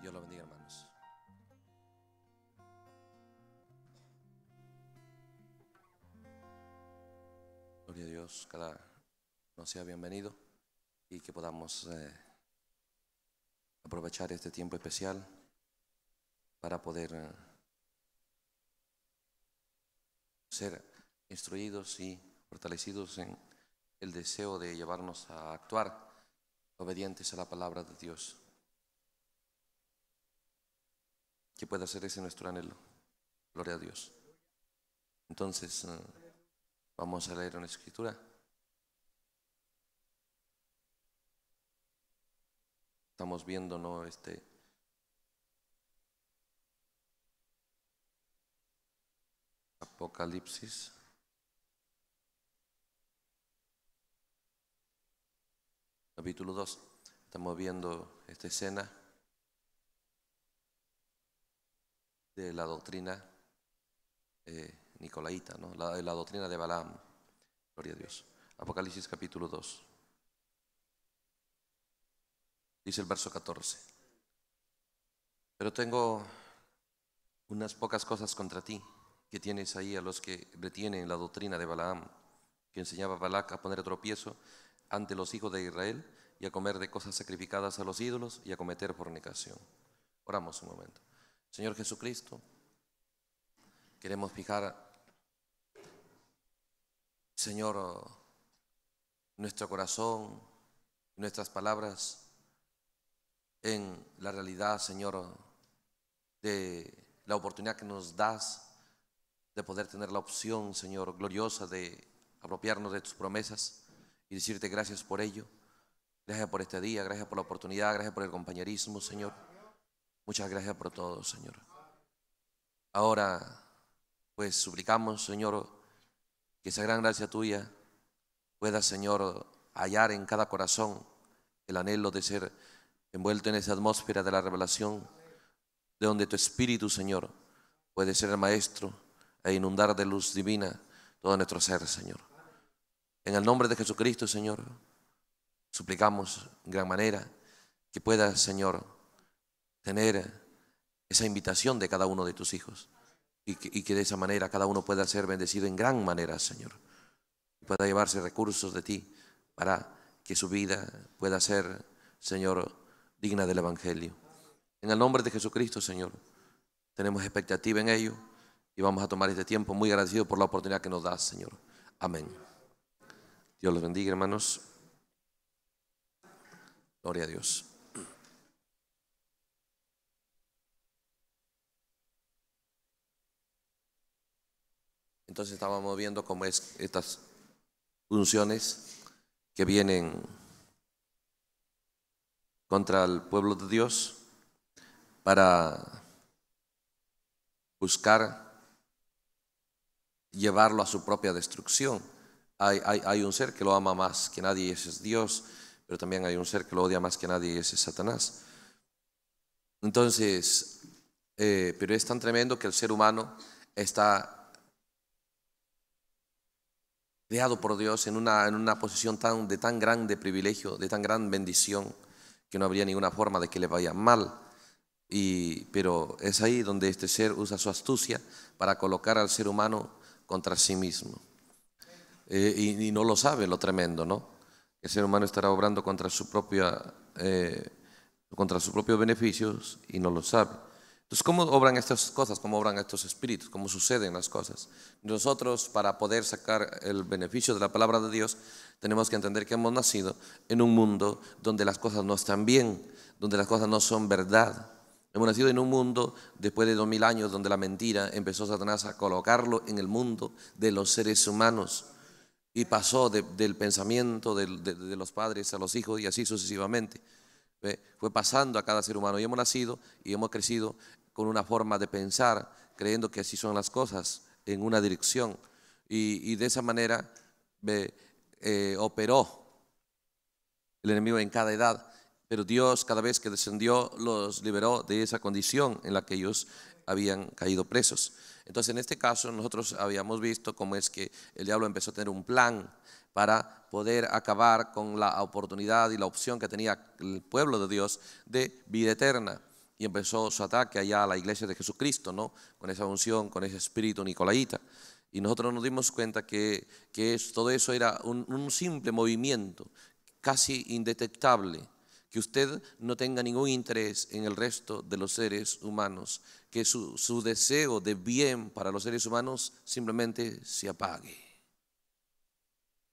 Dios lo bendiga, hermanos. Gloria a Dios, cada no sea bienvenido y que podamos eh, aprovechar este tiempo especial para poder eh, ser instruidos y fortalecidos en el deseo de llevarnos a actuar obedientes a la palabra de Dios. que pueda ser ese nuestro anhelo. Gloria a Dios. Entonces, eh, vamos a leer una escritura. Estamos viendo, ¿no? Este. Apocalipsis. Capítulo 2. Estamos viendo esta escena de la doctrina eh, nicolaita, la, la doctrina de Balaam. Gloria a Dios. Apocalipsis capítulo 2. Dice el verso 14. Pero tengo unas pocas cosas contra ti que tienes ahí a los que retienen la doctrina de Balaam, que enseñaba a Balac a poner tropiezo ante los hijos de Israel y a comer de cosas sacrificadas a los ídolos y a cometer fornicación. Oramos un momento. Señor Jesucristo, queremos fijar, Señor, nuestro corazón, nuestras palabras en la realidad, Señor, de la oportunidad que nos das de poder tener la opción, Señor, gloriosa de apropiarnos de tus promesas y decirte gracias por ello. Gracias por este día, gracias por la oportunidad, gracias por el compañerismo, Señor. Muchas gracias por todo, Señor. Ahora, pues suplicamos, Señor, que esa gran gracia tuya pueda, Señor, hallar en cada corazón el anhelo de ser envuelto en esa atmósfera de la revelación, de donde tu Espíritu, Señor, puede ser el Maestro e inundar de luz divina todo nuestro ser, Señor. En el nombre de Jesucristo, Señor, suplicamos en gran manera que pueda, Señor, tener esa invitación de cada uno de tus hijos y que, de esa manera cada uno pueda ser bendecido en gran manera, Señor. pueda llevarse recursos de ti para que su vida pueda ser, Señor, digna del Evangelio. En el nombre de Jesucristo, Señor, tenemos expectativa en ello y vamos a tomar este tiempo muy agradecido por la oportunidad que nos das, Señor. Amén. Dios los bendiga, hermanos. Gloria a Dios. Entonces estábamos viendo cómo es estas funciones que vienen contra el pueblo de Dios para buscar llevarlo a su propia destrucción. Hay, un ser que lo ama más que nadie y ese es Dios, pero también hay un ser que lo odia más que nadie y ese es Satanás. Entonces, eh, pero es tan tremendo que el ser humano está dejado por Dios en una, posición tan, de tan grande privilegio, de tan gran bendición, que no habría ninguna forma de que le vaya mal. Y, pero es ahí donde este ser usa su astucia para colocar al ser humano contra sí mismo. Eh, y, no lo sabe lo tremendo, ¿no? El ser humano estará obrando contra su propia... Eh, contra sus propios beneficios y no lo sabe. Entonces, ¿cómo obran estas cosas? ¿Cómo obran estos espíritus? ¿Cómo suceden las cosas? Nosotros, para poder sacar el beneficio de la palabra de Dios, tenemos que entender que hemos nacido en un mundo donde las cosas no están bien, donde las cosas no son verdad. Hemos nacido en un mundo, después de dos mil años, donde la mentira empezó Satanás a colocarlo en el mundo de los seres humanos y pasó del pensamiento de, los padres a los hijos y así sucesivamente. Fue pasando a cada ser humano y hemos nacido y hemos crecido con una forma de pensar, creyendo que así son las cosas, en una dirección. Y, de esa manera eh, operó el enemigo en cada edad, pero Dios cada vez que descendió los liberó de esa condición en la que ellos habían caído presos. Entonces, en este caso, nosotros habíamos visto cómo es que el diablo empezó a tener un plan para poder acabar con la oportunidad y la opción que tenía el pueblo de Dios de vida eterna y empezó su ataque allá a la iglesia de Jesucristo, ¿no? Con esa unción, con ese espíritu nicolaita. Y nosotros nos dimos cuenta que, que todo eso era un, simple movimiento, casi indetectable, que usted no tenga ningún interés en el resto de los seres humanos, que su, su deseo de bien para los seres humanos simplemente se apague.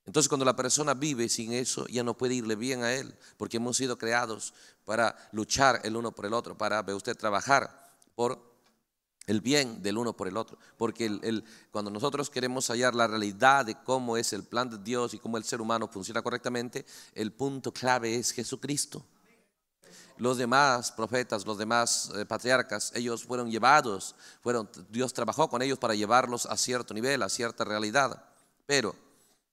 Entonces cuando la persona vive sin eso, ya no puede irle bien a él, porque hemos sido creados para luchar el uno por el otro, para, ver usted, trabajar por el bien del uno por el otro. Porque cuando nosotros queremos hallar la realidad de cómo es el plan de Dios y cómo el ser humano funciona correctamente, el punto clave es Jesucristo. Los demás profetas, los demás eh, patriarcas, ellos fueron llevados, fueron, Dios trabajó con ellos para llevarlos a cierto nivel, a cierta realidad. Pero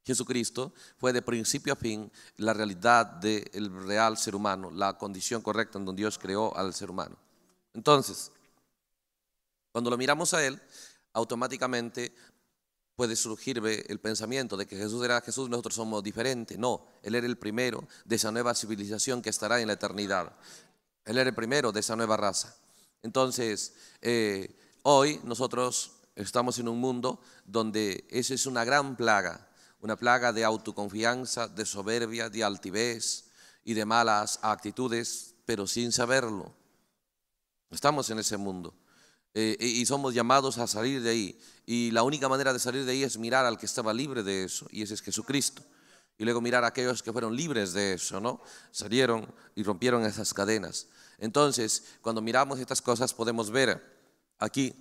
Jesucristo fue de principio a fin la realidad del real ser humano, la condición correcta en donde Dios creó al ser humano. Entonces, cuando lo miramos a Él, automáticamente puede surgir el pensamiento de que Jesús era Jesús, nosotros somos diferentes. No, Él era el primero de esa nueva civilización que estará en la eternidad. Él era el primero de esa nueva raza. Entonces, eh, hoy nosotros estamos en un mundo donde esa es una gran plaga una plaga de autoconfianza, de soberbia, de altivez y de malas actitudes, pero sin saberlo. Estamos en ese mundo eh, y somos llamados a salir de ahí. Y la única manera de salir de ahí es mirar al que estaba libre de eso, y ese es Jesucristo. Y luego mirar a aquellos que fueron libres de eso, ¿no? Salieron y rompieron esas cadenas. Entonces, cuando miramos estas cosas, podemos ver aquí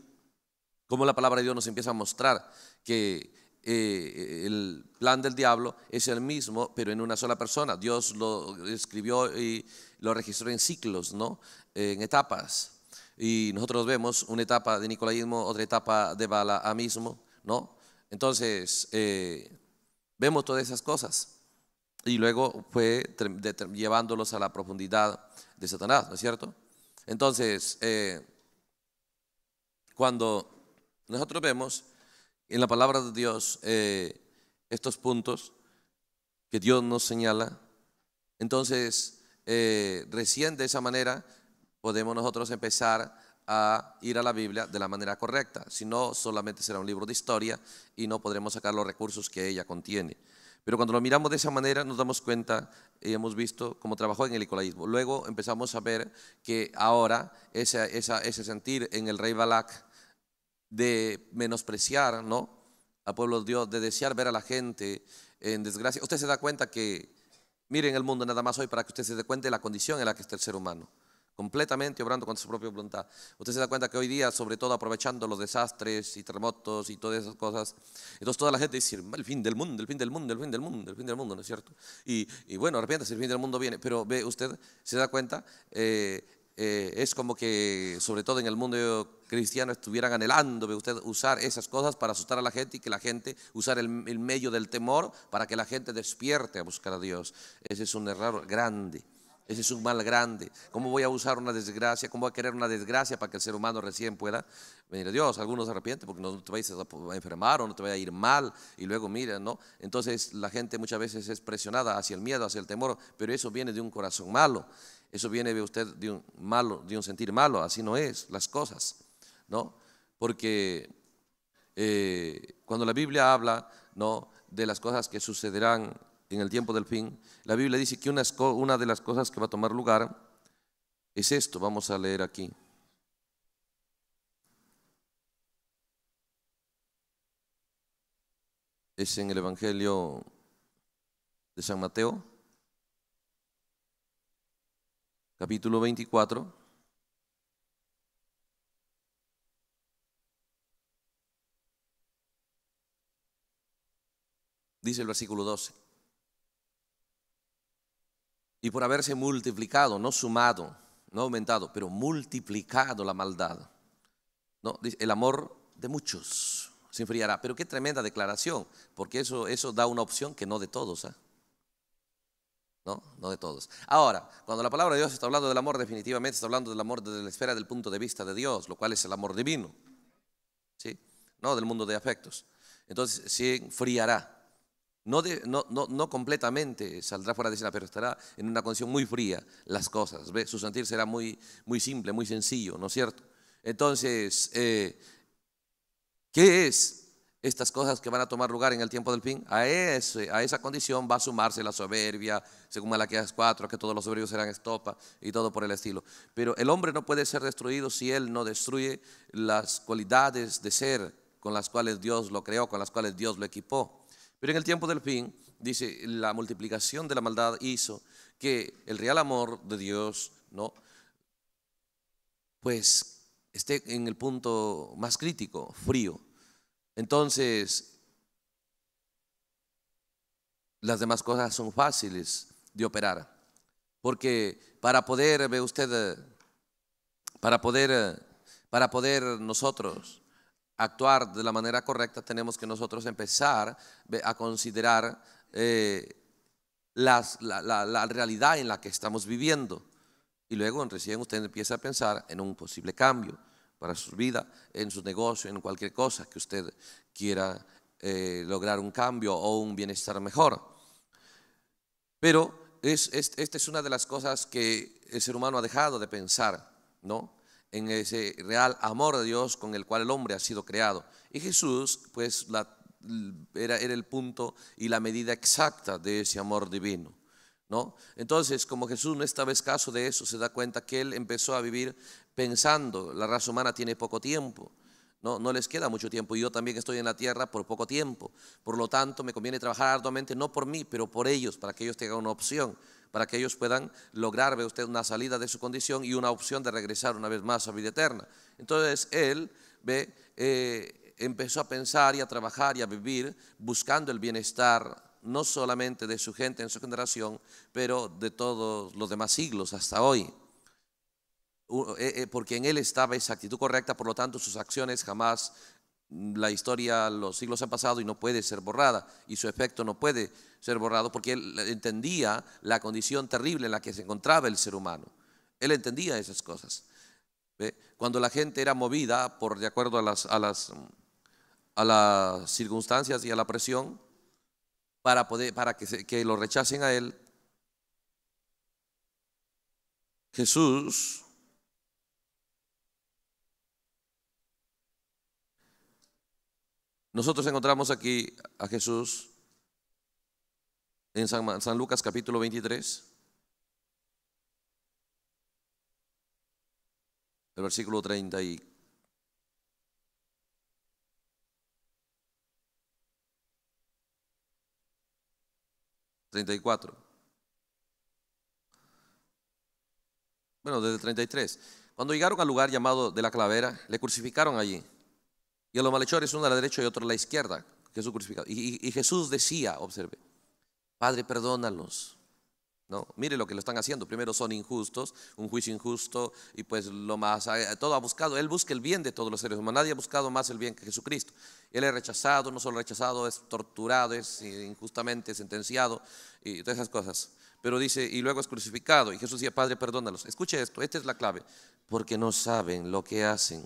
cómo la palabra de Dios nos empieza a mostrar que eh, el plan del diablo es el mismo, pero en una sola persona. Dios lo escribió y lo registró en ciclos, ¿no? en etapas. Y nosotros vemos una etapa de nicolaísmo, otra etapa de balaamismo, ¿no? Entonces, eh, vemos todas esas cosas. Y luego fue llevándolos a la profundidad de Satanás, ¿no es cierto? Entonces, eh, cuando nosotros vemos en la palabra de Dios eh, estos puntos que Dios nos señala, entonces eh, recién de esa manera podemos nosotros empezar a ir a la Biblia de la manera correcta. Si no, solamente será un libro de historia y no podremos sacar los recursos que ella contiene. Pero cuando lo miramos de esa manera nos damos cuenta y hemos visto cómo trabajó en el nicolaísmo. Luego empezamos a ver que ahora ese sentir en el rey Balak, de menospreciar, ¿no? A pueblo de Dios, de desear ver a la gente en desgracia. Usted se da cuenta que, miren el mundo nada más hoy para que usted se dé cuenta de la condición en la que está el ser humano, completamente obrando con su propia voluntad. Usted se da cuenta que hoy día, sobre todo aprovechando los desastres y terremotos y todas esas cosas, entonces toda la gente dice, el fin del mundo, el fin del mundo, el fin del mundo, el fin del mundo, ¿no es cierto? Y, bueno, de el fin del mundo viene, pero ve usted, se da cuenta, eh, eh, es como que, sobre todo en el mundo cristiano, estuvieran anhelando usted usar esas cosas para asustar a la gente y que la gente usar el, medio del temor para que la gente despierte a buscar a Dios. Ese es un error grande. Ese es un mal grande. ¿Cómo voy a usar una desgracia? ¿Cómo voy a querer una desgracia para que el ser humano recién pueda venir a Dios? Algunos se arrepienten porque no te vais a enfermar o no te vaya a ir mal y luego mira, ¿no? Entonces la gente muchas veces es presionada hacia el miedo, hacia el temor, pero eso viene de un corazón malo. Eso viene de usted de un malo, de un sentir malo, así no es las cosas, ¿no? Porque eh, cuando la Biblia habla, ¿no? De las cosas que sucederán en el tiempo del fin, la Biblia dice que una, una de las cosas que va a tomar lugar es esto, vamos a leer aquí. Es en el Evangelio de San Mateo. capítulo 24. Dice el versículo 12. Y por haberse multiplicado, no sumado, no aumentado, pero multiplicado la maldad. ¿no? El amor de muchos se enfriará. Pero qué tremenda declaración, porque eso, eso da una opción que no de todos. ¿eh? ¿no? No de todos. Ahora, cuando la palabra de Dios está hablando del amor, definitivamente está hablando del amor desde la esfera del punto de vista de Dios, lo cual es el amor divino, ¿sí? No del mundo de afectos. Entonces, se enfriará. No, no, no, completamente saldrá fuera de escena, pero estará en una condición muy fría las cosas. ¿ve? Su sentir será muy, muy simple, muy sencillo, ¿no es cierto? Entonces, eh, ¿qué es estas cosas que van a tomar lugar en el tiempo del fin, a, esa condición va a sumarse la soberbia, según Malaquías 4, que todos los soberbios serán estopa y todo por el estilo. Pero el hombre no puede ser destruido si él no destruye las cualidades de ser con las cuales Dios lo creó, con las cuales Dios lo equipó. Pero en el tiempo del fin, dice, la multiplicación de la maldad hizo que el real amor de Dios, ¿no? Pues esté en el punto más crítico, frío entonces, las demás cosas son fáciles de operar, porque para poder, ve usted, eh, para poder, eh, para poder nosotros actuar de la manera correcta, tenemos que nosotros empezar a considerar eh, la, la, realidad en la que estamos viviendo. Y luego recién usted empieza a pensar en un posible cambio para su vida, en su negocio, en cualquier cosa que usted quiera eh, lograr un cambio o un bienestar mejor. Pero es, esta es una de las cosas que el ser humano ha dejado de pensar, ¿no? En ese real amor de Dios con el cual el hombre ha sido creado. Y Jesús, pues, la, era, era el punto y la medida exacta de ese amor divino. ¿No? Entonces, como Jesús no estaba escaso de eso, se da cuenta que él empezó a vivir pensando, la raza humana tiene poco tiempo, no, no les queda mucho tiempo. y Yo también estoy en la tierra por poco tiempo. Por lo tanto, me conviene trabajar arduamente, no por mí, pero por ellos, para que ellos tengan una opción, para que ellos puedan lograr, ve usted, una salida de su condición y una opción de regresar una vez más a vida eterna. Entonces, él ve, eh, empezó a pensar y a trabajar y a vivir buscando el bienestar no solamente de su gente en su generación, pero de todos los demás siglos hasta hoy. Eh, eh, porque en él estaba esa actitud correcta, por lo tanto sus acciones jamás, mm, la historia, los siglos han pasado y no puede ser borrada, y su efecto no puede ser borrado, porque él entendía la condición terrible en la que se encontraba el ser humano. Él entendía esas cosas. Cuando la gente era movida por de acuerdo a las, a las, mm, a las circunstancias y a la presión, para, poder, para que lo rechacen a él, Jesús Nosotros encontramos aquí a Jesús en San, Lucas capítulo 23, el versículo 34. y 34 Bueno, desde el 33. Cuando llegaron al lugar llamado de la clavera, le crucificaron allí y a los malhechores, uno a la derecha y otro a la izquierda. Jesús crucificado. Y, Jesús decía, observe, Padre, perdónalos. No, mire lo que lo están haciendo. Primero son injustos, un juicio injusto y pues lo más eh, todo ha buscado. Él busca el bien de todos los seres humanos. Nadie ha buscado más el bien que Jesucristo. Él es rechazado, no solo rechazado, es torturado, es eh, injustamente sentenciado y todas esas cosas. Pero dice y luego es crucificado y Jesús decía Padre perdónalos. Escuche esto, esta es la clave, porque no saben lo que hacen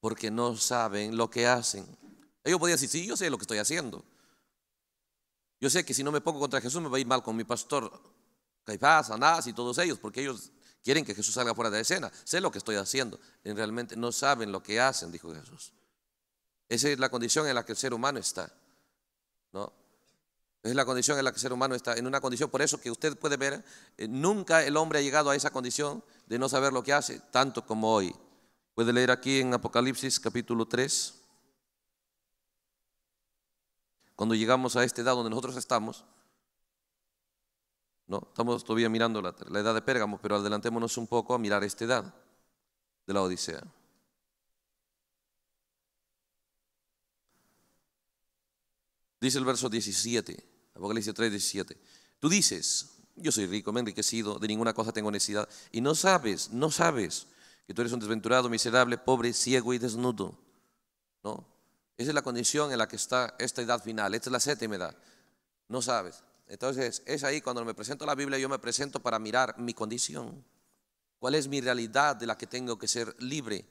porque no saben lo que hacen. Ellos podían decir, sí, yo sé lo que estoy haciendo. Yo sé que si no me pongo contra Jesús me va a ir mal con mi pastor Caifás, Anás y todos ellos, porque ellos quieren que Jesús salga fuera de escena. Sé lo que estoy haciendo. Y realmente no saben lo que hacen, dijo Jesús. Esa es la condición en la que el ser humano está. ¿no? Es la condición en la que el ser humano está, en una condición, por eso que usted puede ver, eh, nunca el hombre ha llegado a esa condición de no saber lo que hace, tanto como hoy. Puede leer aquí en Apocalipsis capítulo 3. Cuando llegamos a esta edad donde nosotros estamos, no, estamos todavía mirando la, edad de Pérgamo, pero adelantémonos un poco a mirar esta edad de la Odisea. Dice el verso 17, Apocalipsis 3, 17. Tú dices, yo soy rico, me he enriquecido, de ninguna cosa tengo necesidad. Y no sabes, no sabes que tú eres un desventurado, miserable, pobre, ciego y desnudo. ¿No? Esa es la condición en la que está esta edad final, esta es la séptima edad. No sabes. Entonces, es ahí cuando me presento a la Biblia, yo me presento para mirar mi condición. ¿Cuál es mi realidad de la que tengo que ser libre?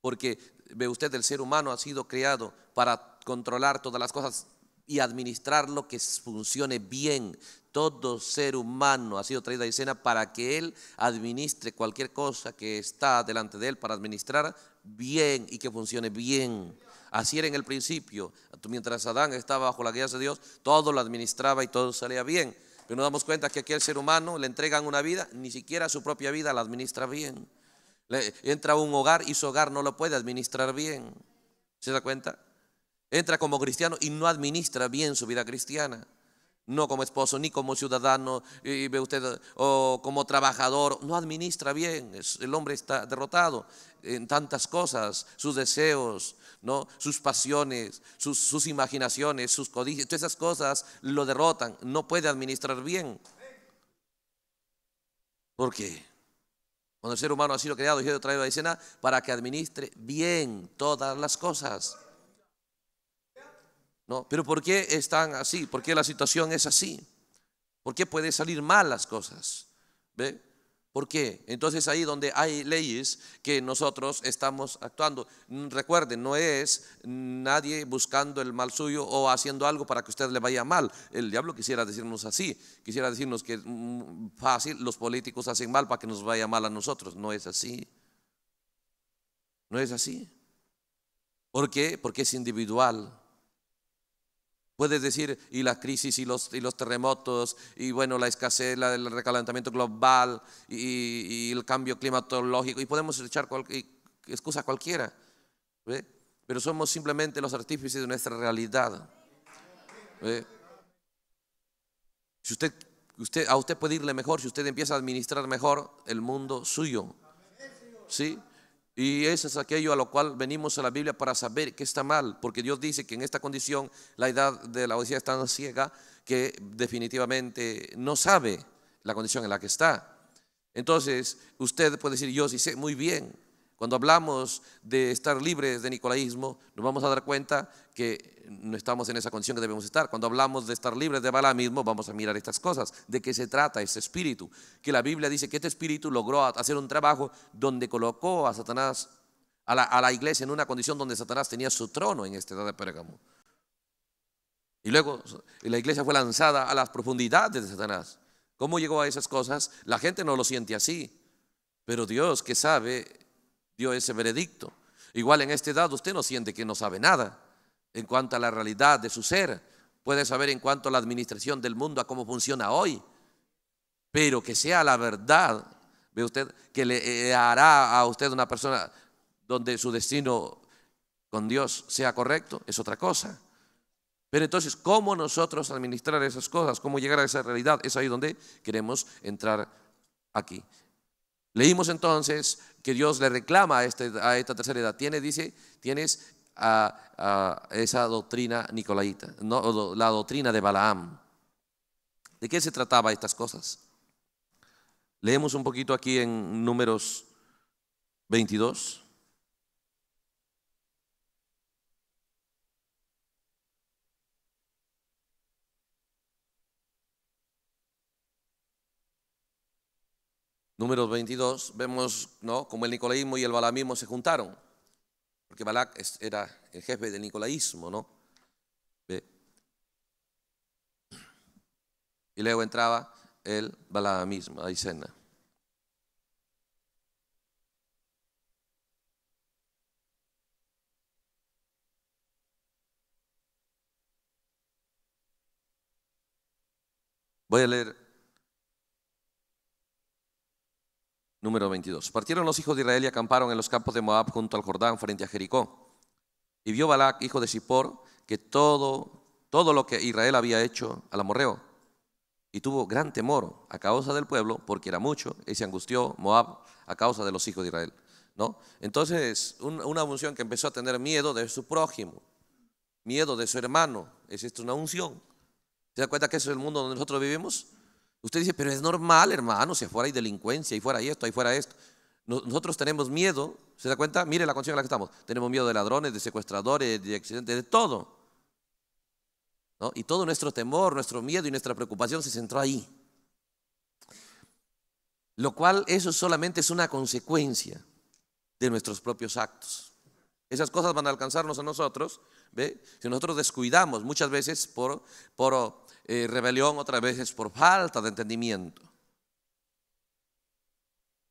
Porque ve usted, el ser humano ha sido creado para controlar todas las cosas y administrar lo que funcione bien todo ser humano ha sido traído a escena para que Él administre cualquier cosa que está delante de Él para administrar bien y que funcione bien. Así era en el principio. Mientras Adán estaba bajo la guía de Dios, todo lo administraba y todo salía bien. Pero nos damos cuenta que aquí al ser humano le entregan una vida, ni siquiera su propia vida la administra bien. entra a un hogar y su hogar no lo puede administrar bien. ¿Se da cuenta? Entra como cristiano y no administra bien su vida cristiana no como esposo, ni como ciudadano, y ve usted, o como trabajador, no administra bien, el hombre está derrotado en tantas cosas, sus deseos, ¿no? sus pasiones, sus, imaginaciones, sus codicias, todas esas cosas lo derrotan, no puede administrar bien. ¿Por qué? Cuando el ser humano ha sido creado y ha traído a la escena para que administre bien todas las cosas. ¿no? Pero ¿por qué están así? ¿Por qué la situación es así? ¿Por qué pueden salir mal las cosas? ¿Ve? ¿Por qué? Entonces ahí donde hay leyes que nosotros estamos actuando. Recuerden, no es nadie buscando el mal suyo o haciendo algo para que usted le vaya mal. El diablo quisiera decirnos así, quisiera decirnos que mm, fácil, los políticos hacen mal para que nos vaya mal a nosotros. No es así. No es así. ¿Por qué? Porque es individual. Puedes decir, y la crisis y los, y los terremotos, y bueno, la escasez, la, el recalentamiento global, y, el cambio climatológico, y podemos echar cualquier excusa cualquiera, ¿ve? pero somos simplemente los artífices de nuestra realidad. Si usted, usted, a usted puede irle mejor, si usted empieza a administrar mejor el mundo suyo, ¿sí? Y eso es aquello a lo cual venimos a la Biblia para saber que está mal, porque Dios dice que en esta condición la edad de la odisea es tan ciega que definitivamente no sabe la condición en la que está. Entonces, usted puede decir, yo sí sé muy bien, cuando hablamos de estar libres de nicolaísmo, nos vamos a dar cuenta que no estamos en esa condición que debemos estar. Cuando hablamos de estar libres de balamismo, vamos a mirar estas cosas. ¿De qué se trata ese espíritu? Que la Biblia dice que este espíritu logró hacer un trabajo donde colocó a Satanás, a la, iglesia, en una condición donde Satanás tenía su trono en esta edad de Pérgamo. Y luego la iglesia fue lanzada a las profundidades de Satanás. ¿Cómo llegó a esas cosas? La gente no lo siente así. Pero Dios que sabe dio ese veredicto. Igual en esta edad usted no siente que no sabe nada en cuanto a la realidad de su ser. Puede saber en cuanto a la administración del mundo, a cómo funciona hoy. Pero que sea la verdad, ve usted, que le eh, eh, hará a usted una persona donde su destino con Dios sea correcto, es otra cosa. Pero entonces, ¿cómo nosotros administrar esas cosas? ¿Cómo llegar a esa realidad? Es ahí donde queremos entrar aquí. Leímos entonces que Dios le reclama a, este, a esta tercera edad. Tiene, dice, tienes a, esa doctrina nicolaita, no, la doctrina de Balaam. ¿De qué se trataba estas cosas? Leemos un poquito aquí en números 22. Número 22, vemos ¿no? como el nicolaísmo y el balamismo se juntaron, porque Balak era el jefe del nicolaísmo, ¿no? Y luego entraba el balamismo, la Voy a leer Número 22. Partieron los hijos de Israel y acamparon en los campos de Moab junto al Jordán frente a Jericó. Y vio Balac, hijo de Zippor, que todo, todo lo que Israel había hecho al amorreo. Y tuvo gran temor a causa del pueblo, porque era mucho, y se angustió Moab a causa de los hijos de Israel. ¿no? Entonces, una unción que empezó a tener miedo de su prójimo, miedo de su hermano. Es esto una unción. ¿Se da cuenta que eso es el mundo donde nosotros vivimos? Usted dice, pero es normal, hermano, si afuera hay delincuencia, y fuera esto, ahí fuera esto. Nosotros tenemos miedo, ¿se da cuenta? Mire la condición en la que estamos. Tenemos miedo de ladrones, de secuestradores, de accidentes, de todo. Y todo nuestro temor, nuestro miedo y nuestra preocupación se centró ahí. Lo cual eso solamente es una consecuencia de nuestros propios actos. Esas cosas van a alcanzarnos a nosotros, ¿ve? Si nosotros descuidamos, muchas veces por, por eh, rebelión, otras veces por falta de entendimiento.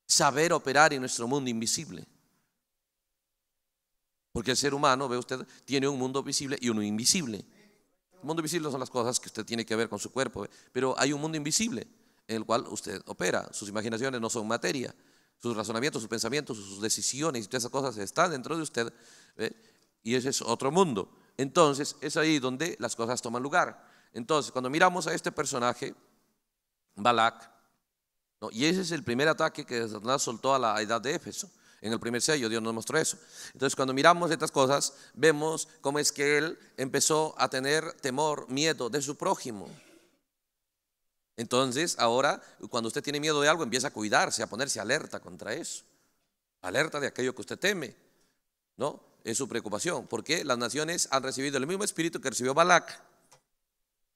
Saber operar en nuestro mundo invisible. Porque el ser humano, ve usted, tiene un mundo visible y uno invisible. El mundo visible son las cosas que usted tiene que ver con su cuerpo, pero hay un mundo invisible en el cual usted opera. Sus imaginaciones no son materia sus razonamientos, sus pensamientos, sus decisiones y todas esas cosas están dentro de usted y ese es otro mundo. Entonces es ahí donde las cosas toman lugar. Entonces cuando miramos a este personaje, Balak, y ese es el primer ataque que Satanás soltó a la edad de Éfeso. En el primer sello Dios nos mostró eso. Entonces cuando miramos estas cosas, vemos cómo es que él empezó a tener temor, miedo de su prójimo. Entonces, ahora, cuando usted tiene miedo de algo, empieza a cuidarse, a ponerse alerta contra eso. Alerta de aquello que usted teme, ¿no? Es su preocupación, porque las naciones han recibido el mismo espíritu que recibió Balak,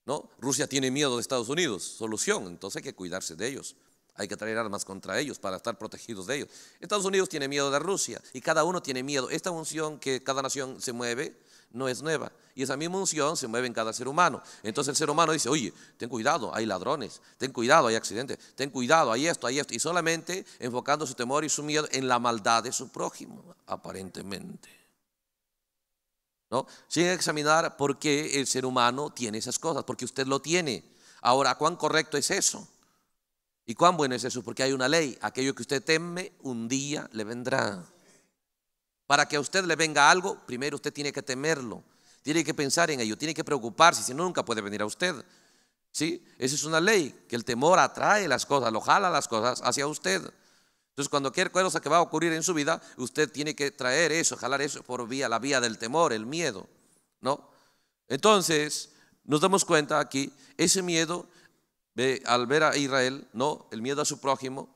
¿no? Rusia tiene miedo de Estados Unidos, solución, entonces hay que cuidarse de ellos. Hay que traer armas contra ellos para estar protegidos de ellos. Estados Unidos tiene miedo de Rusia y cada uno tiene miedo. Esta unción que cada nación se mueve no es nueva. Y esa misma unción se mueve en cada ser humano. Entonces el ser humano dice, oye, ten cuidado, hay ladrones, ten cuidado, hay accidentes, ten cuidado, hay esto, hay esto. Y solamente enfocando su temor y su miedo en la maldad de su prójimo, aparentemente. ¿No? Sin examinar por qué el ser humano tiene esas cosas, porque usted lo tiene. Ahora, ¿cuán correcto es eso? ¿Y cuán bueno es eso? Porque hay una ley. Aquello que usted teme, un día le vendrá. Para que a usted le venga algo, primero usted tiene que temerlo. Tiene que pensar en ello, tiene que preocuparse, si no, nunca puede venir a usted. ¿Sí? Esa es una ley, que el temor atrae las cosas, lo jala las cosas hacia usted. Entonces, cuando cualquier cosa que va a ocurrir en su vida, usted tiene que traer eso, jalar eso por vía, la vía del temor, el miedo, ¿no? Entonces, nos damos cuenta aquí, ese miedo al ver a Israel, ¿no? El miedo a su prójimo,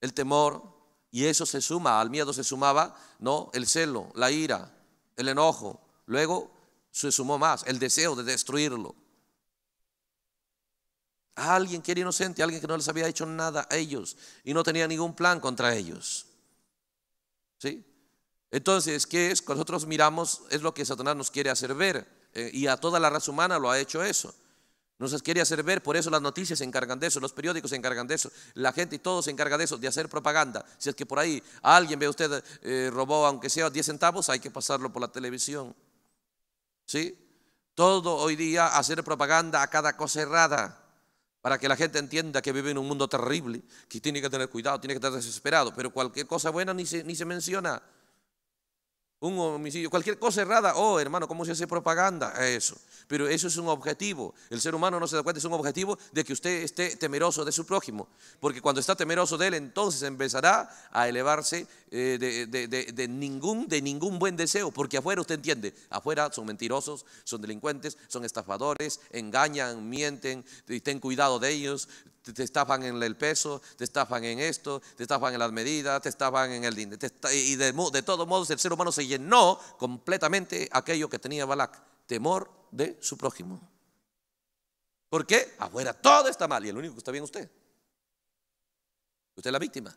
el temor, y eso se suma, al miedo se sumaba, ¿no? El celo, la ira, el enojo. Luego se sumó más, el deseo de destruirlo. A alguien que era inocente, alguien que no les había hecho nada a ellos y no tenía ningún plan contra ellos. ¿Sí? Entonces, ¿qué es? Cuando nosotros miramos, es lo que Satanás nos quiere hacer ver. Eh, y a toda la raza humana lo ha hecho eso se quiere hacer ver, por eso las noticias se encargan de eso, los periódicos se encargan de eso, la gente y todo se encarga de eso, de hacer propaganda. Si es que por ahí alguien ve usted eh, robó, aunque sea 10 centavos, hay que pasarlo por la televisión. ¿Sí? Todo hoy día hacer propaganda a cada cosa errada para que la gente entienda que vive en un mundo terrible, que tiene que tener cuidado, tiene que estar desesperado, pero cualquier cosa buena ni ni se menciona un homicidio, cualquier cosa errada. Oh, hermano, ¿cómo se hace propaganda a eso? Pero eso es un objetivo. El ser humano no se da cuenta, es un objetivo de que usted esté temeroso de su prójimo. Porque cuando está temeroso de él, entonces empezará a elevarse eh, de, ningún, de ningún buen deseo. Porque afuera, usted entiende, afuera son mentirosos, son delincuentes, son estafadores, engañan, mienten, y ten cuidado de ellos, te, estafan en el peso, te estafan en esto, te estafan en las medidas, te estafan en el dinero. Y de, todos modos el ser humano se llenó completamente aquello que tenía Balak, temor de su prójimo. ¿Por qué? Afuera todo está mal y el único que está bien usted. Usted es la víctima.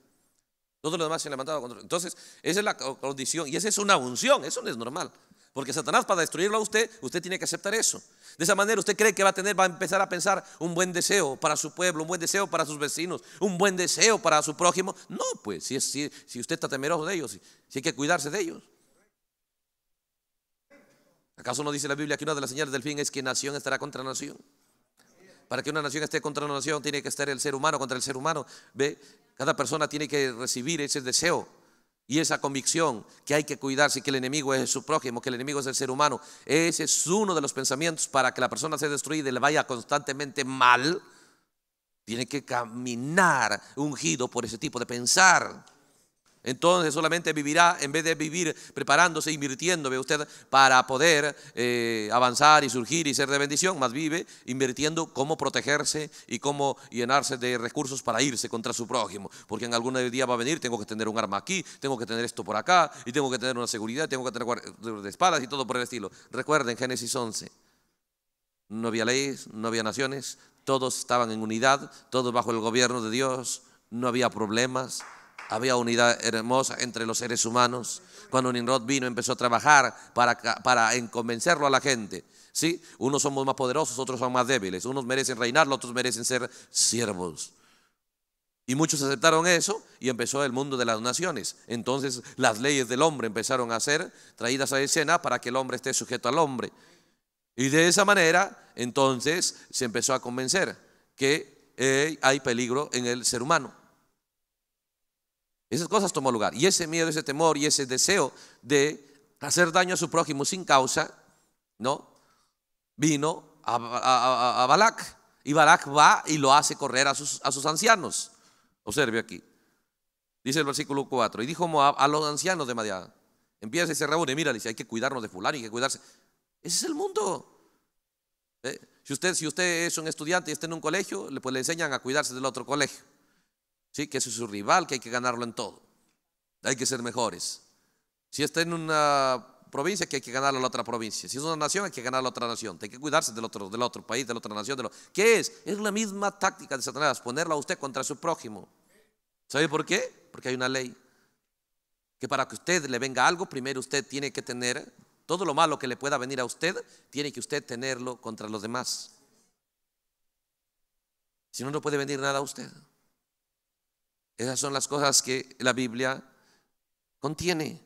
Todos los demás se han levantado contra Entonces, esa es la condición y esa es una unción, eso no es normal. Porque Satanás, para destruirlo a usted, usted tiene que aceptar eso. De esa manera, usted cree que va a tener, va a empezar a pensar un buen deseo para su pueblo, un buen deseo para sus vecinos, un buen deseo para su prójimo. No, pues, si, usted está temeroso de ellos, si, hay que cuidarse de ellos. ¿Acaso no dice la Biblia que una de las señales del fin es que nación estará contra nación? Para que una nación esté contra una nación, tiene que estar el ser humano contra el ser humano. ¿Ve? Cada persona tiene que recibir ese deseo y esa convicción que hay que cuidarse, que el enemigo es su prójimo, que el enemigo es el ser humano. Ese es uno de los pensamientos para que la persona sea destruida y le vaya constantemente mal. Tiene que caminar ungido por ese tipo de pensar. Entonces solamente vivirá en vez de vivir preparándose, invirtiendo, ve usted, para poder eh, avanzar y surgir y ser de bendición, más vive invirtiendo cómo protegerse y cómo llenarse de recursos para irse contra su prójimo. Porque en algún día va a venir, tengo que tener un arma aquí, tengo que tener esto por acá, y tengo que tener una seguridad, tengo que tener de espadas y todo por el estilo. Recuerden Génesis 11, no había leyes, no había naciones, todos estaban en unidad, todos bajo el gobierno de Dios, no había problemas había unidad hermosa entre los seres humanos. Cuando Nimrod vino, empezó a trabajar para, para convencerlo a la gente. ¿sí? Unos somos más poderosos, otros son más débiles. Unos merecen reinar, otros merecen ser siervos. Y muchos aceptaron eso y empezó el mundo de las naciones. Entonces las leyes del hombre empezaron a ser traídas a escena para que el hombre esté sujeto al hombre. Y de esa manera, entonces, se empezó a convencer que eh, hay peligro en el ser humano. Esas cosas tomó lugar. Y ese miedo, ese temor y ese deseo de hacer daño a su prójimo sin causa, ¿no? Vino a, a, Balak. Y Balak va y lo hace correr a sus, ancianos. Observe aquí. Dice el versículo 4. Y dijo Moab a los ancianos de Madiá Empieza y se reúne. Mira, dice, hay que cuidarnos de fulano, hay que cuidarse. Ese es el mundo. Eh, si, usted, si usted es un estudiante y está en un colegio, pues le enseñan a cuidarse del otro colegio. ¿sí? que es su rival, que hay que ganarlo en todo. Hay que ser mejores. Si está en una provincia, que hay que ganarlo a la otra provincia. Si es una nación, hay que ganar a la otra nación. Hay que cuidarse del otro, del otro país, de la otra nación. De lo... ¿Qué es? Es la misma táctica de Satanás, ponerla a usted contra su prójimo. ¿Sabe por qué? Porque hay una ley. Que para que usted le venga algo, primero usted tiene que tener todo lo malo que le pueda venir a usted, tiene que usted tenerlo contra los demás. Si no, no puede venir nada a usted. Esas son las cosas que la Biblia contiene.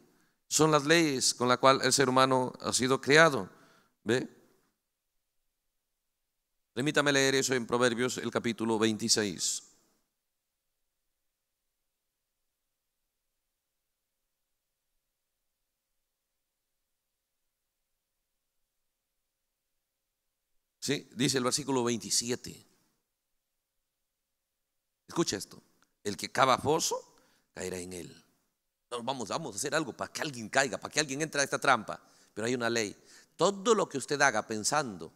Son las leyes con las cuales el ser humano ha sido creado. ¿Ve? Permítame leer eso en Proverbios, el capítulo 26. Sí, dice el versículo 27. Escucha esto. El que cava foso caerá en él. Vamos, vamos a hacer algo para que alguien caiga, para que alguien entre a esta trampa. Pero hay una ley. Todo lo que usted haga pensando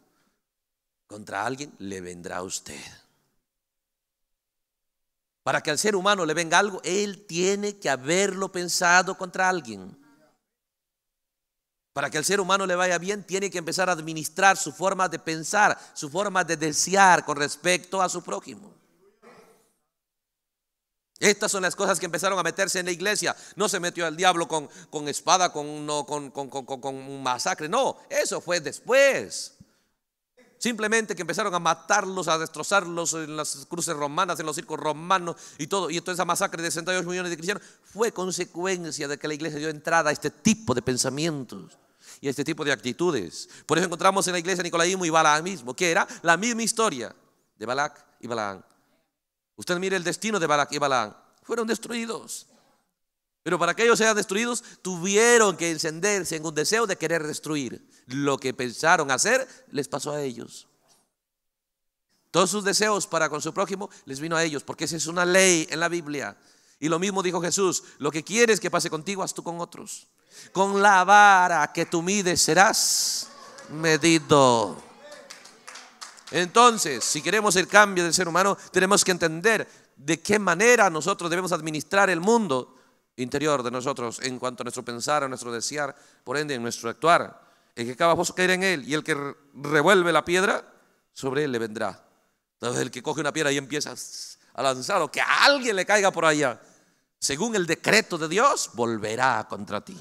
contra alguien, le vendrá a usted. Para que al ser humano le venga algo, él tiene que haberlo pensado contra alguien. Para que al ser humano le vaya bien, tiene que empezar a administrar su forma de pensar, su forma de desear con respecto a su prójimo. Estas son las cosas que empezaron a meterse en la iglesia. No se metió al diablo con, espada, con, un masacre. No, eso fue después. Simplemente que empezaron a matarlos, a destrozarlos en las cruces romanas, en los circos romanos y todo. Y entonces esa masacre de 68 millones de cristianos fue consecuencia de que la iglesia dio entrada a este tipo de pensamientos y a este tipo de actitudes. Por eso encontramos en la iglesia y Balaam mismo, que era la misma historia de Balac y Balaam. Usted mire el destino de Balak y Balaam. Fueron destruidos. Pero para que ellos sean destruidos, tuvieron que encenderse en un deseo de querer destruir. Lo que pensaron hacer les pasó a ellos. Todos sus deseos para con su prójimo les vino a ellos, porque esa es una ley en la Biblia. Y lo mismo dijo Jesús, lo que quieres que pase contigo, haz tú con otros. Con la vara que tú mides serás medido. Entonces, si queremos el cambio del ser humano, tenemos que entender de qué manera nosotros debemos administrar el mundo interior de nosotros en cuanto a nuestro pensar, a nuestro desear, por ende, en nuestro actuar. El que cava vos en él y el que revuelve la piedra, sobre él le vendrá. Entonces, el que coge una piedra y empieza a lanzar o que a alguien le caiga por allá, según el decreto de Dios, volverá contra ti.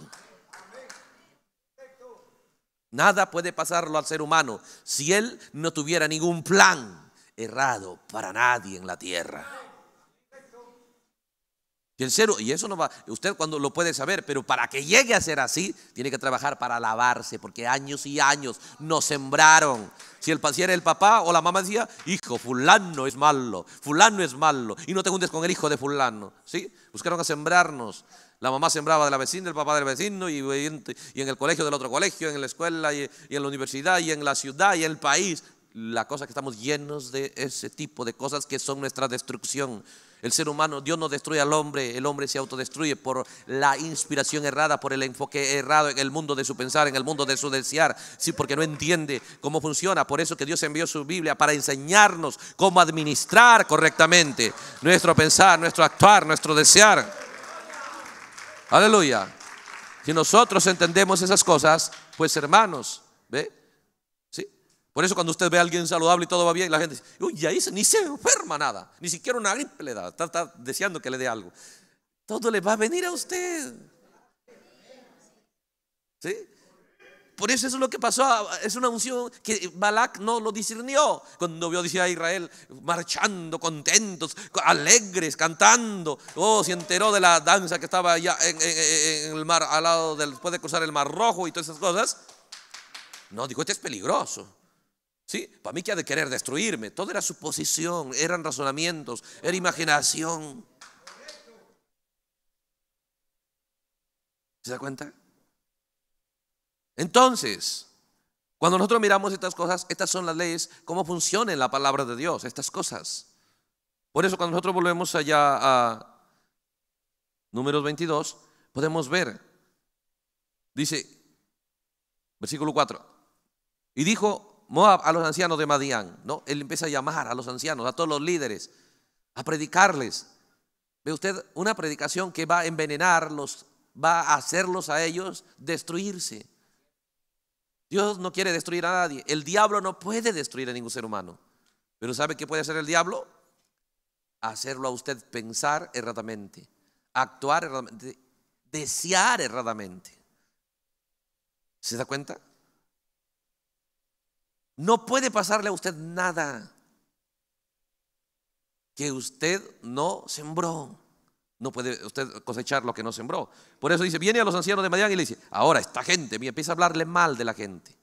Nada puede pasarlo al ser humano si él no tuviera ningún plan errado para nadie en la tierra. Y y eso no va, usted cuando lo puede saber, pero para que llegue a ser así, tiene que trabajar para lavarse, porque años y años nos sembraron. Si el era el papá o la mamá decía, hijo, fulano es malo, fulano es malo, y no te juntes con el hijo de fulano, ¿sí? Buscaron a sembrarnos. La mamá sembraba de la vecina, el papá del vecino, y, y en el colegio del otro colegio, en la escuela, y, en la universidad, y en la ciudad, y en el país. La cosa que estamos llenos de ese tipo de cosas que son nuestra destrucción. El ser humano, Dios no destruye al hombre, el hombre se autodestruye por la inspiración errada, por el enfoque errado en el mundo de su pensar, en el mundo de su desear. Sí, porque no entiende cómo funciona. Por eso que Dios envió su Biblia para enseñarnos cómo administrar correctamente nuestro pensar, nuestro actuar, nuestro desear. Aleluya. Si nosotros entendemos esas cosas, pues hermanos, ¿ve? ¿Sí? Por eso cuando usted ve a alguien saludable y todo va bien, la gente dice, uy, ahí ni se enferma nada, ni siquiera una gripe le da, está, está deseando que le dé algo. Todo le va a venir a usted. ¿Sí? Por eso, eso es lo que pasó. Ah, es una unción que Balak no lo discernió. Cuando vio a Israel marchando, contentos, alegres, cantando. Oh, se enteró de la danza que estaba allá en, el mar, al lado del, puede cruzar el mar rojo y todas esas cosas. No, dijo, este es peligroso. ¿Sí? Para mí que ha de querer destruirme. Todo era suposición, eran razonamientos, era imaginación. ¿Se da cuenta? Entonces, cuando nosotros miramos estas cosas, estas son las leyes, cómo funciona la palabra de Dios, estas cosas. Por eso cuando nosotros volvemos allá a números 22, podemos ver, dice, versículo 4, y dijo Moab a los ancianos de Madián, ¿no? Él empieza a llamar a los ancianos, a todos los líderes, a predicarles. Ve usted una predicación que va a envenenarlos, va a hacerlos a ellos destruirse. Dios no quiere destruir a nadie. El diablo no puede destruir a ningún ser humano. Pero ¿sabe qué puede hacer el diablo? Hacerlo a usted pensar erradamente, actuar erradamente, desear erradamente. ¿Se da cuenta? No puede pasarle a usted nada que usted no sembró. No puede usted cosechar lo que no sembró. Por eso dice, viene a los ancianos de Madián y le dice, ahora esta gente, me empieza a hablarle mal de la gente.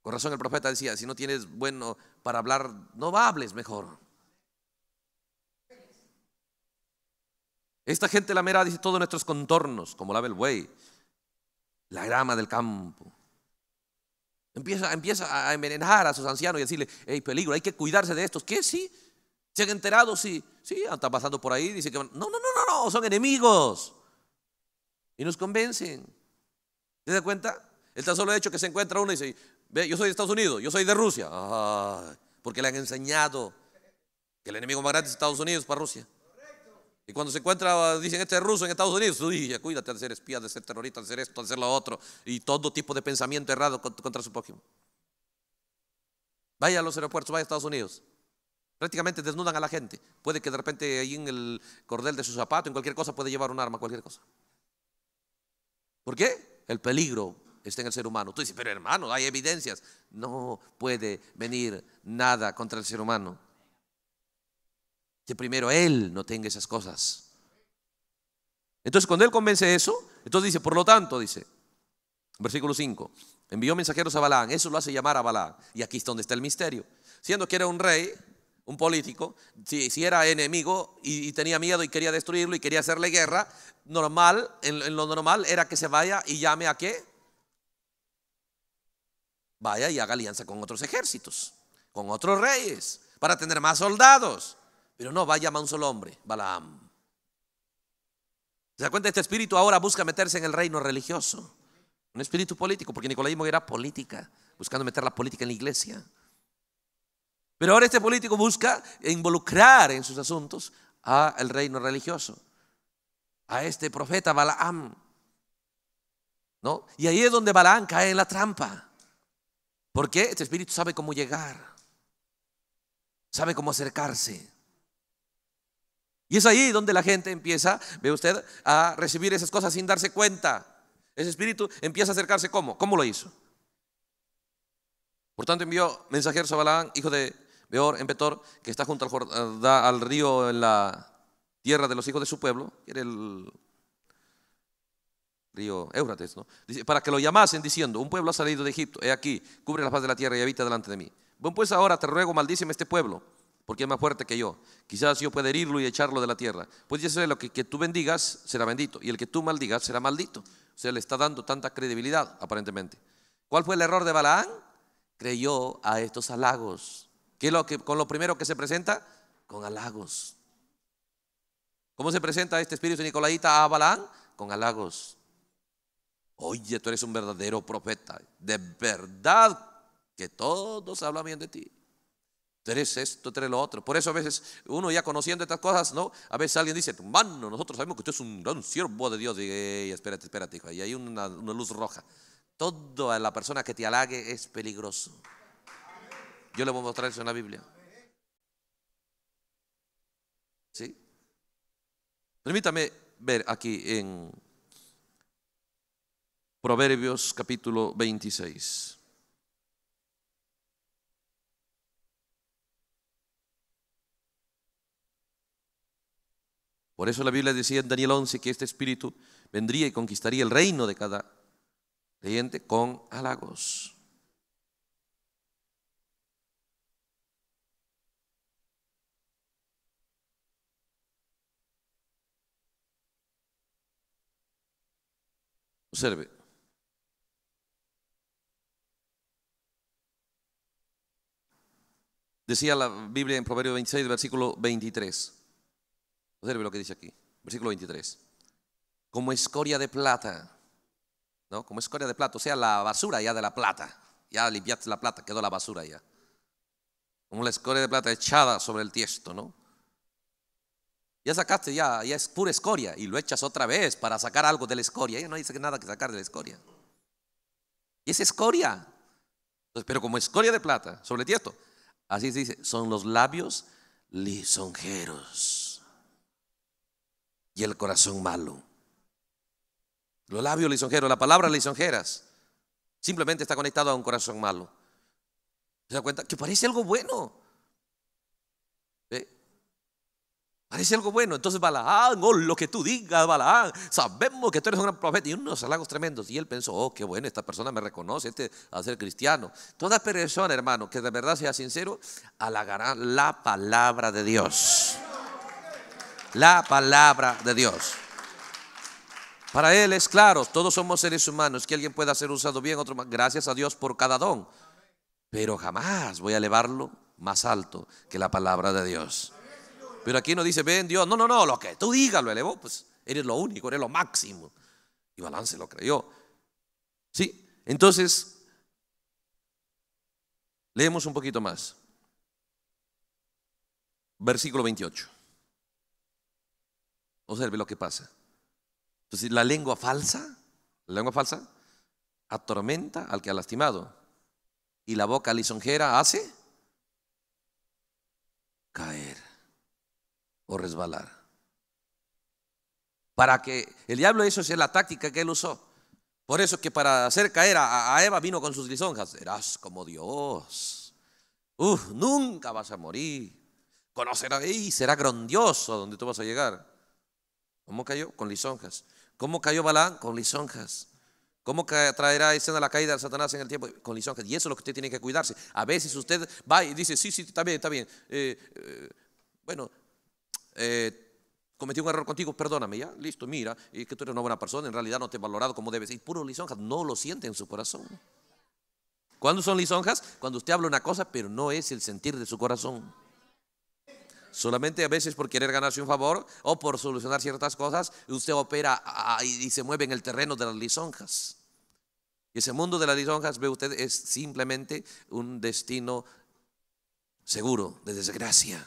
Con razón el profeta decía, si no tienes bueno para hablar, no hables mejor. Esta gente la mera dice todos nuestros contornos, como la ve el buey, la grama del campo. Empieza, empieza a envenenar a sus ancianos y decirle, hey, peligro, hay que cuidarse de estos. ¿Qué sí? Se han enterado, sí, sí, están pasando por ahí, dicen que no, no, no, no, no, son enemigos. Y nos convencen. ¿Te das cuenta? él tan solo hecho que se encuentra uno y dice, ve, yo soy de Estados Unidos, yo soy de Rusia. porque le han enseñado que el enemigo más grande es Estados Unidos para Rusia. Y cuando se encuentra, dicen, este es ruso en Estados Unidos, ya cuídate de ser espía, de ser terrorista, de ser esto, de ser lo otro, y todo tipo de pensamiento errado contra su propio Vaya a los aeropuertos, vaya a Estados Unidos. Prácticamente desnudan a la gente. Puede que de repente ahí en el cordel de su zapato, en cualquier cosa, puede llevar un arma, cualquier cosa. ¿Por qué? El peligro está en el ser humano. Tú dices, pero hermano, hay evidencias. No puede venir nada contra el ser humano. Que primero él no tenga esas cosas. Entonces, cuando él convence eso, entonces dice, por lo tanto, dice, versículo 5, envió mensajeros a Balaam, eso lo hace llamar a Balaam. Y aquí es donde está el misterio. Siendo que era un rey, un político, si, era enemigo y, tenía miedo y quería destruirlo y quería hacerle guerra, normal, en, lo normal era que se vaya y llame a qué? Vaya y haga alianza con otros ejércitos, con otros reyes, para tener más soldados. Pero no, vaya a llamar a un solo hombre, Balaam. ¿Se da cuenta? Este espíritu ahora busca meterse en el reino religioso. Un espíritu político, porque Nicolaísmo era política, buscando meter la política en la iglesia. Pero ahora este político busca involucrar en sus asuntos al reino religioso, a este profeta Balaam. ¿no? Y ahí es donde Balaam cae en la trampa. Porque este espíritu sabe cómo llegar, sabe cómo acercarse. Y es ahí donde la gente empieza, ve usted, a recibir esas cosas sin darse cuenta. Ese espíritu empieza a acercarse. ¿Cómo? ¿Cómo lo hizo? Por tanto envió mensajeros a Balaam, hijo de en Petor, que está junto eh, al, río en la tierra de los hijos de su pueblo, que era el río Éufrates, ¿no? para que lo llamasen diciendo, un pueblo ha salido de Egipto, he aquí, cubre la paz de la tierra y habita delante de mí. Bueno, pues ahora te ruego, maldíceme este pueblo, porque es más fuerte que yo. Quizás yo pueda herirlo y echarlo de la tierra. Pues ya sé, lo que, que, tú bendigas será bendito, y el que tú maldigas será maldito. O sea, le está dando tanta credibilidad, aparentemente. ¿Cuál fue el error de Balaán? Creyó a estos halagos. ¿Qué es lo que, con lo primero que se presenta? Con halagos. ¿Cómo se presenta este espíritu Nicolaita a Balaán? Con halagos. Oye, tú eres un verdadero profeta. De verdad que todos hablan bien de ti. Tú eres esto, tú eres lo otro. Por eso a veces uno ya conociendo estas cosas, ¿no? A veces alguien dice, mano, nosotros sabemos que tú eres un gran siervo de Dios. Y espérate, espérate, hijo. Y hay una, una luz roja. Toda la persona que te halague es peligroso. Yo le voy a mostrar eso en la Biblia. ¿Sí? Permítame ver aquí en Proverbios capítulo 26. Por eso la Biblia decía en Daniel 11 que este espíritu vendría y conquistaría el reino de cada creyente con halagos. Observe. Decía la Biblia en Proverbio 26, versículo 23. Observe lo que dice aquí, versículo 23. Como escoria de plata, ¿no? Como escoria de plata, o sea, la basura ya de la plata. Ya limpiaste la plata, quedó la basura ya. Como la escoria de plata echada sobre el tiesto, ¿no? Ya sacaste, ya, es pura escoria y lo echas otra vez para sacar algo de la escoria. Ya no que nada que sacar de la escoria. Y es escoria. Pero como escoria de plata, sobre esto Así se dice, son los labios lisonjeros y el corazón malo. Los labios lisonjeros, la palabra lisonjeras, simplemente está conectado a un corazón malo. ¿Se da cuenta? Que parece algo bueno. Parece algo bueno. Entonces Balaam, oh, lo que tú digas, Balaam, sabemos que tú eres un gran profeta. Y unos halagos tremendos. Y él pensó, oh, qué bueno, esta persona me reconoce, este a ser cristiano. Toda persona, hermano, que de verdad sea sincero, halagará la palabra de Dios. La palabra de Dios. Para él es claro, todos somos seres humanos, que alguien pueda ser usado bien, otro más. Gracias a Dios por cada don. Pero jamás voy a elevarlo más alto que la palabra de Dios. Pero aquí no dice, ven Dios, no, no, no, lo que tú digas lo elevó, pues eres lo único, eres lo máximo. Y Balance lo creyó. ¿Sí? Entonces, leemos un poquito más. Versículo 28. Observe lo que pasa. Entonces, la lengua falsa, la lengua falsa, atormenta al que ha lastimado. Y la boca lisonjera hace caer o resbalar. Para que el diablo eso es la táctica que él usó. Por eso que para hacer caer a, Eva vino con sus lisonjas. Serás como Dios. Uf, nunca vas a morir. Conocerá y será grandioso donde tú vas a llegar. ¿Cómo cayó? Con lisonjas. ¿Cómo cayó Balán? Con lisonjas. ¿Cómo traerá escena la caída de Satanás en el tiempo? Con lisonjas. Y eso es lo que usted tiene que cuidarse. A veces usted va y dice, sí, sí, está bien, está bien. Eh, eh, bueno, eh, cometí un error contigo, perdóname, ya, listo, mira, es que tú eres una buena persona, en realidad no te he valorado como debes. Y puro lisonjas, no lo siente en su corazón. ¿Cuándo son lisonjas? Cuando usted habla una cosa, pero no es el sentir de su corazón. Solamente a veces por querer ganarse un favor o por solucionar ciertas cosas, usted opera ah, y se mueve en el terreno de las lisonjas. Y ese mundo de las lisonjas, ve usted, es simplemente un destino seguro de desgracia.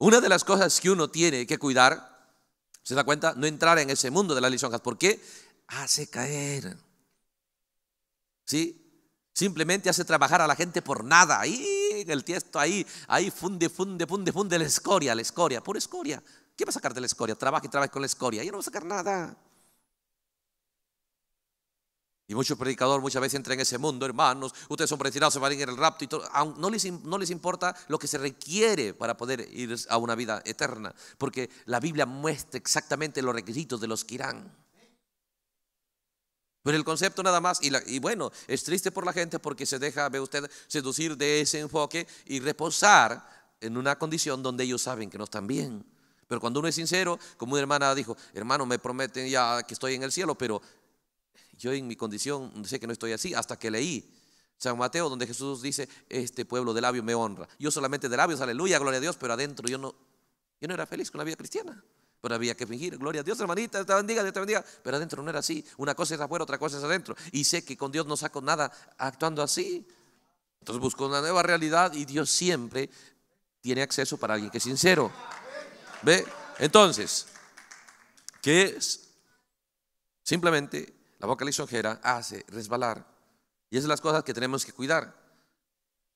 Una de las cosas que uno tiene que cuidar, ¿se da cuenta? No entrar en ese mundo de las lisonjas. ¿Por qué? Hace caer. ¿Sí? Simplemente hace trabajar a la gente por nada. Ahí, en el tiesto ahí, ahí funde, funde, funde, funde la escoria, la escoria, por escoria. ¿Qué va a sacar de la escoria? Trabaja y trabaja con la escoria. yo no va a sacar nada. Y muchos predicadores muchas veces entran en ese mundo, hermanos, ustedes son predicados se van a ir en el rapto y No les, no les importa lo que se requiere para poder ir a una vida eterna, porque la Biblia muestra exactamente los requisitos de los que irán. Pero el concepto nada más, y, y, bueno, es triste por la gente porque se deja, ve usted, seducir de ese enfoque y reposar en una condición donde ellos saben que no están bien. Pero cuando uno es sincero, como una hermana dijo, hermano, me prometen ya que estoy en el cielo, pero yo en mi condición sé que no estoy así hasta que leí San Mateo, donde Jesús dice, este pueblo de labios me honra. Yo solamente de labios, aleluya, gloria a Dios, pero adentro yo no, yo no era feliz con la vida cristiana. Pero había que fingir, gloria a Dios, hermanita, te bendiga, te bendiga. Pero adentro no era así. Una cosa es afuera, otra cosa es adentro. Y sé que con Dios no saco nada actuando así. Entonces busco una nueva realidad y Dios siempre tiene acceso para alguien que es sincero. ¿Ve? Entonces, ¿qué es simplemente la boca lisonjera hace resbalar. Y esas son las cosas que tenemos que cuidar.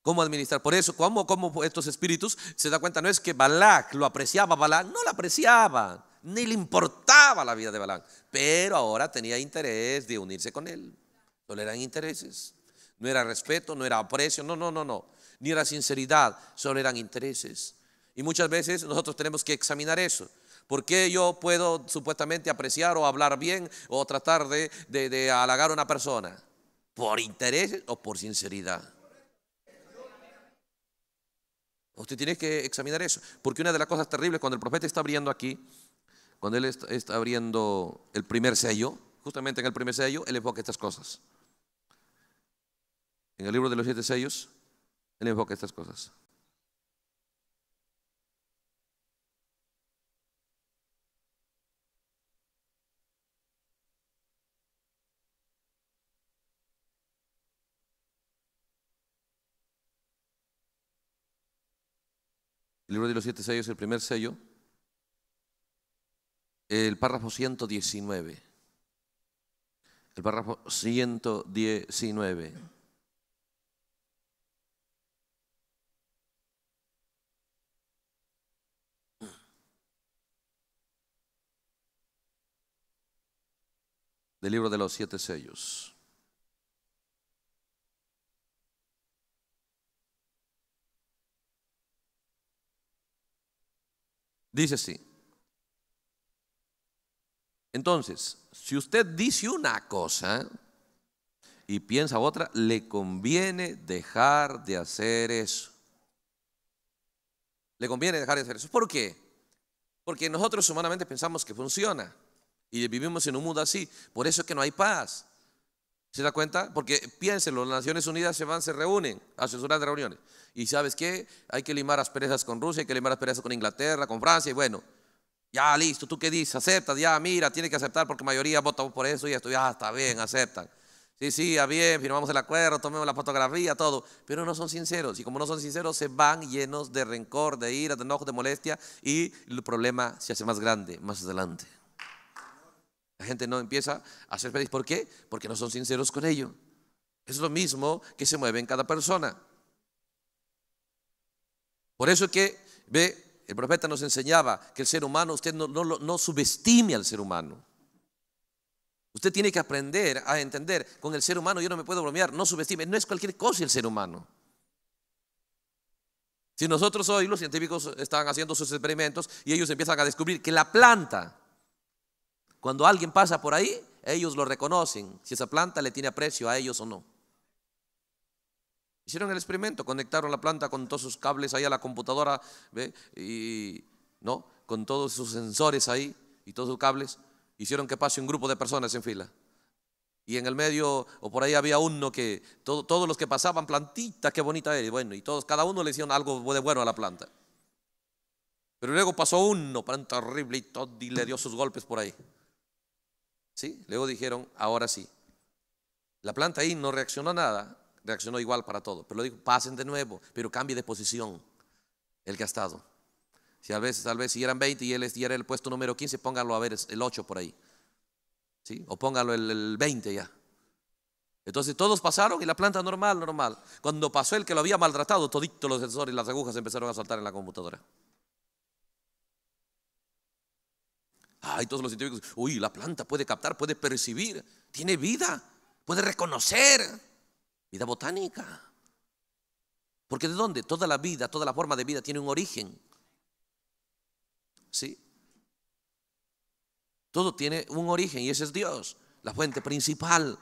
¿Cómo administrar? Por eso, ¿cómo, estos espíritus se da cuenta? No es que Balak lo apreciaba, Balak no lo apreciaba, ni le importaba la vida de Balak, pero ahora tenía interés de unirse con él. No eran intereses, no era respeto, no era aprecio, no, no, no, no, ni era sinceridad, solo eran intereses. Y muchas veces nosotros tenemos que examinar eso. ¿Por qué yo puedo supuestamente apreciar o hablar bien o tratar de, halagar a una persona? ¿Por interés o por sinceridad? Usted tiene que examinar eso. Porque una de las cosas terribles cuando el profeta está abriendo aquí, cuando él está abriendo el primer sello, justamente en el primer sello, él enfoca estas cosas. En el libro de los siete sellos, él enfoca estas cosas. libro de los siete sellos, el primer sello, el párrafo 119. El párrafo 119. Del libro de los siete sellos. Dice así. Entonces, si usted dice una cosa y piensa otra, le conviene dejar de hacer eso. Le conviene dejar de hacer eso. ¿Por qué? Porque nosotros humanamente pensamos que funciona y vivimos en un mundo así. Por eso es que no hay paz. ¿Se da cuenta? Porque piénselo, las Naciones Unidas se van, se reúnen, asesoran de reuniones. Y sabes qué, hay que limar las asperezas con Rusia, hay que limar las asperezas con Inglaterra, con Francia, y bueno, ya listo, ¿tú qué dices? Aceptas, ya mira, tiene que aceptar porque mayoría votamos por eso y esto, ya está bien, aceptan. Sí, sí, ya bien, firmamos el acuerdo, tomemos la fotografía, todo. Pero no son sinceros. Y como no son sinceros, se van llenos de rencor, de ira, de enojo, de molestia. Y el problema se hace más grande más adelante. La gente no empieza a hacer feliz. ¿Por qué? Porque no son sinceros con ello. Es lo mismo que se mueve en cada persona. Por eso es que, ve, el profeta nos enseñaba que el ser humano, usted no, no subestime al ser humano. Usted tiene que aprender a entender, con el ser humano yo no me puedo bromear, no subestime, no es cualquier cosa el ser humano. Si nosotros hoy los científicos están haciendo sus experimentos y ellos empiezan a descubrir que la planta cuando alguien pasa por ahí, ellos lo reconocen, si esa planta le tiene aprecio a ellos o no. Hicieron el experimento, conectaron la planta con todos sus cables ahí a la computadora, ¿ve? y no, con todos sus sensores ahí y todos sus cables, hicieron que pase un grupo de personas en fila. Y en el medio, o por ahí había uno que todos los que pasaban, plantita, qué bonita era. bueno, y todos, cada uno le hicieron algo de bueno a la planta. Pero luego pasó uno, planta horrible, y todo, y le dio sus golpes por ahí. ¿Sí? Luego dijeron, ahora sí. La planta ahí no reaccionó a nada, reaccionó igual para todo. Pero lo dijo, pasen de nuevo, pero cambie de posición el estado Si a veces, tal vez si eran 20 y él era el puesto número 15, póngalo a ver el 8 por ahí. ¿Sí? O póngalo el, el 20 ya. Entonces todos pasaron y la planta normal, normal. Cuando pasó el que lo había maltratado, todito los sensores y las agujas empezaron a saltar en la computadora. Ay, todos los científicos, uy, la planta puede captar, puede percibir, tiene vida, puede reconocer, vida botánica. Porque de dónde? Toda la vida, toda la forma de vida tiene un origen. ¿Sí? Todo tiene un origen y ese es Dios, la fuente principal.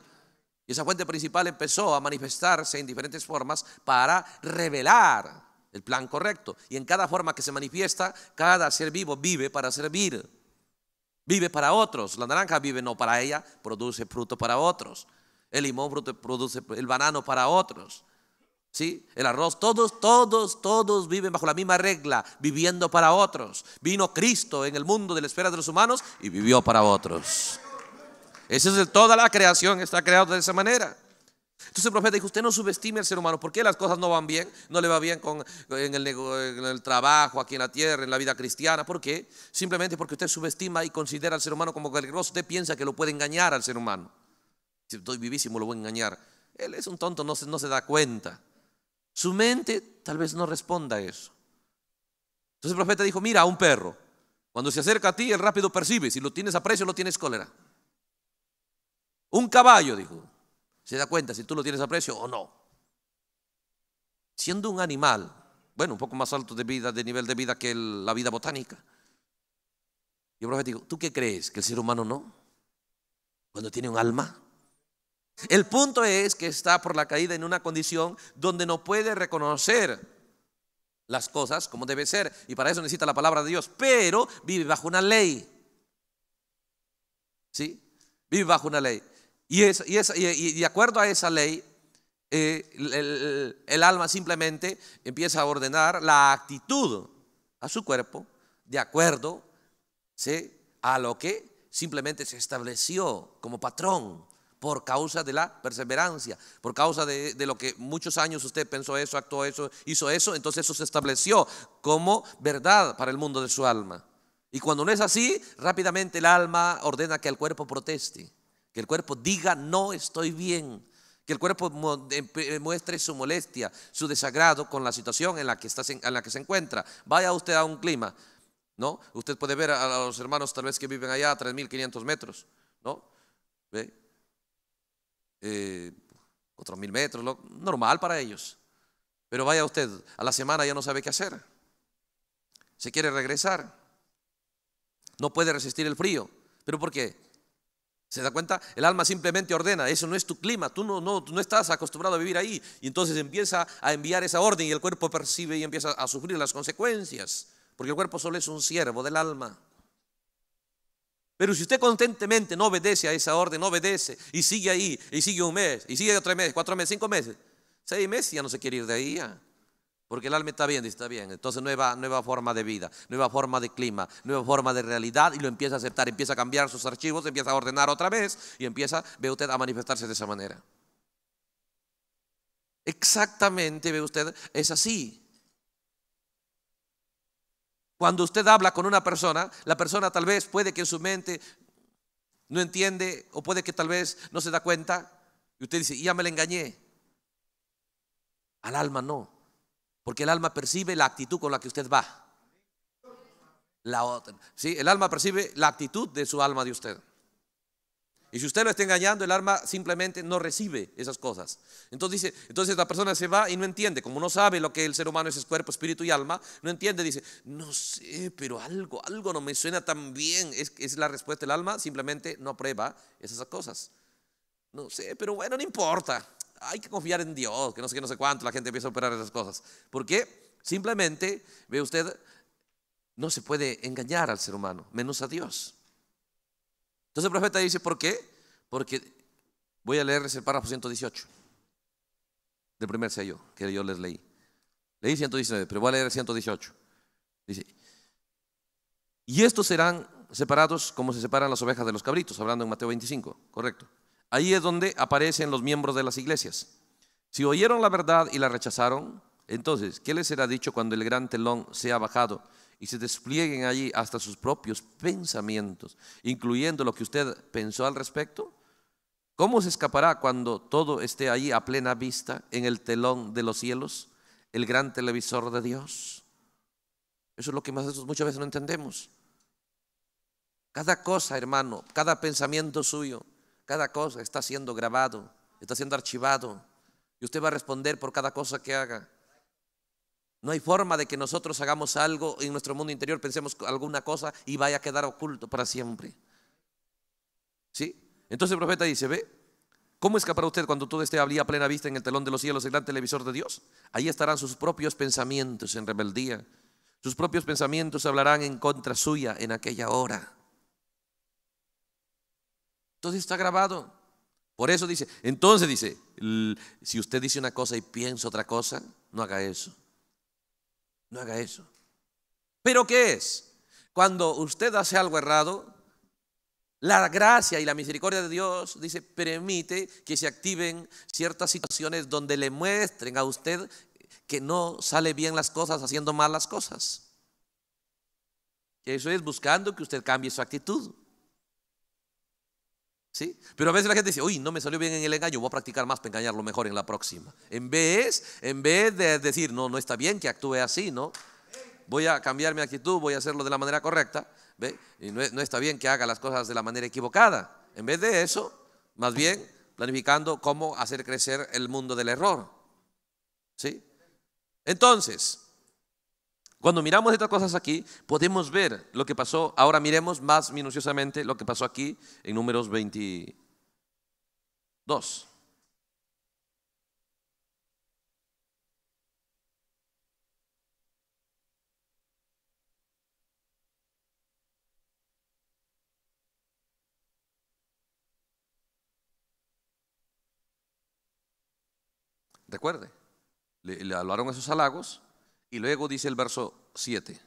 Y esa fuente principal empezó a manifestarse en diferentes formas para revelar el plan correcto. Y en cada forma que se manifiesta, cada ser vivo vive para servir. Vive para otros. La naranja vive no para ella, produce fruto para otros. El limón produce el banano para otros. ¿Sí? El arroz, todos, todos, todos viven bajo la misma regla, viviendo para otros. Vino Cristo en el mundo de la esfera de los humanos y vivió para otros. Esa es toda la creación está creada de esa manera. Entonces el profeta dijo, usted no subestime al ser humano, ¿por qué las cosas no van bien? No le va bien con, en, el, trabajo, aquí en la tierra, en la vida cristiana, ¿por qué? Simplemente porque usted subestima y considera al ser humano como peligroso, usted piensa que lo puede engañar al ser humano. Si estoy vivísimo lo voy a engañar. Él es un tonto, no se, no se da cuenta. Su mente tal vez no responda a eso. Entonces el profeta dijo, mira, a un perro, cuando se acerca a ti, el rápido percibe, si lo tienes a precio, lo tienes cólera. Un caballo, dijo, se da cuenta si tú lo tienes a precio o no. Siendo un animal, bueno, un poco más alto de vida, de nivel de vida que la vida botánica. Yo profeta digo, ¿tú qué crees? ¿Que el ser humano no? Cuando tiene un alma. El punto es que está por la caída en una condición donde no puede reconocer las cosas como debe ser. Y para eso necesita la palabra de Dios. Pero vive bajo una ley. ¿Sí? Vive bajo una ley. Y, de acuerdo a esa ley, eh, el, alma simplemente empieza a ordenar la actitud a su cuerpo de acuerdo ¿sí? a lo que simplemente se estableció como patrón por causa de la perseverancia, por causa de, de, lo que muchos años usted pensó eso, actuó eso, hizo eso, entonces eso se estableció como verdad para el mundo de su alma. Y cuando no es así, rápidamente el alma ordena que el cuerpo proteste. Que el cuerpo diga, no estoy bien. Que el cuerpo muestre su molestia, su desagrado con la situación en la que, en la que se encuentra. Vaya usted a un clima, ¿no? Usted puede ver a los hermanos tal vez que viven allá a 3.500 metros, ¿no? ¿Ve? Eh, otros mil metros, normal para ellos. Pero vaya usted, a la semana ya no sabe qué hacer. Se quiere regresar. No puede resistir el frío. ¿Pero por qué? ¿Se da cuenta? El alma simplemente ordena, eso no es tu clima, tú no, no, no estás acostumbrado a vivir ahí. Y entonces empieza a enviar esa orden y el cuerpo percibe y empieza a sufrir las consecuencias, porque el cuerpo solo es un siervo del alma. Pero si usted constantemente no obedece a esa orden, no obedece y sigue ahí, y sigue un mes, y sigue otro mes, cuatro meses, cinco meses, seis meses, ya no se quiere ir de ahí. Porque el alma está bien, está bien. Entonces nueva, nueva forma de vida, nueva forma de clima, nueva forma de realidad y lo empieza a aceptar, empieza a cambiar sus archivos, empieza a ordenar otra vez y empieza, ve usted, a manifestarse de esa manera. Exactamente, ve usted, es así. Cuando usted habla con una persona, la persona tal vez puede que en su mente no entiende o puede que tal vez no se da cuenta y usted dice, ya me la engañé. Al alma no. Porque el alma percibe la actitud con la que usted va. La otra. Sí, el alma percibe la actitud de su alma de usted. Y si usted lo está engañando, el alma simplemente no recibe esas cosas. Entonces dice, entonces la persona se va y no entiende, como no sabe lo que el ser humano es cuerpo, espíritu y alma, no entiende, dice, no sé, pero algo, algo no me suena tan bien. Es, es la respuesta del alma, simplemente no prueba esas cosas. No sé, pero bueno, no importa hay que confiar en Dios, que no sé qué, no sé cuánto, la gente empieza a operar esas cosas. Porque simplemente, ve usted, no se puede engañar al ser humano, menos a Dios. Entonces el profeta dice, ¿por qué? Porque voy a leerles el párrafo 118 del primer sello que yo les leí. Leí 119, pero voy a leer 118. Dice, y estos serán separados como se separan las ovejas de los cabritos, hablando en Mateo 25, correcto. Ahí es donde aparecen los miembros de las iglesias. Si oyeron la verdad y la rechazaron, entonces, ¿qué les será dicho cuando el gran telón sea bajado y se desplieguen allí hasta sus propios pensamientos, incluyendo lo que usted pensó al respecto? ¿Cómo se escapará cuando todo esté allí a plena vista en el telón de los cielos, el gran televisor de Dios? Eso es lo que más muchas veces no entendemos. Cada cosa, hermano, cada pensamiento suyo, cada cosa está siendo grabado, está siendo archivado. Y usted va a responder por cada cosa que haga. No hay forma de que nosotros hagamos algo en nuestro mundo interior, pensemos alguna cosa y vaya a quedar oculto para siempre. ¿Sí? Entonces el profeta dice, ve, ¿cómo escapará usted cuando todo esté a plena vista en el telón de los cielos, el gran televisor de Dios? Ahí estarán sus propios pensamientos en rebeldía. Sus propios pensamientos hablarán en contra suya en aquella hora entonces está grabado. Por eso dice, entonces dice, si usted dice una cosa y piensa otra cosa, no haga eso. No haga eso. ¿Pero qué es? Cuando usted hace algo errado, la gracia y la misericordia de Dios, dice, permite que se activen ciertas situaciones donde le muestren a usted que no sale bien las cosas haciendo mal las cosas. Eso es buscando que usted cambie su actitud. ¿Sí? Pero a veces la gente dice, uy, no me salió bien en el engaño, voy a practicar más para engañarlo mejor en la próxima. En vez, en vez de decir, no, no está bien que actúe así, ¿no? Voy a cambiar mi actitud, voy a hacerlo de la manera correcta, ¿ve? Y no, no está bien que haga las cosas de la manera equivocada. En vez de eso, más bien planificando cómo hacer crecer el mundo del error. ¿Sí? Entonces, cuando miramos estas cosas aquí, podemos ver lo que pasó. Ahora miremos más minuciosamente lo que pasó aquí en números 22. Recuerde, le, le hablaron esos halagos, y luego dice el verso 7,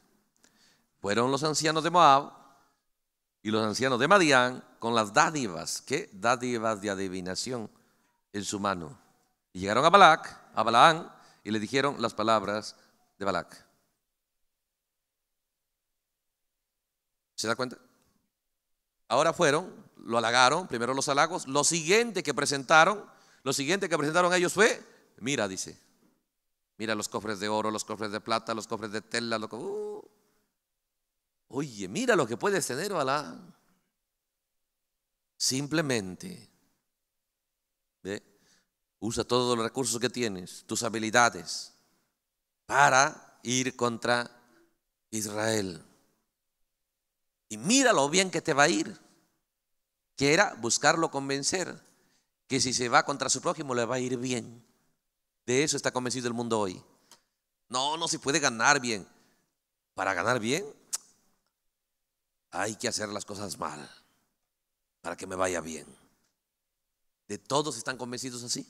fueron los ancianos de Moab y los ancianos de Madián con las dádivas, ¿qué? Dádivas de adivinación en su mano. Y llegaron a Balac, a Balaán, y le dijeron las palabras de Balac. ¿Se da cuenta? Ahora fueron, lo halagaron, primero los halagos. Lo siguiente que presentaron, lo siguiente que presentaron ellos fue, mira, dice, Mira los cofres de oro, los cofres de plata, los cofres de tela. Uh. Oye, mira lo que puedes tener, Ola. Simplemente ¿ve? usa todos los recursos que tienes, tus habilidades, para ir contra Israel. Y mira lo bien que te va a ir, que era buscarlo convencer, que si se va contra su prójimo le va a ir bien. De eso está convencido el mundo hoy. No, no se puede ganar bien. Para ganar bien hay que hacer las cosas mal para que me vaya bien. De todos están convencidos así.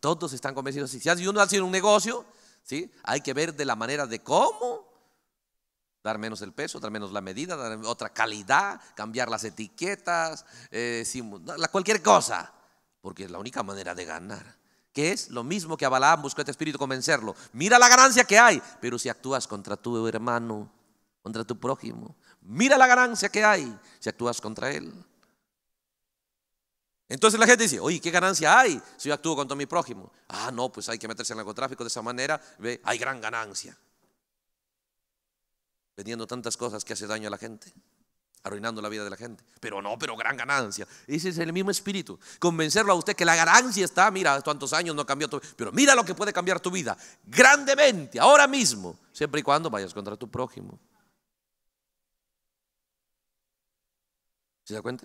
Todos están convencidos así. Si uno hace un negocio, ¿sí? hay que ver de la manera de cómo dar menos el peso, dar menos la medida, dar otra calidad, cambiar las etiquetas, eh, cualquier cosa, porque es la única manera de ganar que es lo mismo que a Balaam buscó este espíritu convencerlo. Mira la ganancia que hay, pero si actúas contra tu hermano, contra tu prójimo, mira la ganancia que hay si actúas contra él. Entonces la gente dice, oye, ¿qué ganancia hay si yo actúo contra mi prójimo? Ah, no, pues hay que meterse en el narcotráfico de esa manera, ve, hay gran ganancia. Vendiendo tantas cosas que hace daño a la gente arruinando la vida de la gente. Pero no, pero gran ganancia. Ese es el mismo espíritu. Convencerlo a usted que la ganancia está, mira, cuántos años no cambió tu Pero mira lo que puede cambiar tu vida. Grandemente, ahora mismo, siempre y cuando vayas contra tu prójimo. ¿Se da cuenta?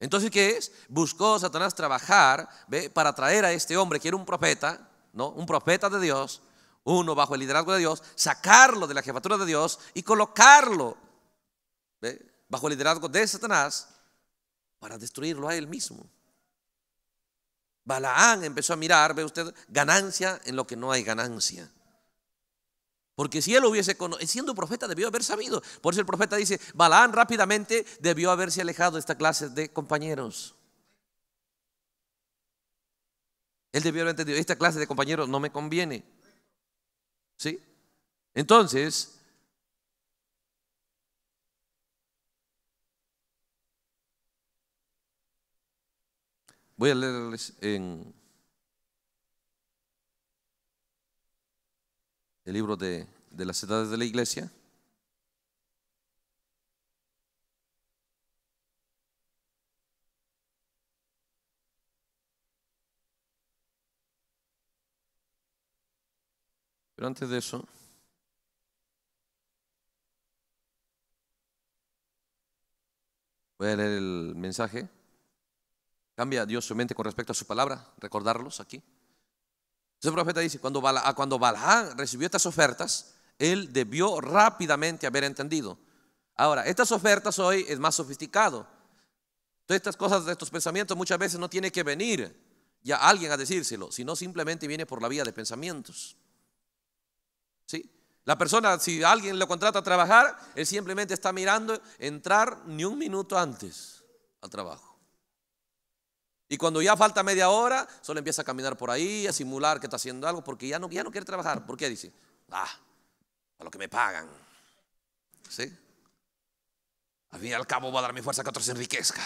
Entonces, ¿qué es? Buscó Satanás trabajar para traer a este hombre que era un profeta, ¿no? Un profeta de Dios, uno bajo el liderazgo de Dios, sacarlo de la jefatura de Dios y colocarlo bajo el liderazgo de Satanás, para destruirlo a él mismo. Balaán empezó a mirar, ve usted, ganancia en lo que no hay ganancia. Porque si él hubiese conocido, siendo profeta, debió haber sabido. Por eso el profeta dice, Balaán rápidamente debió haberse alejado de esta clase de compañeros. Él debió haber entendido, esta clase de compañeros no me conviene. ¿Sí? Entonces, Voy a leerles en el libro de, de las edades de la iglesia. Pero antes de eso, voy a leer el mensaje. Cambia Dios su mente con respecto a su palabra, recordarlos aquí. Entonces el profeta dice, cuando, Bala, recibió estas ofertas, él debió rápidamente haber entendido. Ahora, estas ofertas hoy es más sofisticado. Todas estas cosas, estos pensamientos muchas veces no tiene que venir ya alguien a decírselo, sino simplemente viene por la vía de pensamientos. ¿Sí? La persona, si alguien lo contrata a trabajar, él simplemente está mirando entrar ni un minuto antes al trabajo. Y cuando ya falta media hora, solo empieza a caminar por ahí, a simular que está haciendo algo, porque ya no, no quiere trabajar. ¿Por qué? Dice, ah, a lo que me pagan. ¿Sí? Al fin y al cabo va a dar mi fuerza que otro se enriquezca.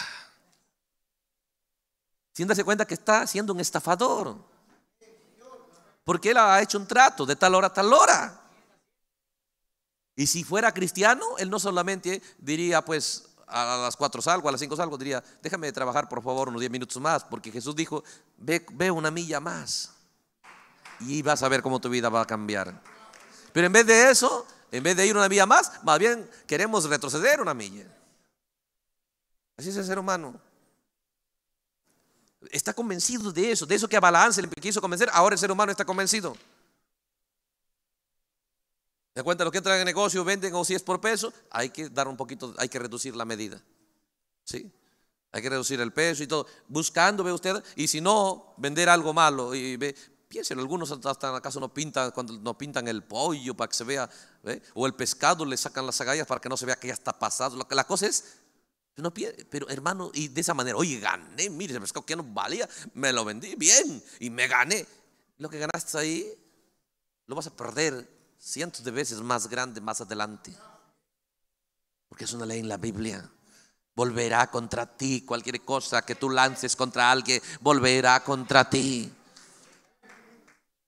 Siéntase cuenta que está siendo un estafador. Porque él ha hecho un trato de tal hora a tal hora. Y si fuera cristiano, él no solamente diría, pues a las 4 salgo, a las 5 salgo, diría, déjame trabajar por favor unos 10 minutos más, porque Jesús dijo, ve, ve una milla más y vas a ver cómo tu vida va a cambiar. Pero en vez de eso, en vez de ir una milla más, más bien queremos retroceder una milla. Así es el ser humano. Está convencido de eso, de eso que a se le quiso convencer, ahora el ser humano está convencido. ¿Se cuenta? Los que entran en negocio venden o si es por peso, hay que dar un poquito, hay que reducir la medida. ¿Sí? Hay que reducir el peso y todo. Buscando, ve usted, y si no, vender algo malo. Y ve, algunos hasta acaso no pintan, cuando no pintan el pollo para que se vea, o el pescado le sacan las agallas para que no se vea que ya está pasado. La cosa es, no pero hermano, y de esa manera, oye, gané, mire, el pescado que no valía, me lo vendí bien y me gané. Lo que ganaste ahí, lo vas a perder cientos de veces más grande más adelante. Porque es una ley en la Biblia. Volverá contra ti cualquier cosa que tú lances contra alguien, volverá contra ti.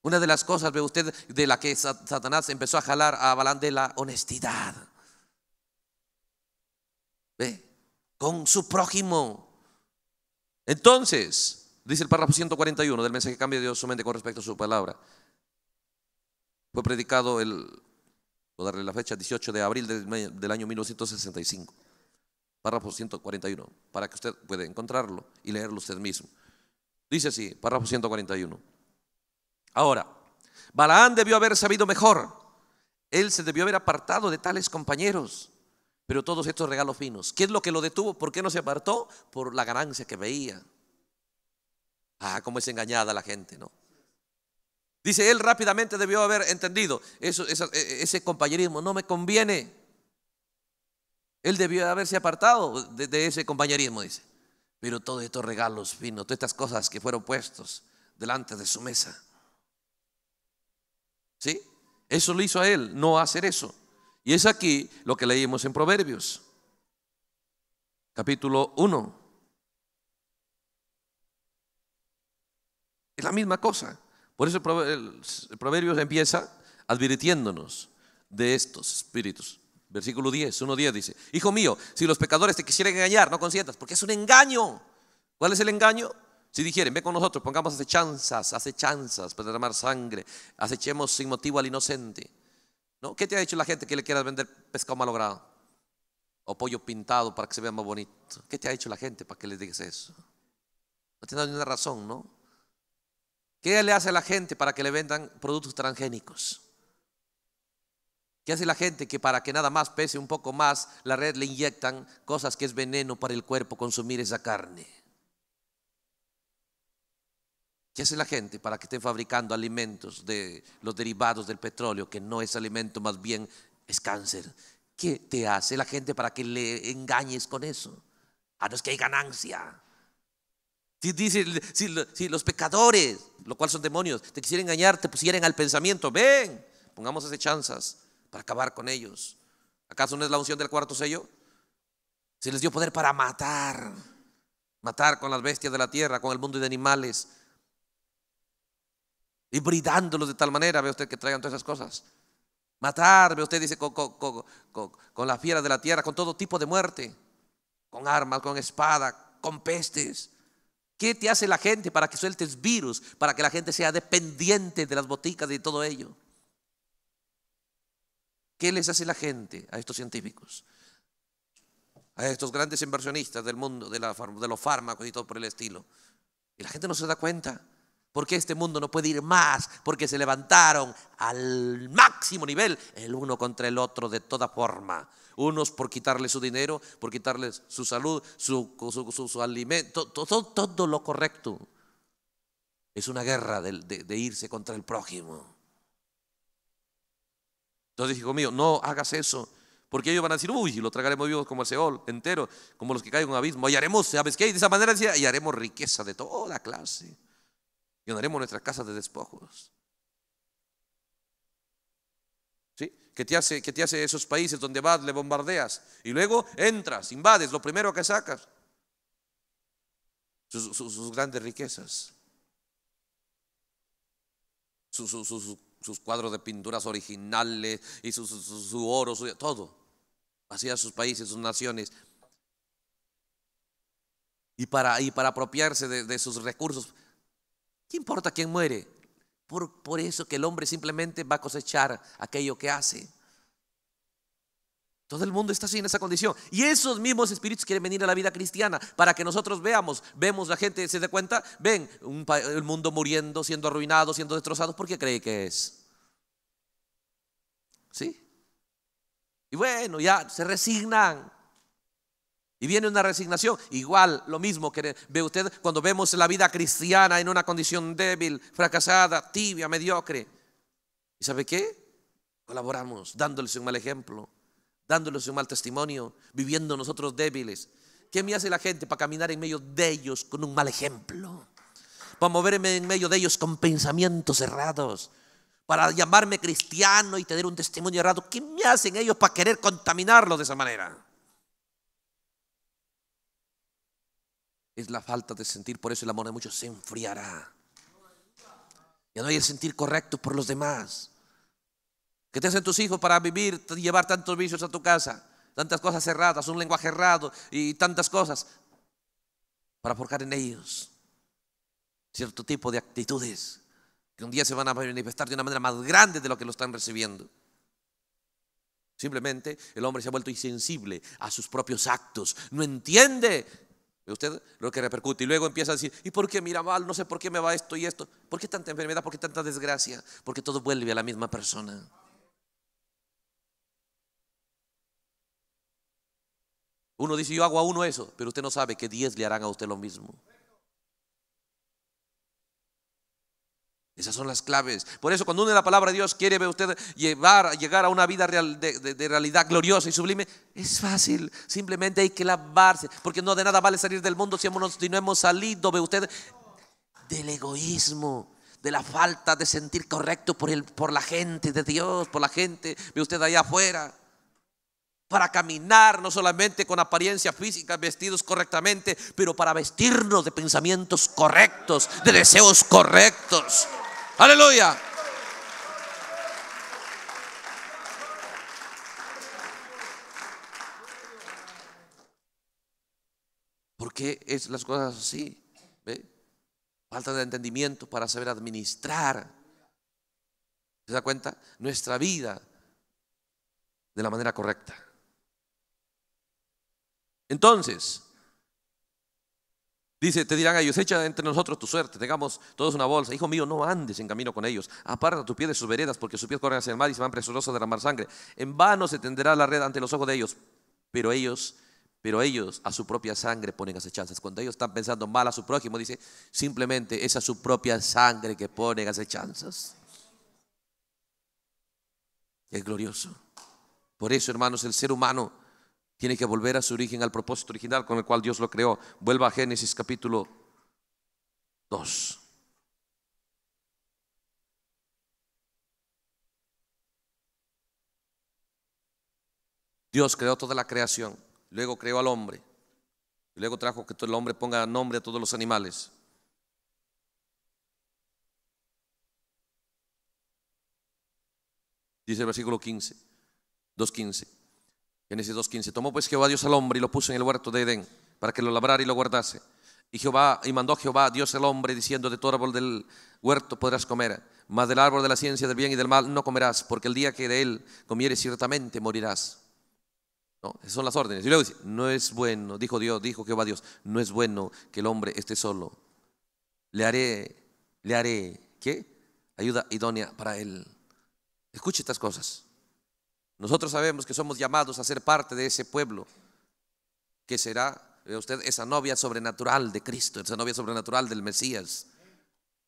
Una de las cosas, ve usted, de la que Satanás empezó a jalar a Balán de la honestidad. Con su prójimo. Entonces, dice el párrafo 141 del mensaje que cambia Dios su mente con respecto a su palabra. Fue predicado el, voy a darle la fecha, 18 de abril del, año 1965, párrafo 141, para que usted pueda encontrarlo y leerlo usted mismo. Dice así, párrafo 141. Ahora, Balaán debió haber sabido mejor. Él se debió haber apartado de tales compañeros. Pero todos estos regalos finos. ¿Qué es lo que lo detuvo? ¿Por qué no se apartó? Por la ganancia que veía. Ah, cómo es engañada la gente, ¿no? Dice, él rápidamente debió haber entendido, e, e, ese compañerismo no me conviene. Él debió haberse apartado de, ese compañerismo, dice. Pero todos estos regalos finos, todas estas cosas que fueron puestos delante de su mesa. ¿Sí? Eso lo hizo a él, no hacer eso. Y es aquí lo que leímos en Proverbios, capítulo 1. Es la misma cosa. Por eso el proverbio empieza advirtiéndonos de estos espíritus. Versículo 10, 1-10 dice, Hijo mío, si los pecadores te quisieran engañar, no consientas, porque es un engaño. ¿Cuál es el engaño? Si dijeren, ven con nosotros, pongamos acechanzas, acechanzas para derramar sangre, acechemos sin motivo al inocente. ¿No? ¿Qué te ha hecho la gente que le quieras vender pescado malogrado? O pollo pintado para que se vea más bonito. ¿Qué te ha hecho la gente para que le digas eso? No tiene ninguna razón, ¿no? ¿Qué le hace a la gente para que le vendan productos transgénicos? ¿Qué hace la gente que para que nada más pese un poco más, la red le inyectan cosas que es veneno para el cuerpo consumir esa carne? ¿Qué hace la gente para que estén fabricando alimentos de los derivados del petróleo, que no es alimento, más bien es cáncer? ¿Qué te hace la gente para que le engañes con eso? A ah, los que hay ganancia. Si, dice, si, los pecadores, lo cual son demonios, te quisieran engañar, te pusieran al pensamiento, ven, pongamos chanzas para acabar con ellos. ¿Acaso no es la unción del cuarto sello? Se les dio poder para matar, matar con las bestias de la tierra, con el mundo de animales, y bridándolos de tal manera, ve usted que traigan todas esas cosas. Matar, ve usted, dice, con, con, con, con las fieras de la tierra, con todo tipo de muerte, con armas, con espada, con pestes. ¿Qué te hace la gente para que sueltes virus, para que la gente sea dependiente de las boticas y todo ello? ¿Qué les hace la gente a estos científicos? A estos grandes inversionistas del mundo, de, de los fármacos y todo por el estilo. Y la gente no se da cuenta. Porque este mundo no puede ir más, porque se levantaron al máximo nivel el uno contra el otro de toda forma unos por quitarle su dinero, por quitarle su salud, su, alimento, todo, lo correcto. Es una guerra de, irse contra el prójimo. Entonces, hijo mío, no hagas eso. Porque ellos van a decir, uy, lo tragaremos vivos como el Seol entero, como los que caen en un abismo. Y haremos, ¿sabes qué? Y de esa manera decía, y haremos riqueza de toda clase. Y honraremos nuestras casas de despojos. que te hace, que te hace esos países donde vas, le bombardeas y luego entras, invades, lo primero que sacas, sus, grandes riquezas, sus, cuadros de pinturas originales y su, oro su oro, todo, hacia sus países, sus naciones. Y para, y para apropiarse de, de sus recursos, ¿qué importa quién muere? Por, eso que el hombre simplemente va a cosechar aquello que hace. Todo el mundo está así en esa condición. Y esos mismos espíritus quieren venir a la vida cristiana para que nosotros veamos. Vemos la gente, ¿se da cuenta? Ven, el mundo muriendo, siendo arruinado, siendo destrozado. porque cree que es? ¿Sí? Y bueno, ya se resignan. Y viene una resignación. Igual, lo mismo que ve usted cuando vemos la vida cristiana en una condición débil, fracasada, tibia, mediocre. ¿Y sabe qué? Colaboramos dándoles un mal ejemplo, dándoles un mal testimonio, viviendo nosotros débiles. ¿Qué me hace la gente para caminar en medio de ellos con un mal ejemplo? Para moverme en medio de ellos con pensamientos errados. Para llamarme cristiano y tener un testimonio errado. ¿Qué me hacen ellos para querer contaminarlo de esa manera? es la falta de sentir, por eso el amor de muchos se enfriará. Ya no hay el sentir correcto por los demás. ¿Qué te hacen tus hijos para vivir, llevar tantos vicios a tu casa? Tantas cosas erradas, un lenguaje errado y tantas cosas para forjar en ellos cierto tipo de actitudes que un día se van a manifestar de una manera más grande de lo que lo están recibiendo. Simplemente el hombre se ha vuelto insensible a sus propios actos, no entiende Usted lo que repercute y luego empieza a decir, ¿y por qué mira mal? No sé por qué me va esto y esto. ¿Por qué tanta enfermedad? ¿Por qué tanta desgracia? Porque todo vuelve a la misma persona. Uno dice, yo hago a uno eso, pero usted no sabe que diez le harán a usted lo mismo. Esas son las claves. Por eso cuando uno la palabra de Dios quiere ver usted llegar a una vida real, de, realidad gloriosa y sublime, es fácil. Simplemente hay que lavarse. Porque no de nada vale salir del mundo si, no hemos salido, ve usted, del egoísmo, de la falta de sentir correcto por, el, por la gente de Dios, por la gente, ve usted allá afuera para caminar no solamente con apariencia física, vestidos correctamente, pero para vestirnos de pensamientos correctos, de deseos correctos. Aleluya. ¿Por qué es las cosas así? Falta de entendimiento para saber administrar. ¿Se da cuenta? Nuestra vida de la manera correcta. Entonces, Dice, te dirán a ellos, echa entre nosotros tu suerte, tengamos todos una bolsa. Hijo mío, no andes en camino con ellos. Aparta tu pie de sus veredas, porque sus pies corren hacia el mar y se van presurosos a derramar sangre. En vano se tenderá la red ante los ojos de ellos. Pero ellos, pero ellos a su propia sangre ponen acechanzas. Cuando ellos están pensando mal a su prójimo, dice, simplemente es a su propia sangre que ponen acechanzas. Es glorioso. Por eso, hermanos, el ser humano tiene que volver a su origen, al propósito original con el cual Dios lo creó. Vuelva a Génesis capítulo 2. Dios creó toda la creación, luego creó al hombre, luego trajo que todo el hombre ponga nombre a todos los animales. Dice el versículo 15, 2.15. Génesis 2.15. Tomó pues Jehová Dios al hombre y lo puso en el huerto de Edén para que lo labrara y lo guardase. Y, Jehová, y mandó Jehová Dios al hombre diciendo, de todo árbol del huerto podrás comer, mas del árbol de la ciencia del bien y del mal no comerás, porque el día que de él comieres ciertamente morirás. esas son las órdenes. Y luego dice, no es bueno, dijo Dios, dijo Jehová Dios, no es bueno que el hombre esté solo. Le haré, le haré, ¿qué? Ayuda idónea para él. Escuche estas cosas. Nosotros sabemos que somos llamados a ser parte de ese pueblo, que será usted esa novia sobrenatural de Cristo, esa novia sobrenatural del Mesías.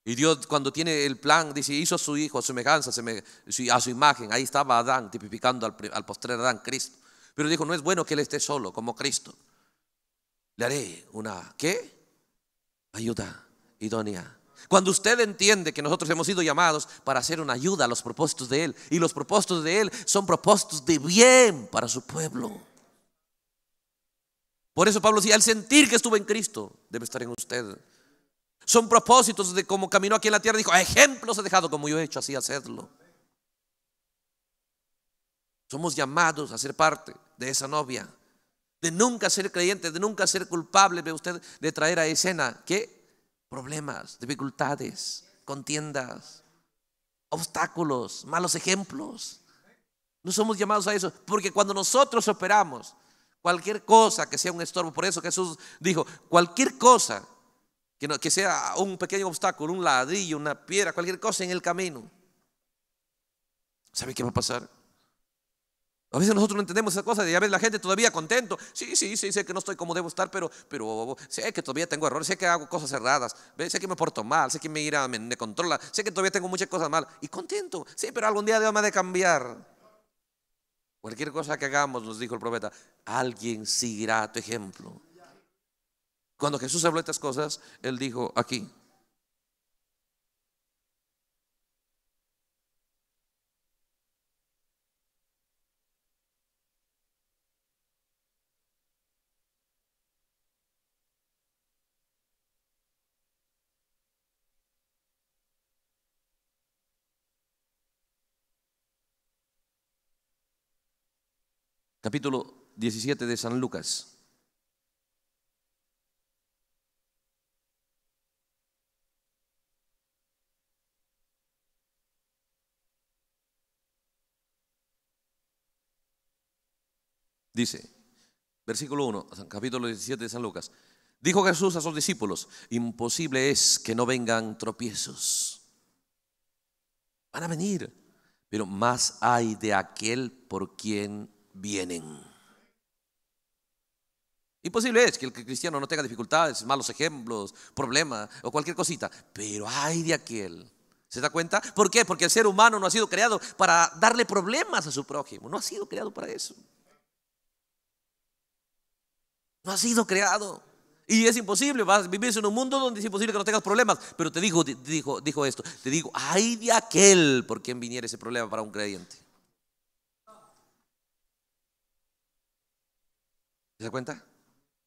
Y Dios cuando tiene el plan, dice, hizo a su hijo, a su semejanza, a su imagen. Ahí estaba Adán, tipificando al, al postrer Adán, Cristo. Pero dijo, no es bueno que él esté solo, como Cristo. Le haré una, ¿qué? Ayuda idónea cuando usted entiende que nosotros hemos sido llamados para hacer una ayuda a los propósitos de Él, y los propósitos de Él son propósitos de bien para su pueblo. Por eso Pablo decía, al sentir que estuvo en Cristo, debe estar en usted. Son propósitos de cómo caminó aquí en la tierra. Dijo, ejemplos he dejado como yo he hecho, así hacerlo. Somos llamados a ser parte de esa novia. De nunca ser creyente, de nunca ser culpable, de usted, de traer a escena que problemas, dificultades, contiendas, obstáculos, malos ejemplos. No somos llamados a eso, porque cuando nosotros operamos, cualquier cosa que sea un estorbo, por eso Jesús dijo, cualquier cosa que, que sea un pequeño obstáculo, un ladrillo, una piedra, cualquier cosa en el camino, ¿sabe qué va a pasar? A veces nosotros no entendemos esa cosa, de a la gente todavía contento. Sí, sí, sí, sé que no estoy como debo estar, pero, pero sé que todavía tengo errores, sé que hago cosas erradas, sé que me porto mal, sé que me ira me, controla, sé que todavía tengo muchas cosas mal. Y contento, sí, pero algún día Dios de cambiar. Cualquier cosa que hagamos, nos dijo el profeta, alguien seguirá tu ejemplo. Cuando Jesús habló de estas cosas, él dijo aquí, capítulo 17 de San Lucas. Dice, versículo 1, capítulo 17 de San Lucas. Dijo Jesús a sus discípulos, imposible es que no vengan tropiezos. Van a venir, pero más hay de aquel por quien vienen. Imposible es que el cristiano no tenga dificultades, malos ejemplos, problemas o cualquier cosita, pero hay de aquel. ¿Se da cuenta? ¿Por qué? Porque el ser humano no ha sido creado para darle problemas a su prójimo, no ha sido creado para eso. No ha sido creado. Y es imposible, vas a vivir en un mundo donde es imposible que no tengas problemas. Pero te dijo, dijo, dijo esto, te digo, ay de aquel por quien viniera ese problema para un creyente. ¿Se cuenta?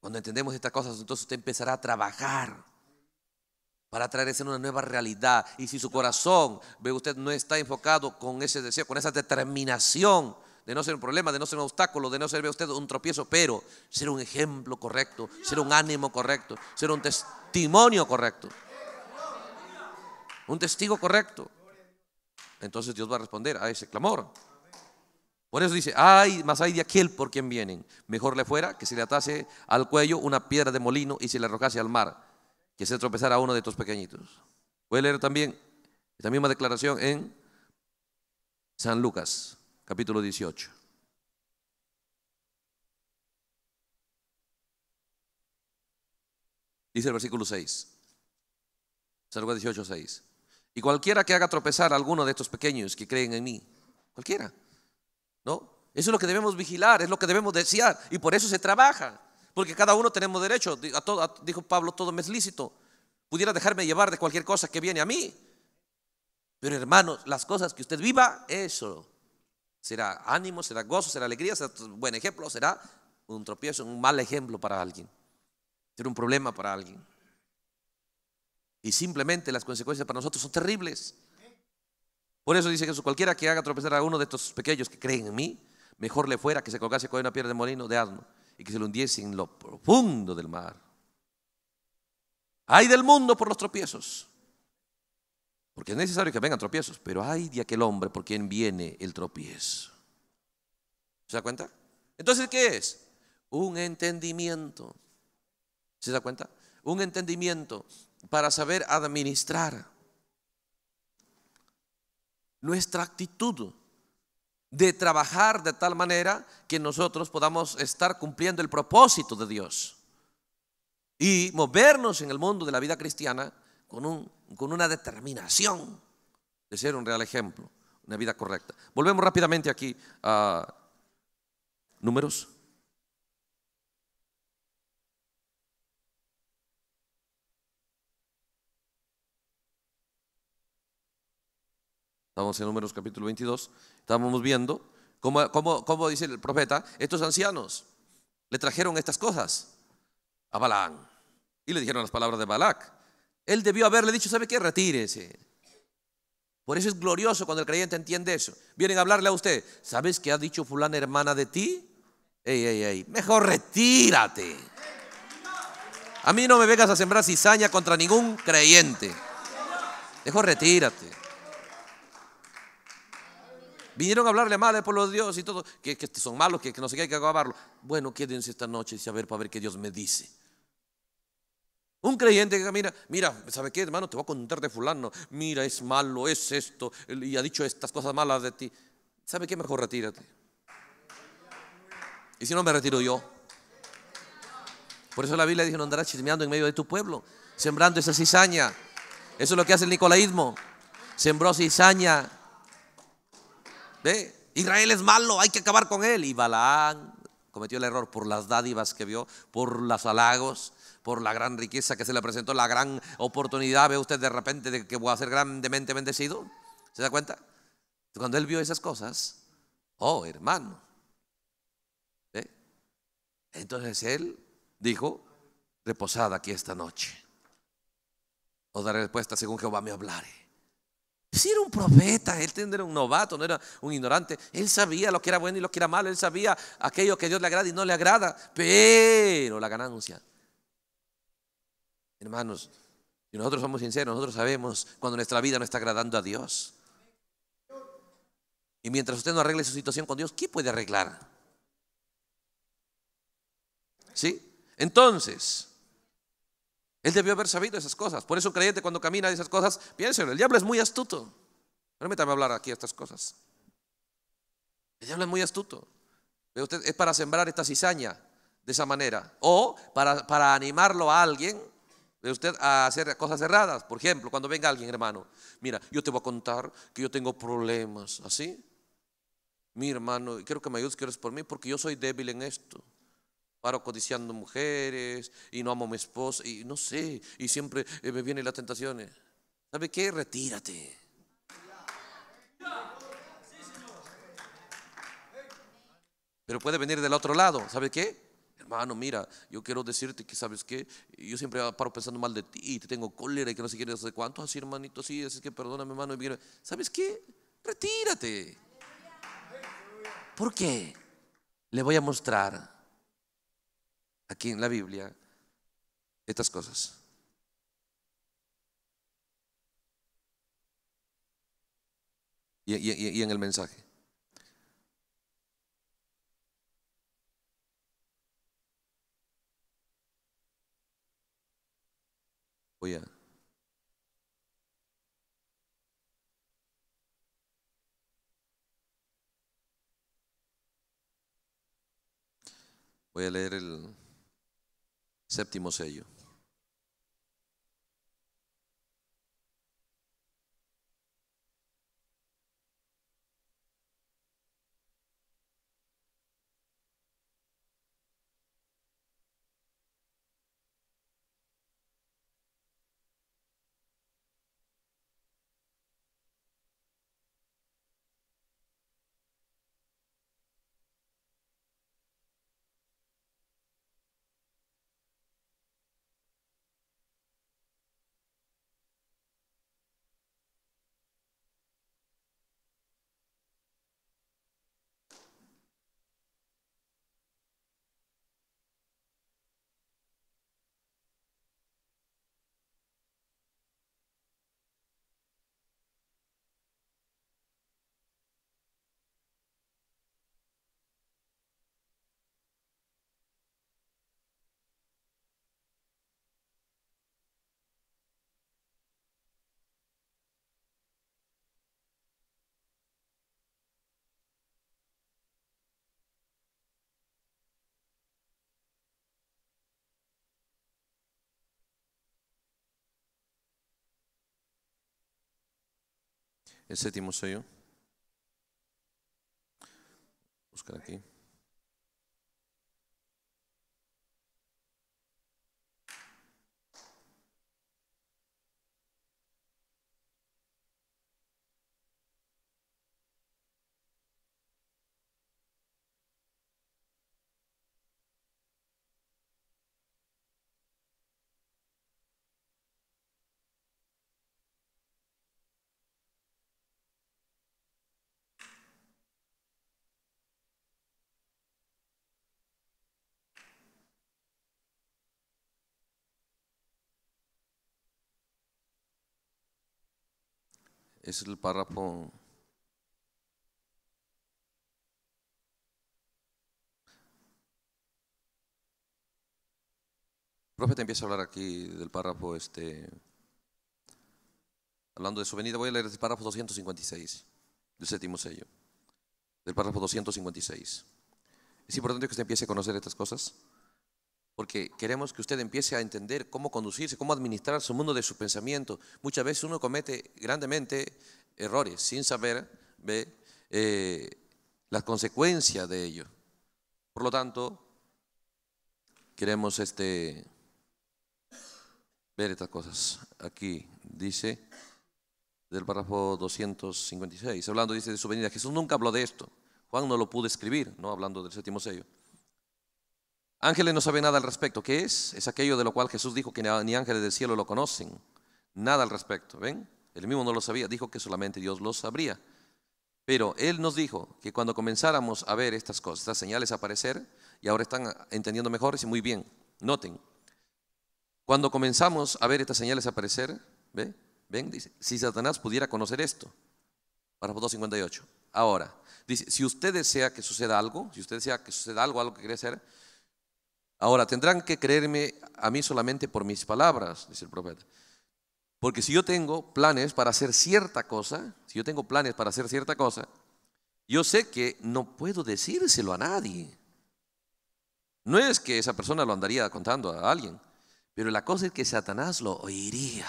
Cuando entendemos estas cosas, entonces usted empezará a trabajar para traer en una nueva realidad. Y si su corazón, ve usted, no está enfocado con ese deseo, con esa determinación de no ser un problema, de no ser un obstáculo, de no ser, ve usted, un tropiezo, pero ser un ejemplo correcto, ser un ánimo correcto, ser un testimonio correcto, un testigo correcto. Entonces Dios va a responder a ese clamor. Por eso dice, ay, más hay de aquel por quien vienen. Mejor le fuera que se le atase al cuello una piedra de molino y se le arrojase al mar, que se tropezara a uno de estos pequeñitos. Voy a leer también esta misma declaración en San Lucas, capítulo 18. Dice el versículo 6. San Lucas 18, 6. Y cualquiera que haga tropezar a alguno de estos pequeños que creen en mí, cualquiera ¿no? Eso es lo que debemos vigilar, es lo que debemos desear y por eso se trabaja, porque cada uno tenemos derecho, a todo, dijo Pablo, todo me es lícito, pudiera dejarme llevar de cualquier cosa que viene a mí, pero hermanos, las cosas que usted viva, eso será ánimo, será gozo, será alegría, será buen ejemplo, será un tropiezo, un mal ejemplo para alguien, será un problema para alguien. Y simplemente las consecuencias para nosotros son terribles. Por eso dice Jesús, cualquiera que haga tropezar a uno de estos pequeños que creen en mí, mejor le fuera que se colgase con una piedra de molino de asno y que se lo hundiese en lo profundo del mar. Hay del mundo por los tropiezos. Porque es necesario que vengan tropiezos, pero hay de aquel hombre por quien viene el tropiezo. ¿Se da cuenta? Entonces, ¿qué es? Un entendimiento. ¿Se da cuenta? Un entendimiento para saber administrar nuestra actitud de trabajar de tal manera que nosotros podamos estar cumpliendo el propósito de Dios y movernos en el mundo de la vida cristiana con, un, con una determinación de ser un real ejemplo, una vida correcta. Volvemos rápidamente aquí a números Estamos en Números capítulo 22. Estábamos viendo cómo, dice el profeta, estos ancianos le trajeron estas cosas a Balaam. Y le dijeron las palabras de Balac. Él debió haberle dicho, ¿sabe qué? Retírese. Por eso es glorioso cuando el creyente entiende eso. Vienen a hablarle a usted, ¿sabes qué ha dicho fulana hermana de ti? Ey, ey, ey, mejor retírate. A mí no me vengas a sembrar cizaña contra ningún creyente. Mejor retírate. Vinieron a hablarle mal de eh, pueblo de Dios y todo, que, son malos, que, no sé qué, hay que acabarlo. Bueno, quédense esta noche y a ver para ver qué Dios me dice. Un creyente que mira mira, ¿sabe qué, hermano? Te voy a contar de fulano. Mira, es malo, es esto, y ha dicho estas cosas malas de ti. ¿Sabe qué? Mejor retírate. Y si no, me retiro yo. Por eso la Biblia dice, no andarás chismeando en medio de tu pueblo, sembrando esa cizaña. Eso es lo que hace el nicolaísmo. Sembró cizaña Israel es malo, hay que acabar con él. Y Balaán cometió el error por las dádivas que vio, por los halagos, por la gran riqueza que se le presentó, la gran oportunidad, ve usted de repente de que voy a ser grandemente bendecido. ¿Se da cuenta? Cuando él vio esas cosas, oh hermano. Entonces él dijo, reposad aquí esta noche. Os daré respuesta según Jehová me hablare. Si pues era un profeta, él no era un novato, no era un ignorante. Él sabía lo que era bueno y lo que era malo. Él sabía aquello que a Dios le agrada y no le agrada. Pero la ganancia. Hermanos, y nosotros somos sinceros, nosotros sabemos cuando nuestra vida no está agradando a Dios. Y mientras usted no arregle su situación con Dios, ¿qué puede arreglar? ¿Sí? Entonces, él debió haber sabido esas cosas. Por eso creyente cuando camina de esas cosas, piénselo, el diablo es muy astuto. Permítame hablar aquí estas cosas. El diablo es muy astuto. Usted, es para sembrar esta cizaña de esa manera. O para, animarlo a alguien de usted a hacer cosas erradas Por ejemplo, cuando venga alguien, hermano, mira, yo te voy a contar que yo tengo problemas, así. Mi hermano, quiero que me ayudes, que eres por mí, porque yo soy débil en esto paro codiciando mujeres y no amo a mi esposa y no sé, y siempre eh, me vienen las tentaciones. Eh, ¿Sabe qué? Retírate. Pero puede venir del otro lado, ¿sabe qué? Hermano, mira, yo quiero decirte que, ¿sabes qué? Yo siempre paro pensando mal de ti y te tengo cólera y que no sé qué, no sé cuánto, así hermanito, sí, así que perdóname, hermano. Y ¿Sabes qué? Retírate. ¿Por qué? Le voy a mostrar aquí en la Biblia estas cosas. Y, en el mensaje. Voy a... Voy a leer el, Séptimo sello. El séptimo soy Buscar aquí. es el párrafo El profe te empieza a hablar aquí del párrafo, este, hablando de su venida, voy a leer el párrafo 256 del séptimo sello, del párrafo 256. Es importante que usted empiece a conocer estas cosas porque queremos que usted empiece a entender cómo conducirse, cómo administrar su mundo de su pensamiento. Muchas veces uno comete grandemente errores sin saber ¿ve? Eh, las consecuencias de ello. Por lo tanto, queremos este, ver estas cosas. Aquí dice del párrafo 256, hablando dice de su venida. Jesús nunca habló de esto. Juan no lo pudo escribir, no hablando del séptimo sello. Ángeles no sabe nada al respecto. ¿Qué es? Es aquello de lo cual Jesús dijo que ni ángeles del cielo lo conocen. Nada al respecto. ¿Ven? Él mismo no lo sabía. Dijo que solamente Dios lo sabría. Pero Él nos dijo que cuando comenzáramos a ver estas cosas, estas señales aparecer, y ahora están entendiendo mejor, y muy bien, noten, cuando comenzamos a ver estas señales aparecer, ¿ve? ¿ven? Dice, si Satanás pudiera conocer esto, párrafo 258. Ahora, dice, si usted desea que suceda algo, si usted desea que suceda algo, algo que quiere hacer, Ahora, tendrán que creerme a mí solamente por mis palabras, dice el profeta. Porque si yo tengo planes para hacer cierta cosa, si yo tengo planes para hacer cierta cosa, yo sé que no puedo decírselo a nadie. No es que esa persona lo andaría contando a alguien, pero la cosa es que Satanás lo oiría.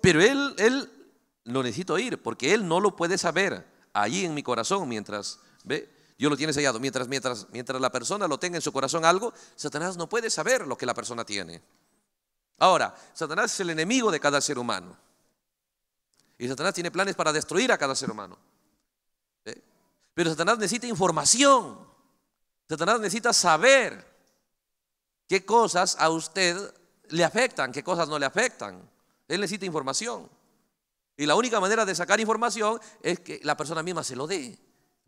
Pero él, él lo necesita oír, porque él no lo puede saber allí en mi corazón mientras ve. Dios lo tiene sellado. Mientras, mientras, mientras la persona lo tenga en su corazón algo, Satanás no puede saber lo que la persona tiene. Ahora, Satanás es el enemigo de cada ser humano. Y Satanás tiene planes para destruir a cada ser humano. ¿Eh? Pero Satanás necesita información. Satanás necesita saber qué cosas a usted le afectan, qué cosas no le afectan. Él necesita información. Y la única manera de sacar información es que la persona misma se lo dé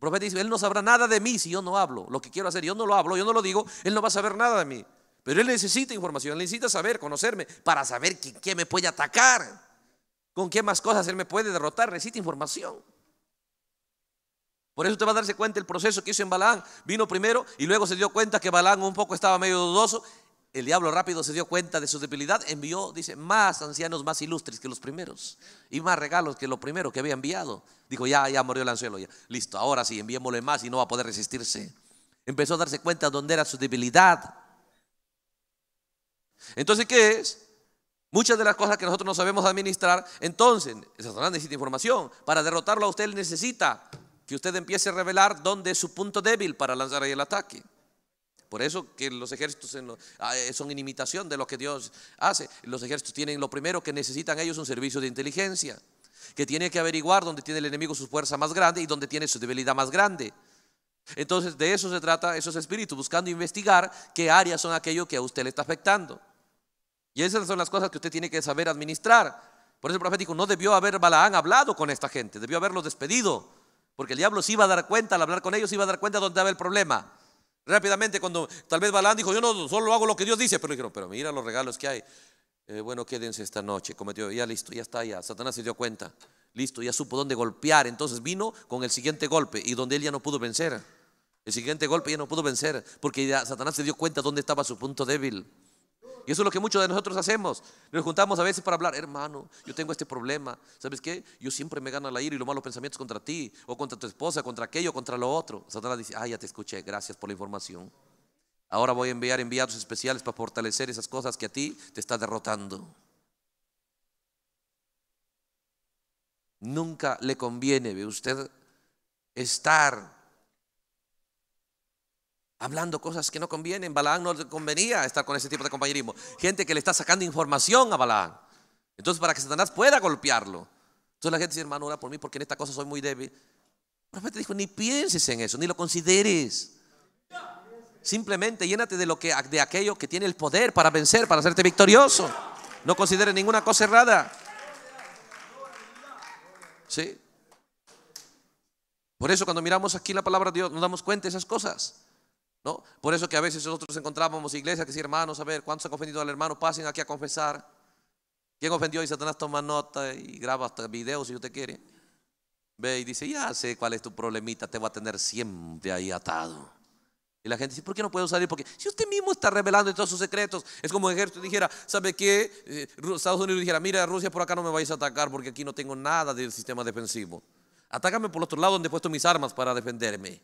profeta dice, él no sabrá nada de mí si yo no hablo. Lo que quiero hacer, yo no lo hablo, yo no lo digo, él no va a saber nada de mí. Pero él necesita información, él necesita saber, conocerme, para saber quién, me puede atacar, con qué más cosas él me puede derrotar, necesita información. Por eso te va a darse cuenta el proceso que hizo en Balán Vino primero y luego se dio cuenta que Balán un poco estaba medio dudoso el diablo rápido se dio cuenta de su debilidad, envió, dice, más ancianos más ilustres que los primeros y más regalos que los primeros que había enviado. Dijo, ya, ya murió el anzuelo, ya. Listo, ahora sí, enviémosle más y no va a poder resistirse. Empezó a darse cuenta de dónde era su debilidad. Entonces, ¿qué es? Muchas de las cosas que nosotros no sabemos administrar, entonces, Satanás necesita información. Para derrotarlo a usted necesita que usted empiece a revelar dónde es su punto débil para lanzar ahí el ataque. Por eso que los ejércitos ah, eh, son en imitación de lo que Dios hace. Los ejércitos tienen lo primero que necesitan ellos un servicio de inteligencia, que tiene que averiguar dónde tiene el enemigo su fuerza más grande y dónde tiene su debilidad más grande. Entonces de eso se trata esos espíritus, buscando investigar qué áreas son aquello que a usted le está afectando. Y esas son las cosas que usted tiene que saber administrar. Por eso el profético no debió haber Balaán hablado con esta gente, debió haberlo despedido, porque el diablo se iba a dar cuenta al hablar con ellos, iba a dar cuenta dónde había el problema. Rápidamente, cuando tal vez Balán dijo, yo no solo hago lo que Dios dice, pero dijeron, pero mira los regalos que hay. Eh, bueno, quédense esta noche, cometió, ya listo, ya está, ya. Satanás se dio cuenta, listo, ya supo dónde golpear. Entonces vino con el siguiente golpe y donde él ya no pudo vencer. El siguiente golpe ya no pudo vencer porque ya Satanás se dio cuenta dónde estaba su punto débil. Y eso es lo que muchos de nosotros hacemos. Nos juntamos a veces para hablar, hermano, yo tengo este problema. ¿Sabes qué? Yo siempre me gano la ira y los malos pensamientos contra ti, o contra tu esposa, contra aquello, contra lo otro. Satanás dice, ah, ya te escuché, gracias por la información. Ahora voy a enviar enviados especiales para fortalecer esas cosas que a ti te está derrotando. Nunca le conviene, ¿ve usted, estar hablando cosas que no convienen. Balaam no le convenía estar con ese tipo de compañerismo. Gente que le está sacando información a Balaam. Entonces, para que Satanás pueda golpearlo. Entonces la gente dice, hermano, ora por mí porque en esta cosa soy muy débil. El profeta dijo, ni pienses en eso, ni lo consideres. Simplemente llénate de, lo que, de aquello que tiene el poder para vencer, para hacerte victorioso. No consideres ninguna cosa errada. ¿Sí? Por eso cuando miramos aquí la palabra de Dios nos damos cuenta de esas cosas. Por eso que a veces nosotros encontrábamos iglesias que decían, hermanos, a ver, ¿cuántos han ofendido al hermano? Pasen aquí a confesar. ¿Quién ofendió? Y Satanás toma nota y graba hasta videos si usted quiere. Ve y dice, ya sé cuál es tu problemita, te voy a tener siempre ahí atado. Y la gente dice, ¿por qué no puedo salir? Porque si usted mismo está revelando todos sus secretos, es como el ejército dijera, ¿sabe qué? Eh, Estados Unidos dijera, mira, Rusia por acá no me vais a atacar porque aquí no tengo nada del sistema defensivo. Atácame por el otro lado donde he puesto mis armas para defenderme.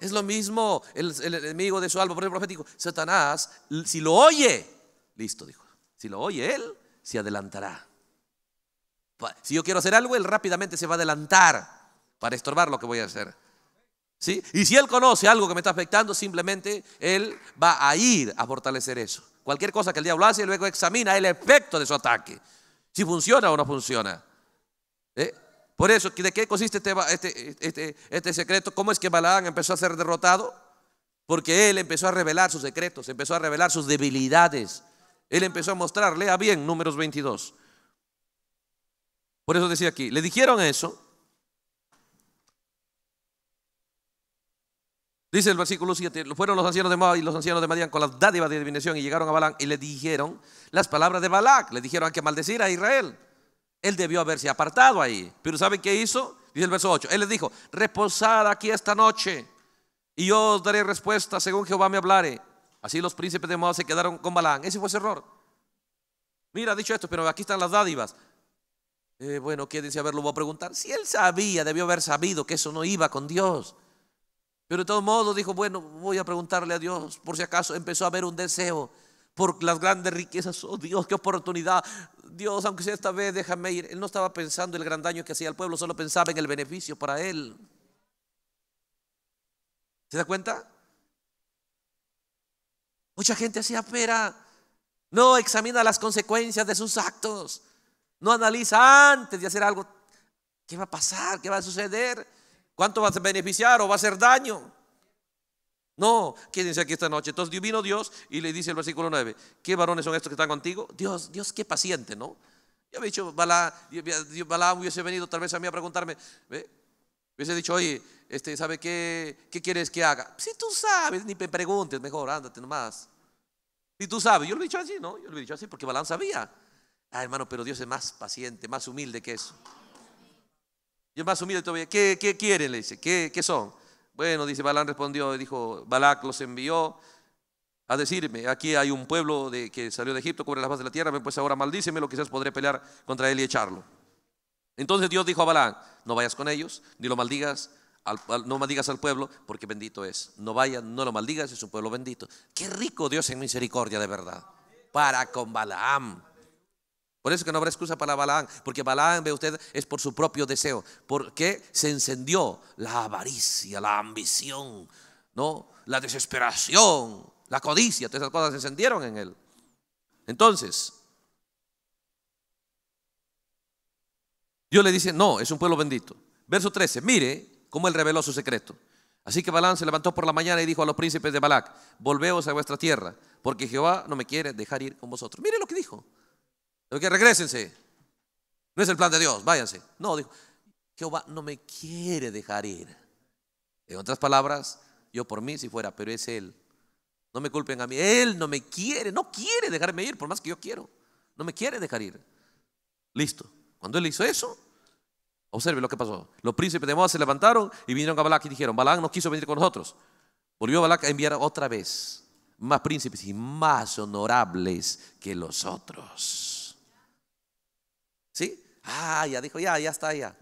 Es lo mismo el, enemigo de su alma, por el profético. Satanás, si lo oye, listo, dijo. Si lo oye él, se adelantará. Si yo quiero hacer algo, él rápidamente se va a adelantar para estorbar lo que voy a hacer. ¿Sí? Y si él conoce algo que me está afectando, simplemente él va a ir a fortalecer eso. Cualquier cosa que el diablo hace, luego examina el efecto de su ataque. Si funciona o no funciona. ¿Eh? Por eso, ¿de qué consiste este, este, este, este, secreto? ¿Cómo es que Balaam empezó a ser derrotado? Porque él empezó a revelar sus secretos, empezó a revelar sus debilidades. Él empezó a mostrar, lea bien, números 22. Por eso decía aquí, le dijeron eso. Dice el versículo 7, fueron los ancianos de Moab y los ancianos de Madian con las dádivas de adivinación y llegaron a Balaam y le dijeron las palabras de Balac, le dijeron que maldecir a Israel. Él debió haberse apartado ahí. Pero ¿saben qué hizo? Dice el verso 8. Él les dijo, reposad aquí esta noche y yo os daré respuesta según Jehová me hablare. Así los príncipes de Moab se quedaron con Balán. Ese fue su error. Mira, dicho esto, pero aquí están las dádivas. Eh, bueno, ¿qué dice? A ver, lo voy a preguntar. Si él sabía, debió haber sabido que eso no iba con Dios. Pero de todos modos dijo, bueno, voy a preguntarle a Dios. Por si acaso empezó a haber un deseo por las grandes riquezas. Oh Dios, qué oportunidad. Dios, aunque sea esta vez, déjame ir. Él no estaba pensando el gran daño que hacía al pueblo, solo pensaba en el beneficio para él. ¿Se da cuenta? Mucha gente así pera No examina las consecuencias de sus actos. No analiza antes de hacer algo. ¿Qué va a pasar? ¿Qué va a suceder? ¿Cuánto va a beneficiar o va a hacer daño? No, quédense aquí esta noche. Entonces vino Dios y le dice el versículo 9, ¿qué varones son estos que están contigo? Dios, Dios, qué paciente, ¿no? Yo había dicho, Balá, Balá hubiese venido tal vez a mí a preguntarme, hubiese dicho, oye, este, ¿sabe qué, quieres que haga? Si tú sabes, ni me preguntes, mejor, ándate nomás. Si tú sabes, yo lo he dicho así, ¿no? Yo lo he dicho así porque Balán sabía. Ah, hermano, pero Dios es más paciente, más humilde que eso. Dios es más humilde todavía. ¿Qué, qué quieren? Le dice, ¿qué, qué son? Bueno, dice Balán respondió, y dijo, Balac los envió a decirme, aquí hay un pueblo de, que salió de Egipto, cubre las bases de la tierra, pues ahora lo quizás podré pelear contra él y echarlo. Entonces Dios dijo a Balán, no vayas con ellos, ni lo maldigas, al, no maldigas al pueblo, porque bendito es. No vayas, no lo maldigas, es un pueblo bendito. Qué rico Dios en misericordia de verdad, para con Balaam. Por eso que no habrá excusa para Balaam, porque Balaam, ve usted, es por su propio deseo, porque se encendió la avaricia, la ambición, ¿no? la desesperación, la codicia, todas esas cosas se encendieron en él. Entonces, Dios le dice, no, es un pueblo bendito. Verso 13, mire cómo él reveló su secreto. Así que Balaam se levantó por la mañana y dijo a los príncipes de Balac, volveos a vuestra tierra, porque Jehová no me quiere dejar ir con vosotros. Mire lo que dijo que regresense. No es el plan de Dios, váyanse. No, dijo, Jehová no me quiere dejar ir. En otras palabras, yo por mí si fuera, pero es Él. No me culpen a mí. Él no me quiere, no quiere dejarme ir, por más que yo quiero. No me quiere dejar ir. Listo. Cuando Él hizo eso, observe lo que pasó. Los príncipes de Moab se levantaron y vinieron a Balak y dijeron, Balak no quiso venir con nosotros. Volvió Balak a enviar otra vez más príncipes y más honorables que los otros. ¿Sí? Ah, ya dijo, ya, ya está, ya.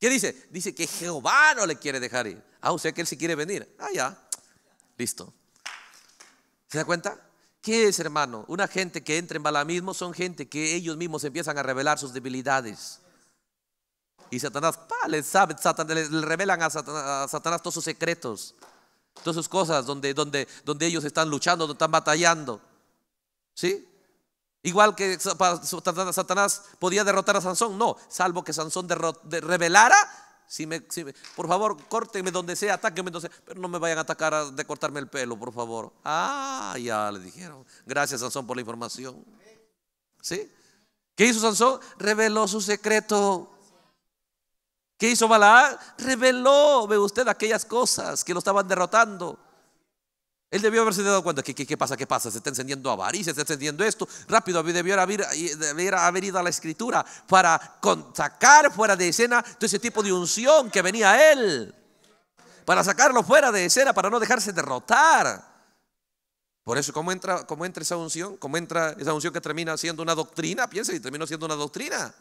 ¿Qué dice? Dice que Jehová no le quiere dejar ir. Ah, o sea que él sí quiere venir. Ah, ya. Listo. ¿Se da cuenta? ¿Qué es, hermano? Una gente que entra en balamismo son gente que ellos mismos empiezan a revelar sus debilidades. Y Satanás, pa, le, sabe, le revelan a Satanás, todos sus secretos, todas sus cosas donde, donde, donde ellos están luchando, donde están batallando. ¿Sí? Igual que Satanás podía derrotar a Sansón, no, salvo que Sansón revelara. por favor, córtenme donde sea, atáquenme donde sea, pero no me vayan a atacar de cortarme el pelo, por favor. Ah, ya le dijeron. Gracias, Sansón, por la información. ¿Sí? ¿Qué hizo Sansón? Reveló su secreto. ¿Qué hizo Balaam? Reveló, ve usted, aquellas cosas que lo estaban derrotando. Él debió haberse dado cuenta que qué pasa, qué pasa, se está encendiendo avaricia, se está encendiendo esto. Rápido debió haber, eh, haber ido a la escritura para sacar fuera de escena todo ese tipo de unción que venía a él. Para sacarlo fuera de escena, para no dejarse derrotar. Por eso, ¿cómo entra, cómo entra esa unción? ¿Cómo entra esa unción que termina siendo una doctrina? Piensa y terminó siendo una doctrina.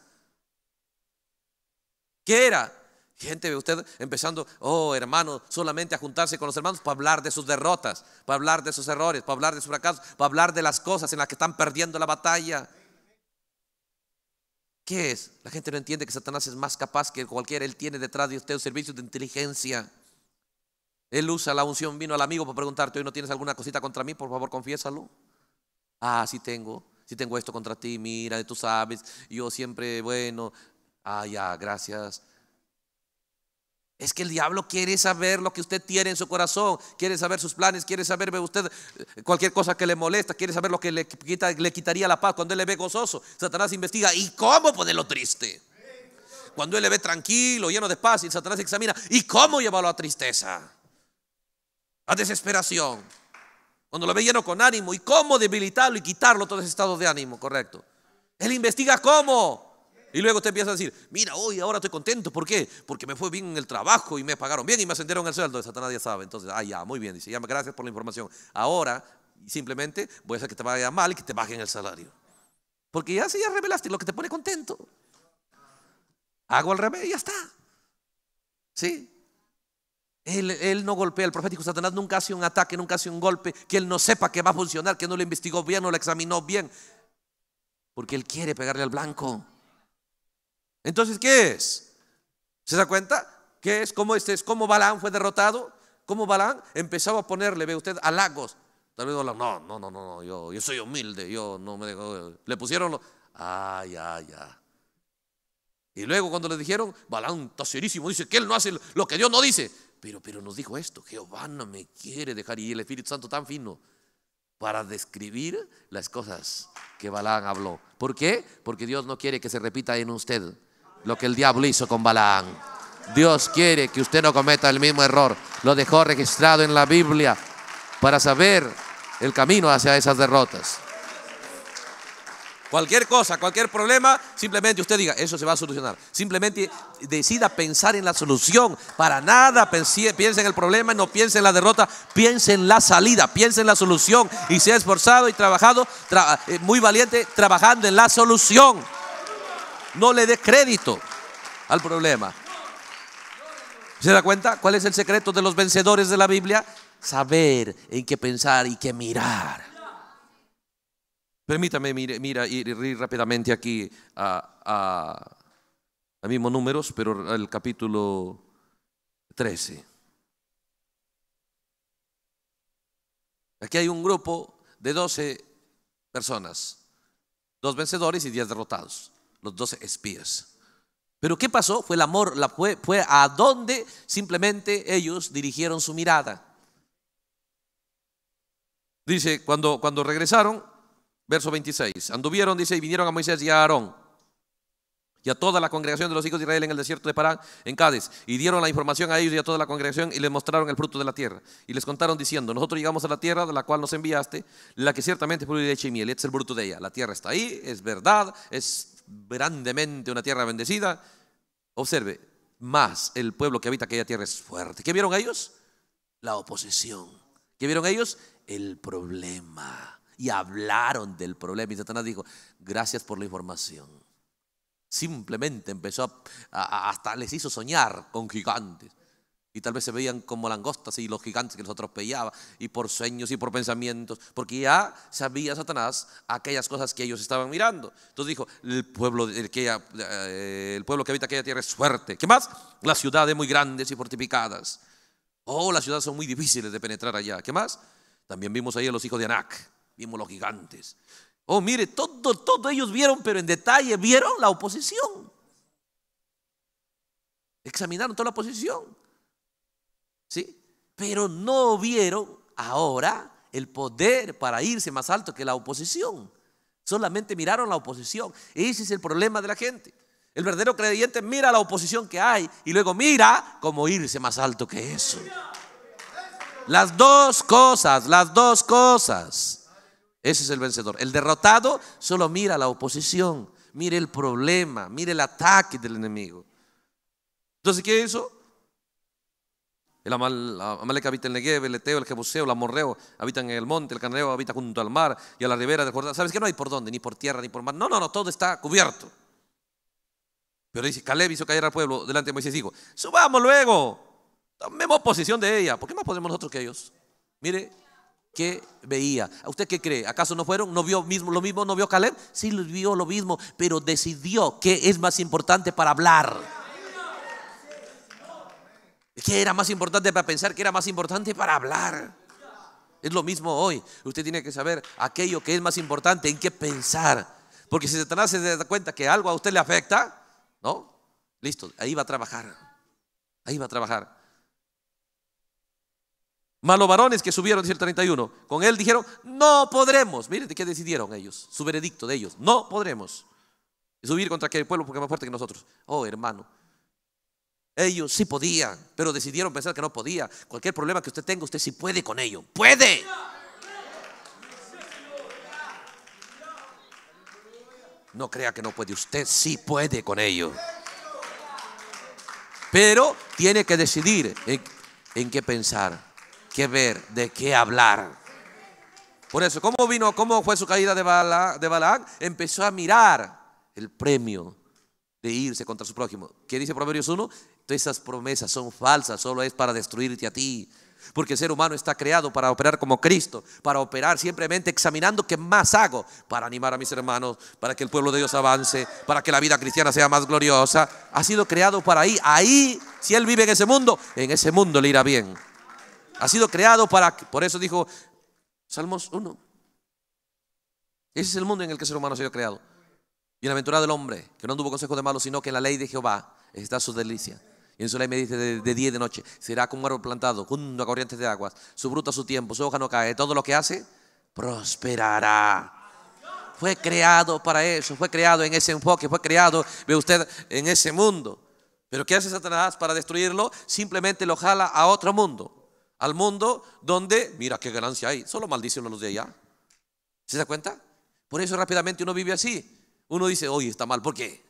¿Qué era? Gente, usted empezando, oh hermano, solamente a juntarse con los hermanos para hablar de sus derrotas, para hablar de sus errores, para hablar de sus fracasos, para hablar de las cosas en las que están perdiendo la batalla. ¿Qué es? La gente no entiende que Satanás es más capaz que cualquiera. Él tiene detrás de usted un servicio de inteligencia. Él usa la unción, vino al amigo para preguntarte, hoy no tienes alguna cosita contra mí, por favor, confiésalo. Ah, sí tengo, sí tengo esto contra ti, mira, tú sabes, yo siempre, bueno, ah, ya, gracias. Es que el diablo quiere saber lo que usted tiene en su corazón, quiere saber sus planes, quiere saber ve usted eh, cualquier cosa que le molesta, quiere saber lo que le, quita, le quitaría la paz cuando él le ve gozoso. Satanás investiga, ¿y cómo ponerlo triste? Cuando él le ve tranquilo, lleno de paz, y Satanás examina, ¿y cómo llevarlo a tristeza? A desesperación. Cuando lo ve lleno con ánimo, ¿y cómo debilitarlo y quitarlo todo ese estado de ánimo? Correcto. Él investiga cómo. Y luego usted empieza a decir, mira, hoy ahora estoy contento, ¿por qué? Porque me fue bien en el trabajo y me pagaron bien y me ascendieron el sueldo. Satanás ya sabe, entonces, ah, ya, muy bien, dice, ya, gracias por la información. Ahora, simplemente, voy a hacer que te vaya mal y que te bajen el salario. Porque ya si ya revelaste lo que te pone contento. Hago al revés y ya está. ¿Sí? Él, él, no golpea, el profético Satanás nunca hace un ataque, nunca hace un golpe, que él no sepa que va a funcionar, que no lo investigó bien, no lo examinó bien, porque él quiere pegarle al blanco. Entonces, ¿qué es? ¿Se da cuenta? ¿Qué es? ¿Cómo, este es? ¿Cómo Balaam fue derrotado? ¿Cómo Balán empezaba a ponerle, ve usted, halagos? Tal vez no, no, no, no, yo, yo soy humilde, yo no me dejo. Le pusieron, lo, ay, ya, ya. Y luego cuando le dijeron, Balán está serísimo, dice que él no hace lo que Dios no dice. Pero, pero nos dijo esto, Jehová no me quiere dejar. Y el Espíritu Santo tan fino para describir las cosas que Balaam habló. ¿Por qué? Porque Dios no quiere que se repita en usted lo que el diablo hizo con Balaán. Dios quiere que usted no cometa el mismo error. Lo dejó registrado en la Biblia para saber el camino hacia esas derrotas. Cualquier cosa, cualquier problema, simplemente usted diga, eso se va a solucionar. Simplemente decida pensar en la solución. Para nada piense, en el problema, no piense en la derrota, piense en la salida, piense en la solución. Y sea esforzado y trabajado, eh, muy valiente, trabajando en la solución. No le dé crédito al problema. ¿Se da cuenta cuál es el secreto de los vencedores de la Biblia? Saber en qué pensar y qué mirar. Permítame mira, ir, rápidamente aquí a, a, números, pero al capítulo 13. Aquí hay un grupo de 12 personas, dos vencedores y 10 derrotados los espías. Pero ¿qué pasó? Fue el amor, la, fue, a donde simplemente ellos dirigieron su mirada. Dice, cuando, cuando regresaron, verso 26, anduvieron, dice, y vinieron a Moisés y a Aarón y a toda la congregación de los hijos de Israel en el desierto de Pará en Cádiz, y dieron la información a ellos y a toda la congregación y les mostraron el fruto de la tierra. Y les contaron diciendo, nosotros llegamos a la tierra de la cual nos enviaste, la que ciertamente leche y miel, este es el fruto de ella. La tierra está ahí, es verdad, es grandemente una tierra bendecida. Observe, más el pueblo que habita aquella tierra es fuerte. ¿Qué vieron ellos? La oposición. ¿Qué vieron ellos? El problema. Y hablaron del problema. Y Satanás dijo, gracias por la información. Simplemente empezó hasta les hizo soñar con gigantes. Y tal vez se veían como langostas y los gigantes que los atropellaba, y por sueños y por pensamientos, porque ya sabía Satanás aquellas cosas que ellos estaban mirando. Entonces dijo, el pueblo, que, eh, el pueblo que habita aquella tierra es suerte. ¿Qué más? Las ciudades muy grandes y fortificadas. Oh, las ciudades son muy difíciles de penetrar allá. ¿Qué más? También vimos ahí a los hijos de Anac, vimos los gigantes. Oh, mire, todos todo ellos vieron, pero en detalle vieron la oposición. Examinaron toda la oposición. ¿sí? Pero no vieron ahora el poder para irse más alto que la oposición. Solamente miraron la oposición. Ese es el problema de la gente. El verdadero creyente mira la oposición que hay y luego mira cómo irse más alto que eso. Las dos cosas, las dos cosas. Ese es el vencedor. El derrotado solo mira la oposición, mire el problema, mira el ataque del enemigo. Entonces, ¿qué es eso? El Amalek habita en el Negev, el Eteo, el Jebuseo, el Amorreo habitan en el monte, el canreo. habita junto al mar y a la ribera del Jordán. ¿Sabes que no hay por dónde? Ni por tierra, ni por mar. No, no, no, todo está cubierto. Pero dice, Caleb hizo caer al pueblo delante de Moisés y dijo, subamos luego, tomemos posición de ella. ¿Por qué más podemos nosotros que ellos? Mire, ¿qué veía? ¿A usted qué cree? ¿Acaso no fueron? ¿No vio mismo, lo mismo? ¿No vio Caleb? Sí, vio lo mismo, pero decidió que es más importante para hablar. ¿Qué era más importante para pensar? ¿Qué era más importante para hablar? Es lo mismo hoy. Usted tiene que saber aquello que es más importante, en qué pensar. Porque si Satanás se da cuenta que algo a usted le afecta, ¿no? Listo, ahí va a trabajar. Ahí va a trabajar. Malos varones que subieron, dice el 31. Con él dijeron, no podremos. Miren de qué decidieron ellos, su veredicto de ellos. No podremos subir contra aquel pueblo porque es más fuerte que nosotros. Oh, hermano, ellos sí podían, pero decidieron pensar que no podía. Cualquier problema que usted tenga, usted sí puede con ello. Puede. No crea que no puede, usted sí puede con ello. Pero tiene que decidir en, qué pensar, qué ver, de qué hablar. Por eso, ¿cómo vino, cómo fue su caída de, Bala, de Empezó a mirar el premio de irse contra su prójimo. ¿Qué dice Proverbios 1? esas promesas son falsas, solo es para destruirte a ti. Porque el ser humano está creado para operar como Cristo, para operar simplemente examinando qué más hago, para animar a mis hermanos, para que el pueblo de Dios avance, para que la vida cristiana sea más gloriosa. Ha sido creado para ahí. Ahí, si Él vive en ese mundo, en ese mundo le irá bien. Ha sido creado para, por eso dijo Salmos 1. Ese es el mundo en el que el ser humano ha sido creado. aventura del hombre, que no tuvo consejo de malo, sino que en la ley de Jehová está su delicia. Y en su ley me dice de, día y de noche, será como un árbol plantado, junto a corrientes de aguas, su fruto a su tiempo, su hoja no cae, todo lo que hace, prosperará. Fue creado para eso, fue creado en ese enfoque, fue creado, ve usted, en ese mundo. Pero ¿qué hace Satanás para destruirlo? Simplemente lo jala a otro mundo, al mundo donde, mira qué ganancia hay, solo maldicen los de allá. ¿Se da cuenta? Por eso rápidamente uno vive así. Uno dice, hoy está mal, ¿por qué?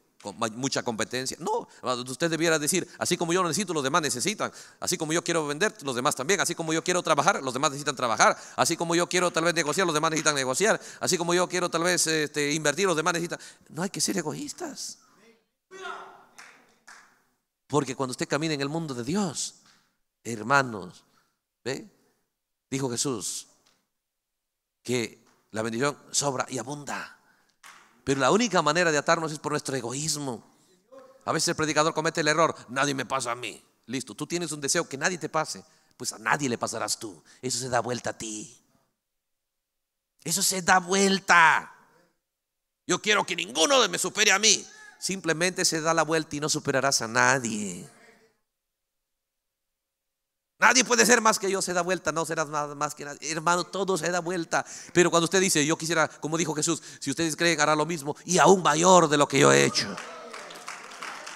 mucha competencia. No, usted debiera decir, así como yo necesito, los demás necesitan. Así como yo quiero vender, los demás también. Así como yo quiero trabajar, los demás necesitan trabajar. Así como yo quiero tal vez negociar, los demás necesitan negociar. Así como yo quiero tal vez este, invertir, los demás necesitan. No hay que ser egoístas. Porque cuando usted camina en el mundo de Dios, hermanos, ¿ve? Dijo Jesús que la bendición sobra y abunda. Pero la única manera de atarnos es por nuestro egoísmo. A veces el predicador comete el error, nadie me pasa a mí. Listo, tú tienes un deseo que nadie te pase, pues a nadie le pasarás tú. Eso se da vuelta a ti. Eso se da vuelta. Yo quiero que ninguno me supere a mí. Simplemente se da la vuelta y no superarás a nadie. Nadie puede ser más que yo, se da vuelta, no serás más, más que nadie. Hermano, todo se da vuelta. Pero cuando usted dice, yo quisiera, como dijo Jesús, si ustedes creen, hará lo mismo y aún mayor de lo que yo he hecho.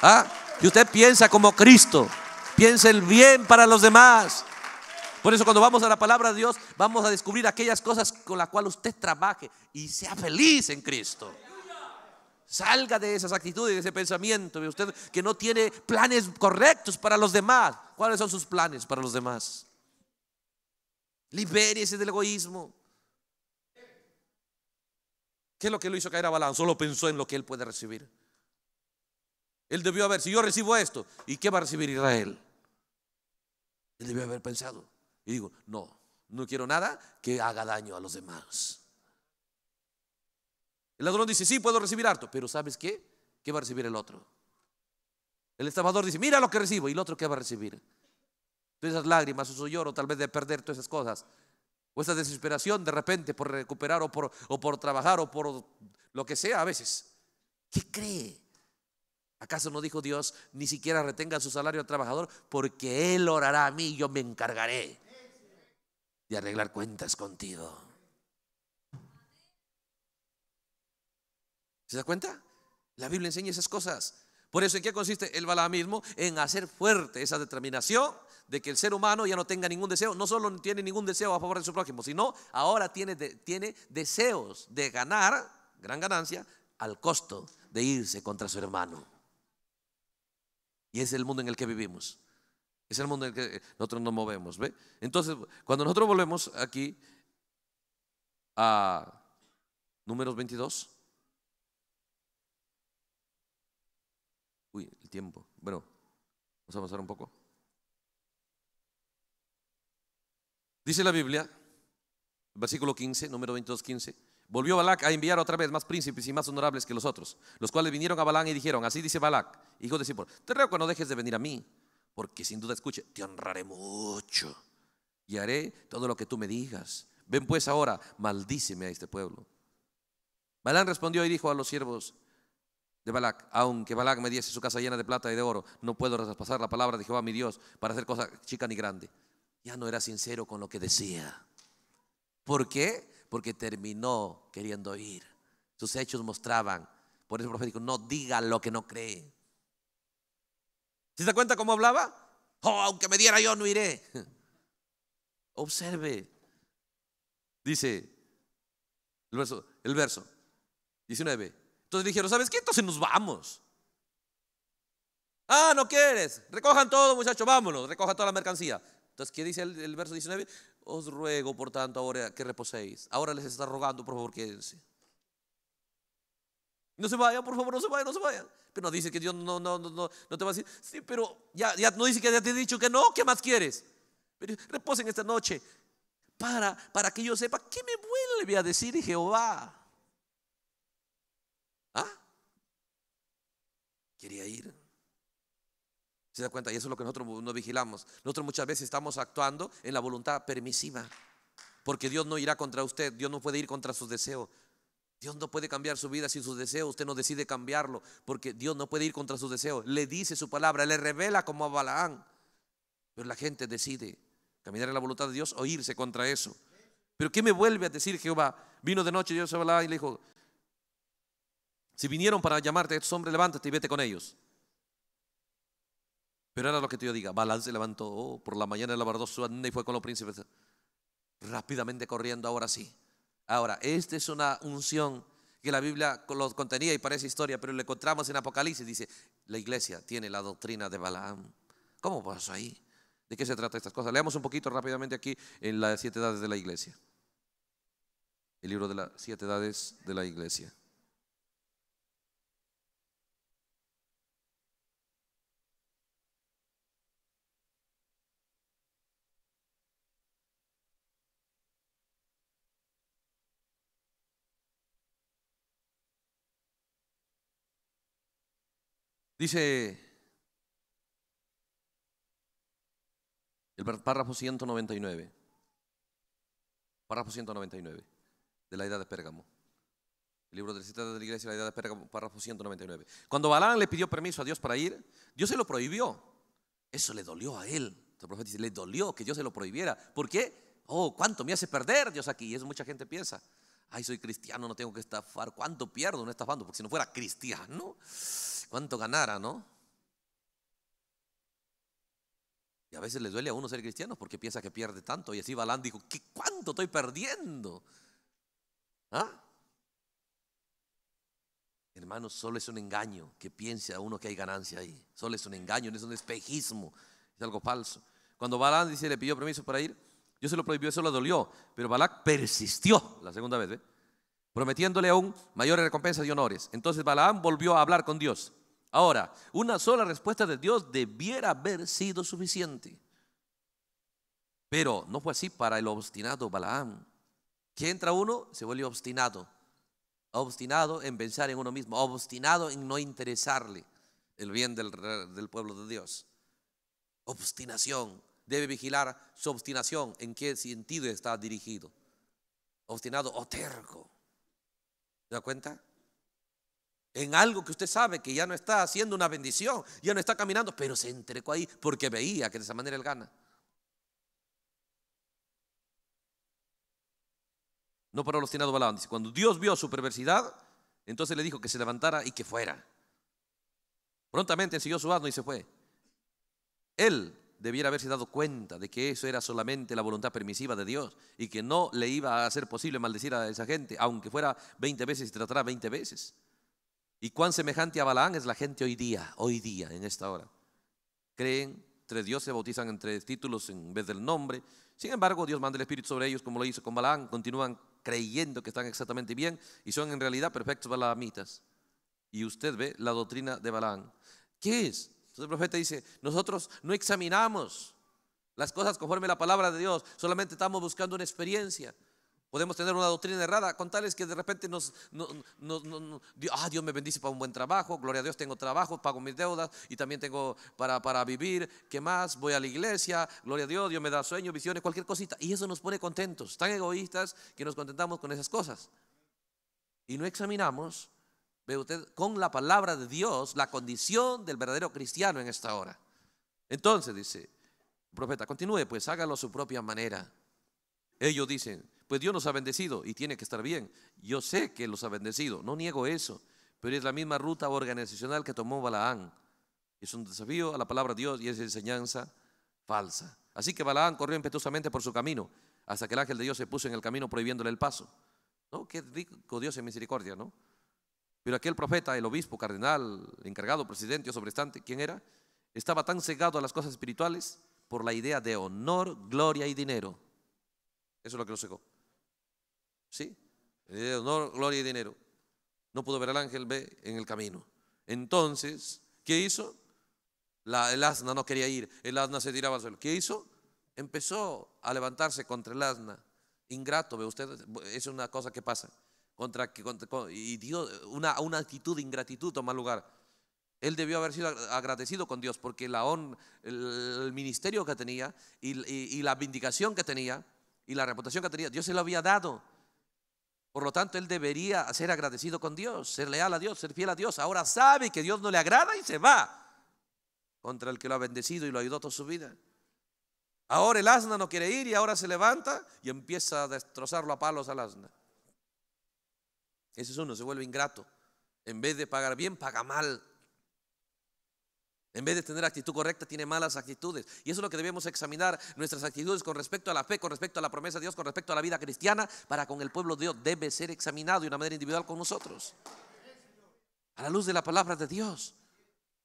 ¿Ah? Y usted piensa como Cristo, piensa el bien para los demás. Por eso cuando vamos a la palabra de Dios, vamos a descubrir aquellas cosas con las cuales usted trabaje y sea feliz en Cristo. Salga de esas actitudes, de ese pensamiento de usted que no tiene planes correctos para los demás. ¿Cuáles son sus planes para los demás? Libérese del egoísmo. ¿Qué es lo que lo hizo caer a Balán? Solo pensó en lo que él puede recibir. Él debió haber, si yo recibo esto, ¿y qué va a recibir Israel? Él debió haber pensado. Y digo, no, no quiero nada que haga daño a los demás. El ladrón dice, sí, puedo recibir harto, pero ¿sabes qué? ¿Qué va a recibir el otro? El estafador dice, mira lo que recibo, y el otro qué va a recibir. Todas esas lágrimas, su lloro tal vez de perder todas esas cosas, o esa desesperación de repente por recuperar o por, o por trabajar o por lo que sea a veces. ¿Qué cree? ¿Acaso no dijo Dios, ni siquiera retenga su salario al trabajador? Porque Él orará a mí y yo me encargaré de arreglar cuentas contigo. ¿Se da cuenta? La Biblia enseña esas cosas. Por eso, ¿en qué consiste el balamismo? En hacer fuerte esa determinación de que el ser humano ya no tenga ningún deseo. No solo tiene ningún deseo a favor de su prójimo, sino ahora tiene, tiene deseos de ganar, gran ganancia, al costo de irse contra su hermano. Y es el mundo en el que vivimos. Es el mundo en el que nosotros nos movemos. ¿ve? Entonces, cuando nosotros volvemos aquí a números 22. tiempo. Bueno, vamos a avanzar un poco. Dice la Biblia, versículo 15, número 22, 15. Volvió Balac a enviar otra vez más príncipes y más honorables que los otros, los cuales vinieron a Balán y dijeron, así dice Balac, hijo de Zippor, te ruego que no dejes de venir a mí, porque sin duda escuche, te honraré mucho y haré todo lo que tú me digas. Ven pues ahora, maldíceme a este pueblo. Balán respondió y dijo a los siervos, de Balak, aunque Balak me diese su casa llena de plata y de oro, no puedo traspasar la palabra de Jehová mi Dios para hacer cosa chica ni grande. Ya no era sincero con lo que decía. ¿Por qué? Porque terminó queriendo ir. Sus hechos mostraban. Por eso el profeta no diga lo que no cree. ¿Se da cuenta cómo hablaba? Oh, aunque me diera yo, no iré. Observe. Dice el verso, el verso 19. Entonces dijeron, ¿sabes qué? Entonces nos vamos. Ah, no quieres. Recojan todo, muchachos, vámonos. Recojan toda la mercancía. Entonces, ¿qué dice el, verso 19? Os ruego, por tanto, ahora que reposéis. Ahora les está rogando, por favor, quédense. No se vayan, por favor, no se vayan, no se vayan. Pero no dice que Dios no, no, no, no, no te va a decir, sí, pero ya, ya no dice que ya te he dicho que no, ¿qué más quieres? Pero reposen esta noche para, para que yo sepa qué me vuelve a decir Jehová. quería ir. ¿Se da cuenta? Y eso es lo que nosotros no vigilamos. Nosotros muchas veces estamos actuando en la voluntad permisiva. Porque Dios no irá contra usted, Dios no puede ir contra sus deseos. Dios no puede cambiar su vida sin sus deseos, usted no decide cambiarlo, porque Dios no puede ir contra sus deseos. Le dice su palabra, le revela como a Balaán. Pero la gente decide caminar en la voluntad de Dios o irse contra eso. Pero ¿qué me vuelve a decir Jehová? Vino de noche yo a Balaam y le dijo, si vinieron para llamarte a estos hombres, levántate y vete con ellos. Pero era lo que te diga. Balán se levantó oh, por la mañana, lavardó su y fue con los príncipes. Rápidamente corriendo, ahora sí. Ahora, esta es una unción que la Biblia los contenía y parece historia, pero lo encontramos en Apocalipsis. Dice, la iglesia tiene la doctrina de Balaam. ¿Cómo pasó ahí? ¿De qué se trata estas cosas? Leamos un poquito rápidamente aquí en las siete edades de la iglesia. El libro de las siete edades de la iglesia. Dice el párrafo 199, párrafo 199 de la Edad de Pérgamo. El libro del cita de la iglesia, la Edad de Pérgamo, párrafo 199. Cuando Balán le pidió permiso a Dios para ir, Dios se lo prohibió. Eso le dolió a él. El profeta dice, le dolió que Dios se lo prohibiera. ¿Por qué? Oh, ¿cuánto me hace perder Dios aquí? Y eso mucha gente piensa. Ay, soy cristiano, no tengo que estafar. ¿Cuánto pierdo no estafando? Porque si no fuera cristiano, cuánto ganara, ¿no? Y a veces le duele a uno ser cristiano porque piensa que pierde tanto. Y así Balán dijo, ¿qué, ¿cuánto estoy perdiendo? ¿Ah? Hermano, solo es un engaño que piense a uno que hay ganancia ahí. Solo es un engaño, no es un espejismo, es algo falso. Cuando Balán dice, le pidió permiso para ir, yo se lo prohibió, eso lo dolió. Pero Balaam persistió la segunda vez, prometiéndole aún mayores recompensas y honores. Entonces Balaam volvió a hablar con Dios. Ahora, una sola respuesta de Dios debiera haber sido suficiente. Pero no fue así para el obstinado Balaam. Que entra uno, se vuelve obstinado. Obstinado en pensar en uno mismo, obstinado en no interesarle el bien del, pueblo de Dios. Obstinación. Debe vigilar su obstinación, en qué sentido está dirigido. Obstinado o terco. ¿Se da cuenta? en algo que usted sabe que ya no está haciendo una bendición, ya no está caminando, pero se entrecó ahí porque veía que de esa manera él gana. No para los tirados balaban. cuando Dios vio su perversidad, entonces le dijo que se levantara y que fuera. Prontamente siguió su asno y se fue. Él debiera haberse dado cuenta de que eso era solamente la voluntad permisiva de Dios y que no le iba a ser posible maldecir a esa gente, aunque fuera 20 veces y tratara 20 veces. Y cuán semejante a Balaán es la gente hoy día, hoy día, en esta hora. Creen, entre Dios se bautizan entre títulos en vez del nombre. Sin embargo, Dios manda el Espíritu sobre ellos como lo hizo con Balaán. Continúan creyendo que están exactamente bien y son en realidad perfectos balaamitas. Y usted ve la doctrina de Balaán. ¿Qué es? Entonces el profeta dice, nosotros no examinamos las cosas conforme la palabra de Dios, solamente estamos buscando una experiencia. Podemos tener una doctrina errada, con tales que de repente nos, Dios, ah, Dios me bendice para un buen trabajo, gloria a Dios, tengo trabajo, pago mis deudas y también tengo para, para vivir, ¿qué más? Voy a la iglesia, gloria a Dios, Dios me da sueños, visiones, cualquier cosita. Y eso nos pone contentos, tan egoístas que nos contentamos con esas cosas. Y no examinamos, ve usted, con la palabra de Dios, la condición del verdadero cristiano en esta hora. Entonces dice, profeta, continúe, pues hágalo a su propia manera. Ellos dicen, pues Dios nos ha bendecido y tiene que estar bien. Yo sé que los ha bendecido, no niego eso, pero es la misma ruta organizacional que tomó Balaán. Es un desafío a la palabra de Dios y es enseñanza falsa. Así que Balaán corrió impetuosamente por su camino hasta que el ángel de Dios se puso en el camino prohibiéndole el paso. ¿No? Qué rico Dios en misericordia, ¿no? Pero aquel profeta, el obispo, cardenal, encargado, presidente o sobrestante, ¿quién era? Estaba tan cegado a las cosas espirituales por la idea de honor, gloria y dinero. Eso es lo que lo cegó. ¿sí? honor, gloria y dinero. No pudo ver al ángel, B en el camino. Entonces, ¿qué hizo? el asna no quería ir, el asna se tiraba al suelo. ¿Qué hizo? Empezó a levantarse contra el asna. Ingrato, ve usted, es una cosa que pasa. Contra, y dio una, actitud de ingratitud toma lugar. Él debió haber sido agradecido con Dios porque la el, ministerio que tenía y la vindicación que tenía y la reputación que tenía, Dios se lo había dado. Por lo tanto, él debería ser agradecido con Dios, ser leal a Dios, ser fiel a Dios. Ahora sabe que Dios no le agrada y se va contra el que lo ha bendecido y lo ayudó toda su vida. Ahora el asna no quiere ir y ahora se levanta y empieza a destrozarlo a palos al asna. Ese es uno, se vuelve ingrato. En vez de pagar bien, paga mal. En vez de tener actitud correcta, tiene malas actitudes. Y eso es lo que debemos examinar, nuestras actitudes con respecto a la fe, con respecto a la promesa de Dios, con respecto a la vida cristiana, para con el pueblo de Dios debe ser examinado de una manera individual con nosotros. A la luz de la palabra de Dios.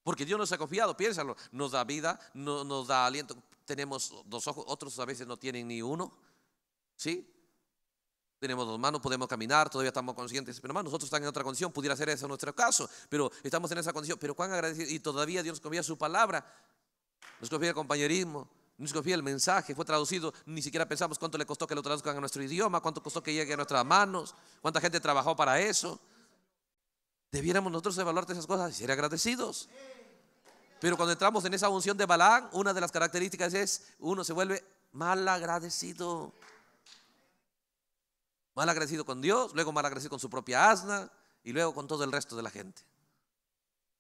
Porque Dios nos ha confiado, piénsalo, nos da vida, no, nos da aliento. Tenemos dos ojos, otros a veces no tienen ni uno. ¿Sí? tenemos dos manos, podemos caminar, todavía estamos conscientes, pero hermano, nosotros estamos en otra condición, pudiera ser eso en nuestro caso, pero estamos en esa condición, pero cuán agradecido, y todavía Dios nos confía su palabra, nos confía el compañerismo, nos confía el mensaje, fue traducido, ni siquiera pensamos cuánto le costó que lo traduzcan a nuestro idioma, cuánto costó que llegue a nuestras manos, cuánta gente trabajó para eso. Debiéramos nosotros evaluar esas cosas y ser agradecidos. Pero cuando entramos en esa unción de Balán, una de las características es uno se vuelve mal agradecido. Mal agradecido con Dios, luego mal agradecido con su propia asna y luego con todo el resto de la gente.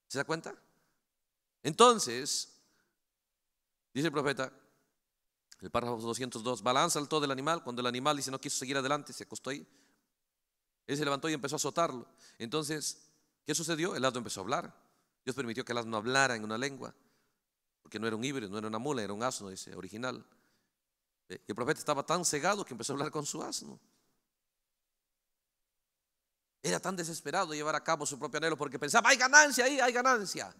¿Se da cuenta? Entonces, dice el profeta, el párrafo 202, balanza al todo del animal, cuando el animal dice no quiso seguir adelante, se acostó ahí. Él se levantó y empezó a azotarlo. Entonces, ¿qué sucedió? El asno empezó a hablar. Dios permitió que el asno hablara en una lengua, porque no era un híbrido, no era una mula, era un asno, dice, original. Eh, y el profeta estaba tan cegado que empezó a hablar con su asno. Era tan desesperado llevar a cabo su propio anhelo porque pensaba, hay ganancia ahí, hay ganancia.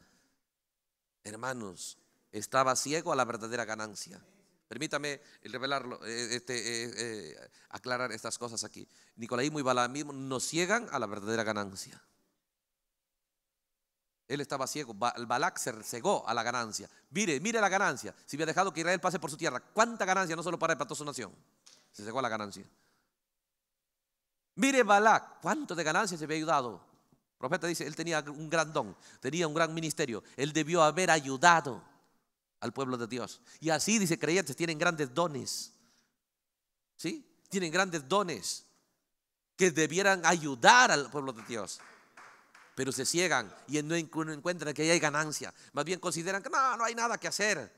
Hermanos, estaba ciego a la verdadera ganancia. Permítame revelarlo, eh, este, eh, eh, aclarar estas cosas aquí. Nicolaísmo y Balaamismo nos ciegan a la verdadera ganancia. Él estaba ciego. Balak se cegó a la ganancia. Mire, mire la ganancia. Si hubiera dejado que Israel pase por su tierra, ¿cuánta ganancia no solo para el para toda su nación? Se cegó a la ganancia. Mire Balak, cuánto de ganancia se había ayudado. El profeta dice, él tenía un gran don, tenía un gran ministerio. Él debió haber ayudado al pueblo de Dios. Y así dice creyentes, tienen grandes dones. ¿Sí? Tienen grandes dones que debieran ayudar al pueblo de Dios. Pero se ciegan y no encuentran que hay ganancia. Más bien consideran que no, no hay nada que hacer.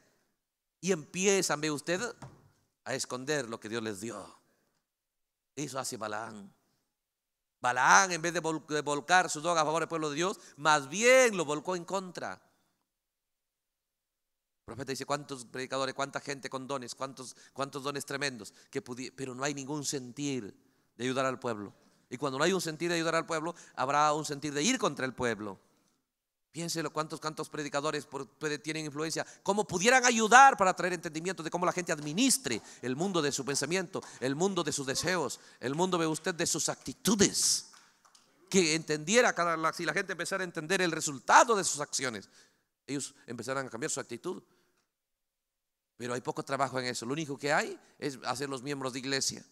Y empiezan, ve usted, a esconder lo que Dios les dio. Eso hace Balaam. Balaán, en vez de, volcar su don a favor del pueblo de Dios, más bien lo volcó en contra. El profeta dice, ¿cuántos predicadores, cuánta gente con dones, cuántos, cuántos dones tremendos? Que pero no hay ningún sentir de ayudar al pueblo. Y cuando no hay un sentir de ayudar al pueblo, habrá un sentir de ir contra el pueblo. Piénselo cuántos cantos predicadores tienen influencia, cómo pudieran ayudar para traer entendimiento de cómo la gente administre el mundo de su pensamiento, el mundo de sus deseos, el mundo ve usted de sus actitudes. Que entendiera, cada si la gente empezara a entender el resultado de sus acciones, ellos empezarán a cambiar su actitud. Pero hay poco trabajo en eso. Lo único que hay es hacer los miembros de iglesia.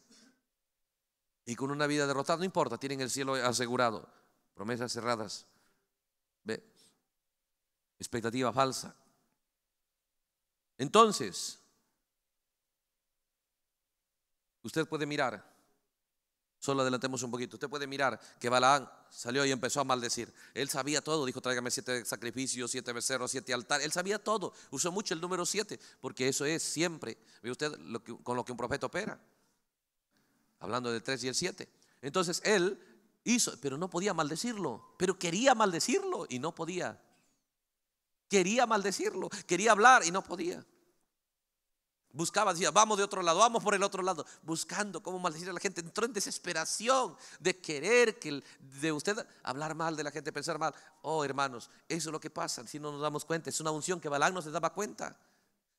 Y con una vida derrotada, no importa, tienen el cielo asegurado. Promesas cerradas. ¿Ve? Expectativa falsa. Entonces, usted puede mirar, solo adelantemos un poquito, usted puede mirar que Balaán salió y empezó a maldecir. Él sabía todo, dijo, tráigame siete sacrificios, siete becerros, siete altares. Él sabía todo, usó mucho el número siete, porque eso es siempre, ve usted, lo con lo que un profeta opera. Hablando del 3 y el siete Entonces él hizo, pero no podía maldecirlo, pero quería maldecirlo y no podía. Quería maldecirlo, quería hablar y no podía. Buscaba, decía, vamos de otro lado, vamos por el otro lado, buscando cómo maldecir a la gente. Entró en desesperación de querer que de usted hablar mal de la gente, pensar mal. Oh, hermanos, eso es lo que pasa si no nos damos cuenta. Es una unción que Balán no se daba cuenta.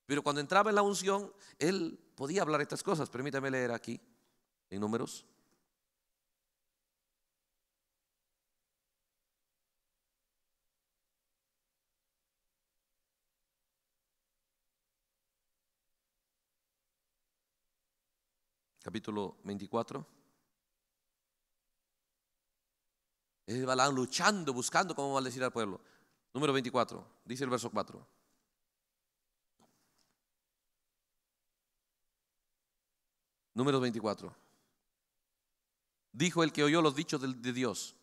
Pero cuando entraba en la unción, él podía hablar estas cosas. Permítame leer aquí en números capítulo 24. Es luchando, buscando cómo maldecir al pueblo. Número 24, dice el verso 4. Número 24. Dijo el que oyó los dichos de, Dios,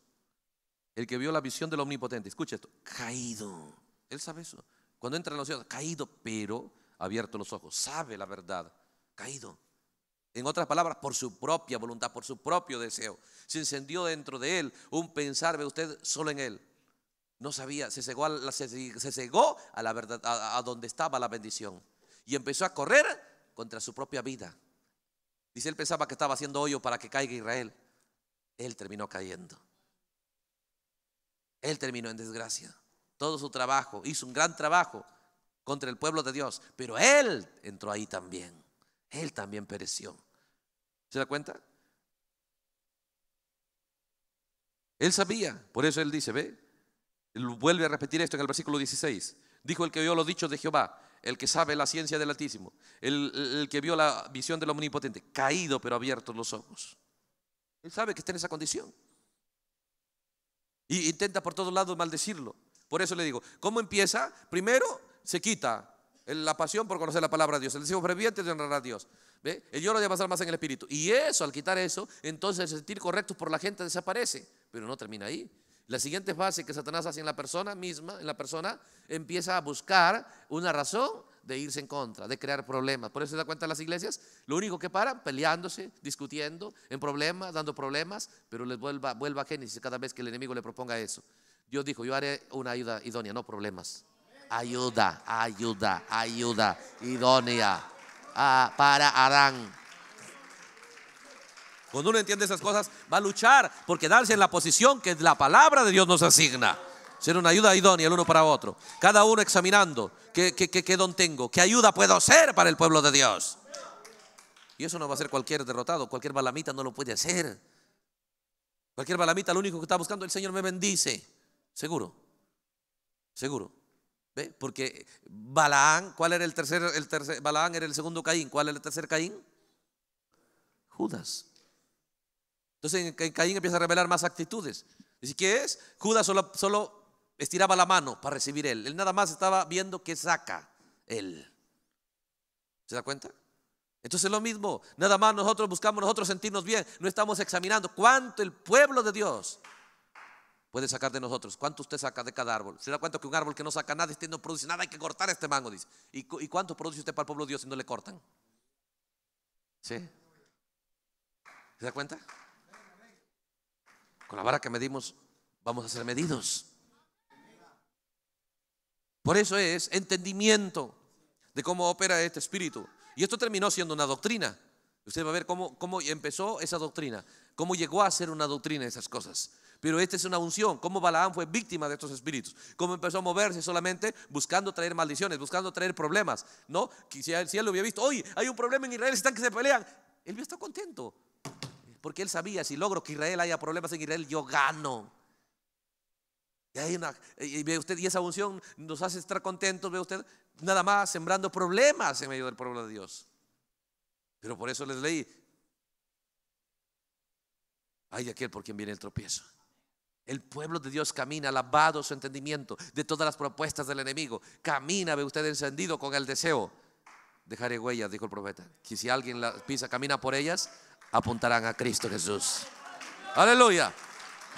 el que vio la visión del omnipotente. Escucha esto, caído. Él sabe eso. Cuando entra en los cielos caído, pero abierto los ojos. Sabe la verdad, caído. En otras palabras, por su propia voluntad, por su propio deseo. Se encendió dentro de él un pensar, ve usted, solo en él. No sabía, se cegó a la, a la verdad, a donde estaba la bendición. Y empezó a correr contra su propia vida. Dice, él pensaba que estaba haciendo hoyo para que caiga Israel. Él terminó cayendo. Él terminó en desgracia. Todo su trabajo, hizo un gran trabajo contra el pueblo de Dios. Pero él entró ahí también. Él también pereció. ¿Se da cuenta? Él sabía, por eso él dice, ve, vuelve a repetir esto en el versículo 16. Dijo el que vio los dichos de Jehová, el que sabe la ciencia del Altísimo, el, que vio la visión del Omnipotente, caído pero abiertos los ojos. Él sabe que está en esa condición. Y intenta por todos lados maldecirlo. Por eso le digo, ¿cómo empieza? Primero se quita la pasión por conocer la palabra de Dios, el deseo ferviente de honrar a Dios, ¿ve? el lloro de pasar más en el espíritu. Y eso, al quitar eso, entonces el sentir correcto por la gente desaparece, pero no termina ahí. La siguiente fase que Satanás hace en la persona misma, en la persona, empieza a buscar una razón de irse en contra, de crear problemas. Por eso se da cuenta las iglesias, lo único que paran, peleándose, discutiendo, en problemas, dando problemas, pero les vuelva, vuelva a Génesis cada vez que el enemigo le proponga eso. Dios dijo, yo haré una ayuda idónea, no problemas ayuda, ayuda, ayuda idónea ah, para Adán. Cuando uno entiende esas cosas, va a luchar por quedarse en la posición que la palabra de Dios nos asigna. Ser una ayuda idónea el uno para otro. Cada uno examinando qué, don tengo, qué ayuda puedo ser para el pueblo de Dios. Y eso no va a ser cualquier derrotado, cualquier balamita no lo puede hacer. Cualquier balamita, lo único que está buscando, el Señor me bendice. Seguro, seguro. Porque Balaán, ¿cuál era el tercer, el tercer? Balaán era el segundo Caín. ¿Cuál era el tercer Caín? Judas. Entonces en Caín empieza a revelar más actitudes. Y ¿qué es? Judas solo, solo estiraba la mano para recibir él. Él nada más estaba viendo que saca él. ¿Se da cuenta? Entonces es lo mismo, nada más nosotros buscamos nosotros sentirnos bien, no estamos examinando cuánto el pueblo de Dios puede sacar de nosotros. ¿Cuánto usted saca de cada árbol? ¿Se da cuenta que un árbol que no saca nada, este no produce nada, hay que cortar este mango, dice? ¿Y, cuánto produce usted para el pueblo de Dios si no le cortan? ¿Sí? ¿Se da cuenta? Con la vara que medimos, vamos a ser medidos. Por eso es entendimiento de cómo opera este espíritu. Y esto terminó siendo una doctrina. Usted va a ver cómo, cómo empezó esa doctrina, cómo llegó a ser una doctrina esas cosas. Pero esta es una unción. Como Balaam fue víctima de estos espíritus. Como empezó a moverse solamente buscando traer maldiciones, buscando traer problemas. No, si el si lo había visto, hoy hay un problema en Israel, están que se pelean. Él está contento. Porque él sabía, si logro que Israel haya problemas en Israel, yo gano. Y, hay usted, y esa unción nos hace estar contentos, ve usted, nada más sembrando problemas en medio del pueblo de Dios. Pero por eso les leí, hay aquel por quien viene el tropiezo. El pueblo de Dios camina, alabado su entendimiento de todas las propuestas del enemigo. Camina, ve usted encendido con el deseo. Dejaré huellas, dijo el profeta. Que si alguien las pisa, camina por ellas, apuntarán a Cristo Jesús. Aleluya.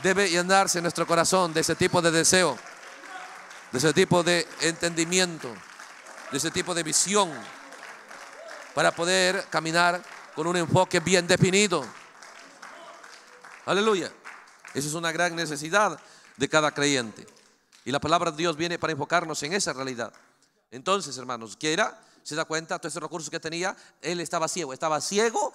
Debe llenarse nuestro corazón de ese tipo de deseo, de ese tipo de entendimiento, de ese tipo de visión, para poder caminar con un enfoque bien definido. Aleluya. Esa es una gran necesidad de cada creyente. Y la palabra de Dios viene para enfocarnos en esa realidad. Entonces, hermanos, quiera, se da cuenta, todos esos recursos que tenía, él estaba ciego, estaba ciego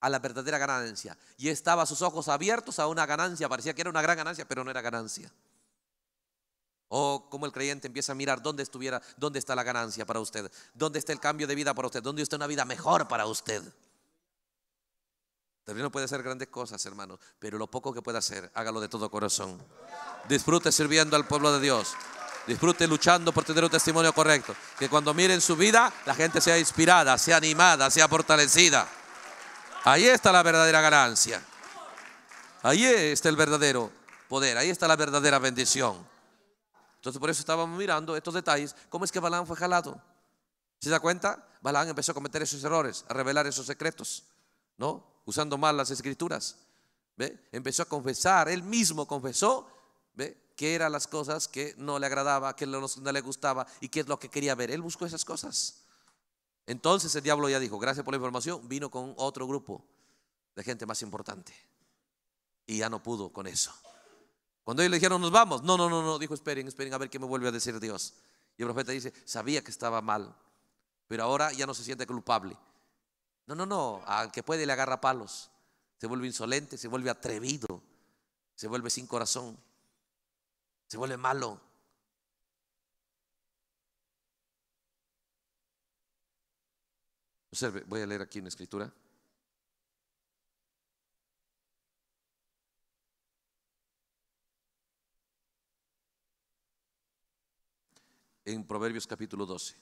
a la verdadera ganancia. Y estaba sus ojos abiertos a una ganancia, parecía que era una gran ganancia, pero no era ganancia. O oh, como el creyente empieza a mirar dónde estuviera, dónde está la ganancia para usted, dónde está el cambio de vida para usted, dónde está una vida mejor para usted no puede hacer grandes cosas, hermanos, pero lo poco que pueda hacer, hágalo de todo corazón. Disfrute sirviendo al pueblo de Dios. Disfrute luchando por tener un testimonio correcto. Que cuando miren su vida, la gente sea inspirada, sea animada, sea fortalecida. Ahí está la verdadera ganancia. Ahí está el verdadero poder. Ahí está la verdadera bendición. Entonces por eso estábamos mirando estos detalles. ¿Cómo es que Balán fue jalado? ¿Se da cuenta? Balán empezó a cometer esos errores, a revelar esos secretos. ¿No? usando mal las escrituras. Empezó a confesar, él mismo confesó que eran las cosas que no le agradaba, que no, le gustaba y que es lo que quería ver. Él buscó esas cosas. Entonces el diablo ya dijo, gracias por la información, vino con otro grupo de gente más importante. Y ya no pudo con eso. Cuando ellos le dijeron, nos vamos. No, no, no, no. Dijo, esperen, esperen a ver qué me vuelve a decir Dios. Y el profeta dice, sabía que estaba mal, pero ahora ya no se siente culpable. No, no, no, al que puede le agarra palos. Se vuelve insolente, se vuelve atrevido, se vuelve sin corazón, se vuelve malo. Observe, voy a leer aquí una escritura. En Proverbios capítulo 12.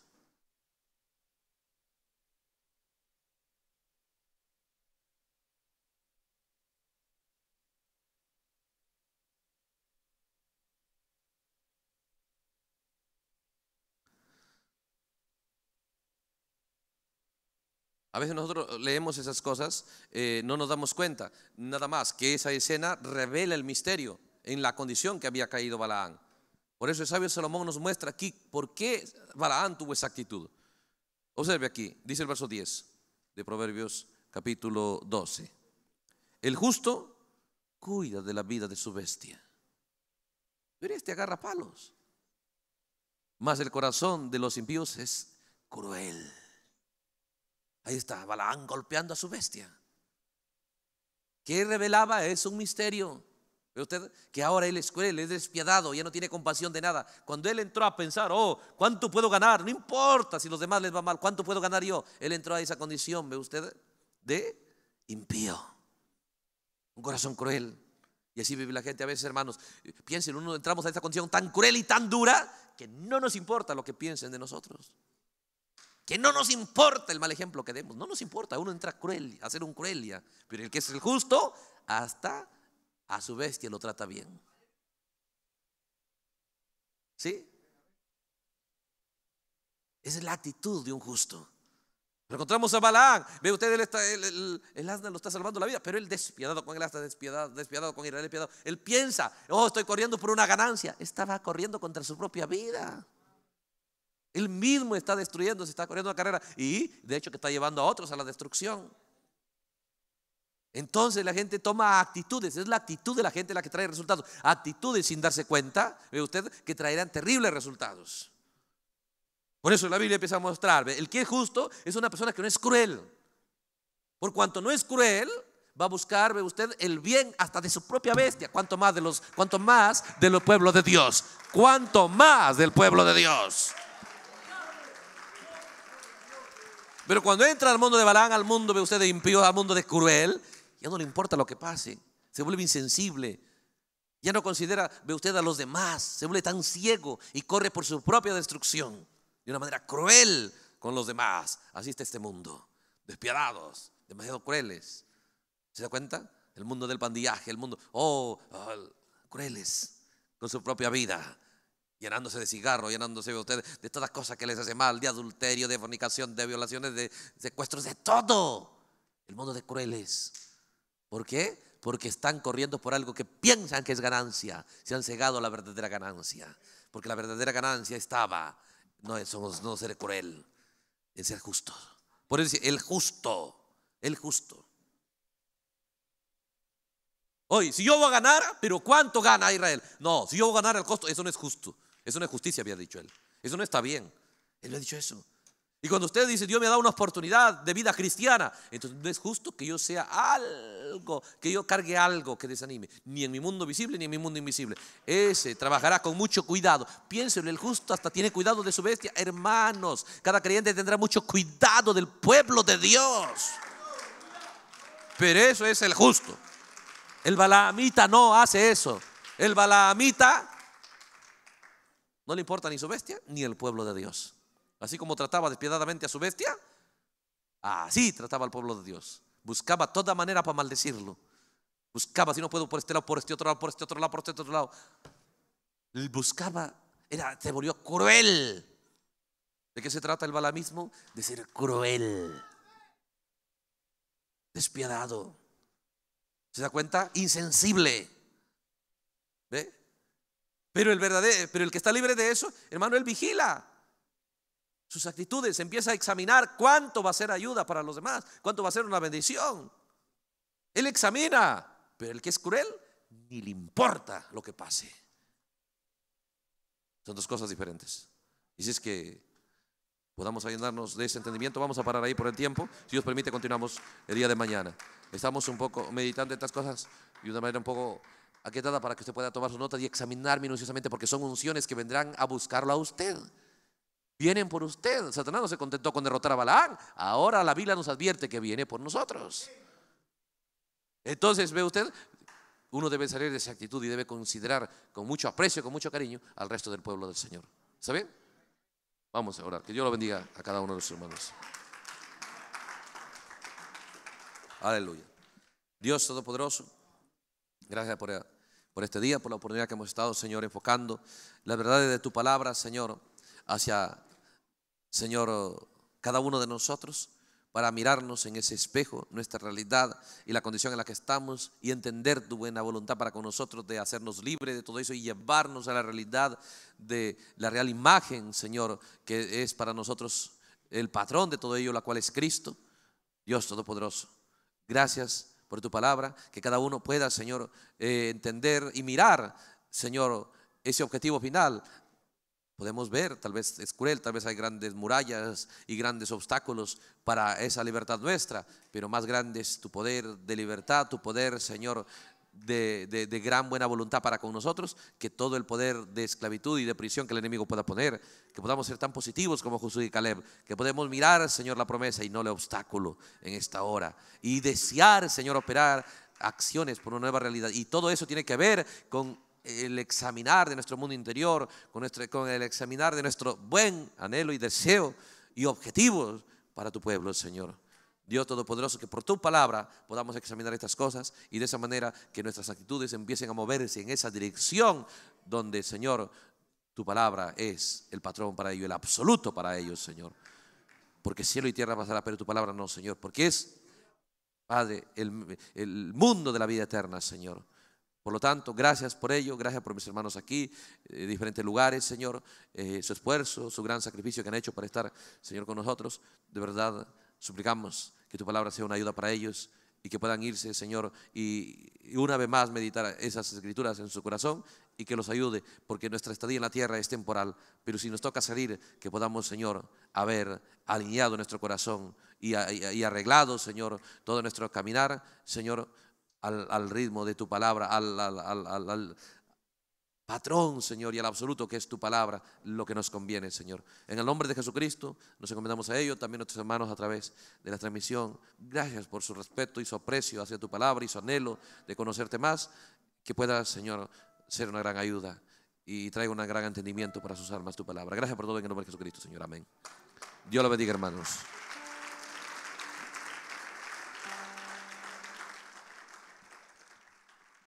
A veces nosotros leemos esas cosas, eh, no nos damos cuenta, nada más que esa escena revela el misterio en la condición que había caído Balaán. Por eso el sabio Salomón nos muestra aquí por qué Balaán tuvo esa actitud. Observe aquí, dice el verso 10 de Proverbios capítulo 12. El justo cuida de la vida de su bestia. Pero este agarra palos. Mas el corazón de los impíos es cruel. Ahí está Balaán golpeando a su bestia. ¿Qué revelaba? Es un misterio. ¿Ve usted que ahora él es cruel, es despiadado, ya no tiene compasión de nada. Cuando él entró a pensar, oh, ¿cuánto puedo ganar? No importa si los demás les va mal, ¿cuánto puedo ganar yo? Él entró a esa condición, ¿ve usted? De impío. Un corazón cruel. Y así vive la gente a veces, hermanos. Piensen, uno entramos a esa condición tan cruel y tan dura que no nos importa lo que piensen de nosotros que no nos importa el mal ejemplo que demos, no nos importa, uno entra cruel, a ser un cruelia, pero el que es el justo, hasta a su bestia lo trata bien. ¿Sí? Esa es la actitud de un justo. pero encontramos a Balán Ve usted, él está, el asna lo está salvando la vida, pero él despiadado con el Hasta despiadado, despiadado con Israel, despiadado. Él piensa, oh, estoy corriendo por una ganancia. Estaba corriendo contra su propia vida. Él mismo está destruyendo, se está corriendo la carrera y de hecho que está llevando a otros a la destrucción. Entonces la gente toma actitudes, es la actitud de la gente la que trae resultados. Actitudes sin darse cuenta, ve usted, que traerán terribles resultados. Por eso la Biblia empieza a mostrar, el que es justo es una persona que no es cruel. Por cuanto no es cruel, va a buscar, ve usted, el bien hasta de su propia bestia, cuanto más de los, cuanto más de los pueblos de Dios, cuanto más del pueblo de Dios. Pero cuando entra al mundo de Balán, al mundo de ustedes al mundo de cruel, ya no le importa lo que pase. Se vuelve insensible. Ya no considera, ve usted a los demás. Se vuelve tan ciego y corre por su propia destrucción. De una manera cruel con los demás. Así está este mundo. Despiadados, demasiado crueles. ¿Se da cuenta? El mundo del pandillaje, el mundo, oh, oh crueles con su propia vida llenándose de cigarro, llenándose de ustedes, de todas las cosas que les hace mal, de adulterio, de fornicación, de violaciones, de secuestros, de todo. El mundo de crueles. ¿Por qué? Porque están corriendo por algo que piensan que es ganancia. Se han cegado a la verdadera ganancia. Porque la verdadera ganancia estaba, no, somos, ser cruel, en ser justo. Por eso el justo, el justo. Hoy, si yo voy a ganar, pero ¿cuánto gana Israel? No, si yo voy a ganar el costo, eso no es justo. Eso no es justicia, había dicho él. Eso no está bien. Él le ha dicho eso. Y cuando usted dice, Dios me ha dado una oportunidad de vida cristiana, entonces no es justo que yo sea algo, que yo cargue algo que desanime, ni en mi mundo visible ni en mi mundo invisible. Ese trabajará con mucho cuidado. Piénselo, el justo hasta tiene cuidado de su bestia. Hermanos, cada creyente tendrá mucho cuidado del pueblo de Dios. Pero eso es el justo. El balamita no hace eso. El balamita no le importa ni su bestia ni el pueblo de Dios. Así como trataba despiadadamente a su bestia, así trataba al pueblo de Dios. Buscaba toda manera para maldecirlo. Buscaba, si no puedo por este lado, por este otro lado, por este otro lado, por este otro lado. Buscaba, era, se volvió cruel. ¿De qué se trata el balamismo? De ser cruel, despiadado. ¿Se da cuenta? Insensible. Pero el verdadero, pero el que está libre de eso, hermano, él vigila sus actitudes, empieza a examinar cuánto va a ser ayuda para los demás, cuánto va a ser una bendición. Él examina, pero el que es cruel ni le importa lo que pase. Son dos cosas diferentes. Y si es que podamos ayudarnos de ese entendimiento, vamos a parar ahí por el tiempo. Si Dios permite, continuamos el día de mañana. Estamos un poco meditando estas cosas y de una manera un poco Aquí está para que usted pueda tomar su nota y examinar minuciosamente porque son unciones que vendrán a buscarlo a usted. Vienen por usted. Satanás no se contentó con derrotar a Balaán. Ahora la Biblia nos advierte que viene por nosotros. Entonces, ve usted, uno debe salir de esa actitud y debe considerar con mucho aprecio, con mucho cariño al resto del pueblo del Señor. ¿Está Vamos a orar. Que Dios lo bendiga a cada uno de los hermanos. Aleluya. Dios Todopoderoso, gracias por por este día, por la oportunidad que hemos estado, Señor, enfocando la verdad de tu palabra, Señor, hacia, Señor, cada uno de nosotros, para mirarnos en ese espejo, nuestra realidad y la condición en la que estamos, y entender tu buena voluntad para con nosotros de hacernos libres de todo eso y llevarnos a la realidad de la real imagen, Señor, que es para nosotros el patrón de todo ello, la cual es Cristo, Dios Todopoderoso. Gracias por tu palabra, que cada uno pueda, Señor, eh, entender y mirar, Señor, ese objetivo final. Podemos ver, tal vez es cruel, tal vez hay grandes murallas y grandes obstáculos para esa libertad nuestra, pero más grande es tu poder de libertad, tu poder, Señor, de, gran buena voluntad para con nosotros, que todo el poder de esclavitud y de prisión que el enemigo pueda poner, que podamos ser tan positivos como Josué y Caleb, que podemos mirar, Señor, la promesa y no le obstáculo en esta hora, y desear, Señor, operar acciones por una nueva realidad. Y todo eso tiene que ver con el examinar de nuestro mundo interior, con, nuestro, con el examinar de nuestro buen anhelo y deseo y objetivos para tu pueblo, Señor. Dios Todopoderoso, que por tu palabra podamos examinar estas cosas y de esa manera que nuestras actitudes empiecen a moverse en esa dirección donde, Señor, tu palabra es el patrón para ellos, el absoluto para ellos, Señor. Porque cielo y tierra pasará, pero tu palabra no, Señor, porque es, Padre, el, mundo de la vida eterna, Señor. Por lo tanto, gracias por ello, gracias por mis hermanos aquí, de eh, diferentes lugares, Señor, eh, su esfuerzo, su gran sacrificio que han hecho para estar, Señor, con nosotros. De verdad, suplicamos que tu palabra sea una ayuda para ellos y que puedan irse, Señor, y, una vez más meditar esas escrituras en su corazón y que los ayude, porque nuestra estadía en la tierra es temporal, pero si nos toca salir, que podamos, Señor, haber alineado nuestro corazón y, arreglado, Señor, todo nuestro caminar, Señor, al, ritmo de tu palabra, al, al patrón, Señor, y al absoluto que es tu palabra, lo que nos conviene, Señor. En el nombre de Jesucristo, nos encomendamos a ello, también a nuestros hermanos a través de la transmisión. Gracias por su respeto y su aprecio hacia tu palabra y su anhelo de conocerte más, que pueda, Señor, ser una gran ayuda y traiga un gran entendimiento para sus almas tu palabra. Gracias por todo en el nombre de Jesucristo, Señor. Amén. Dios lo bendiga, hermanos.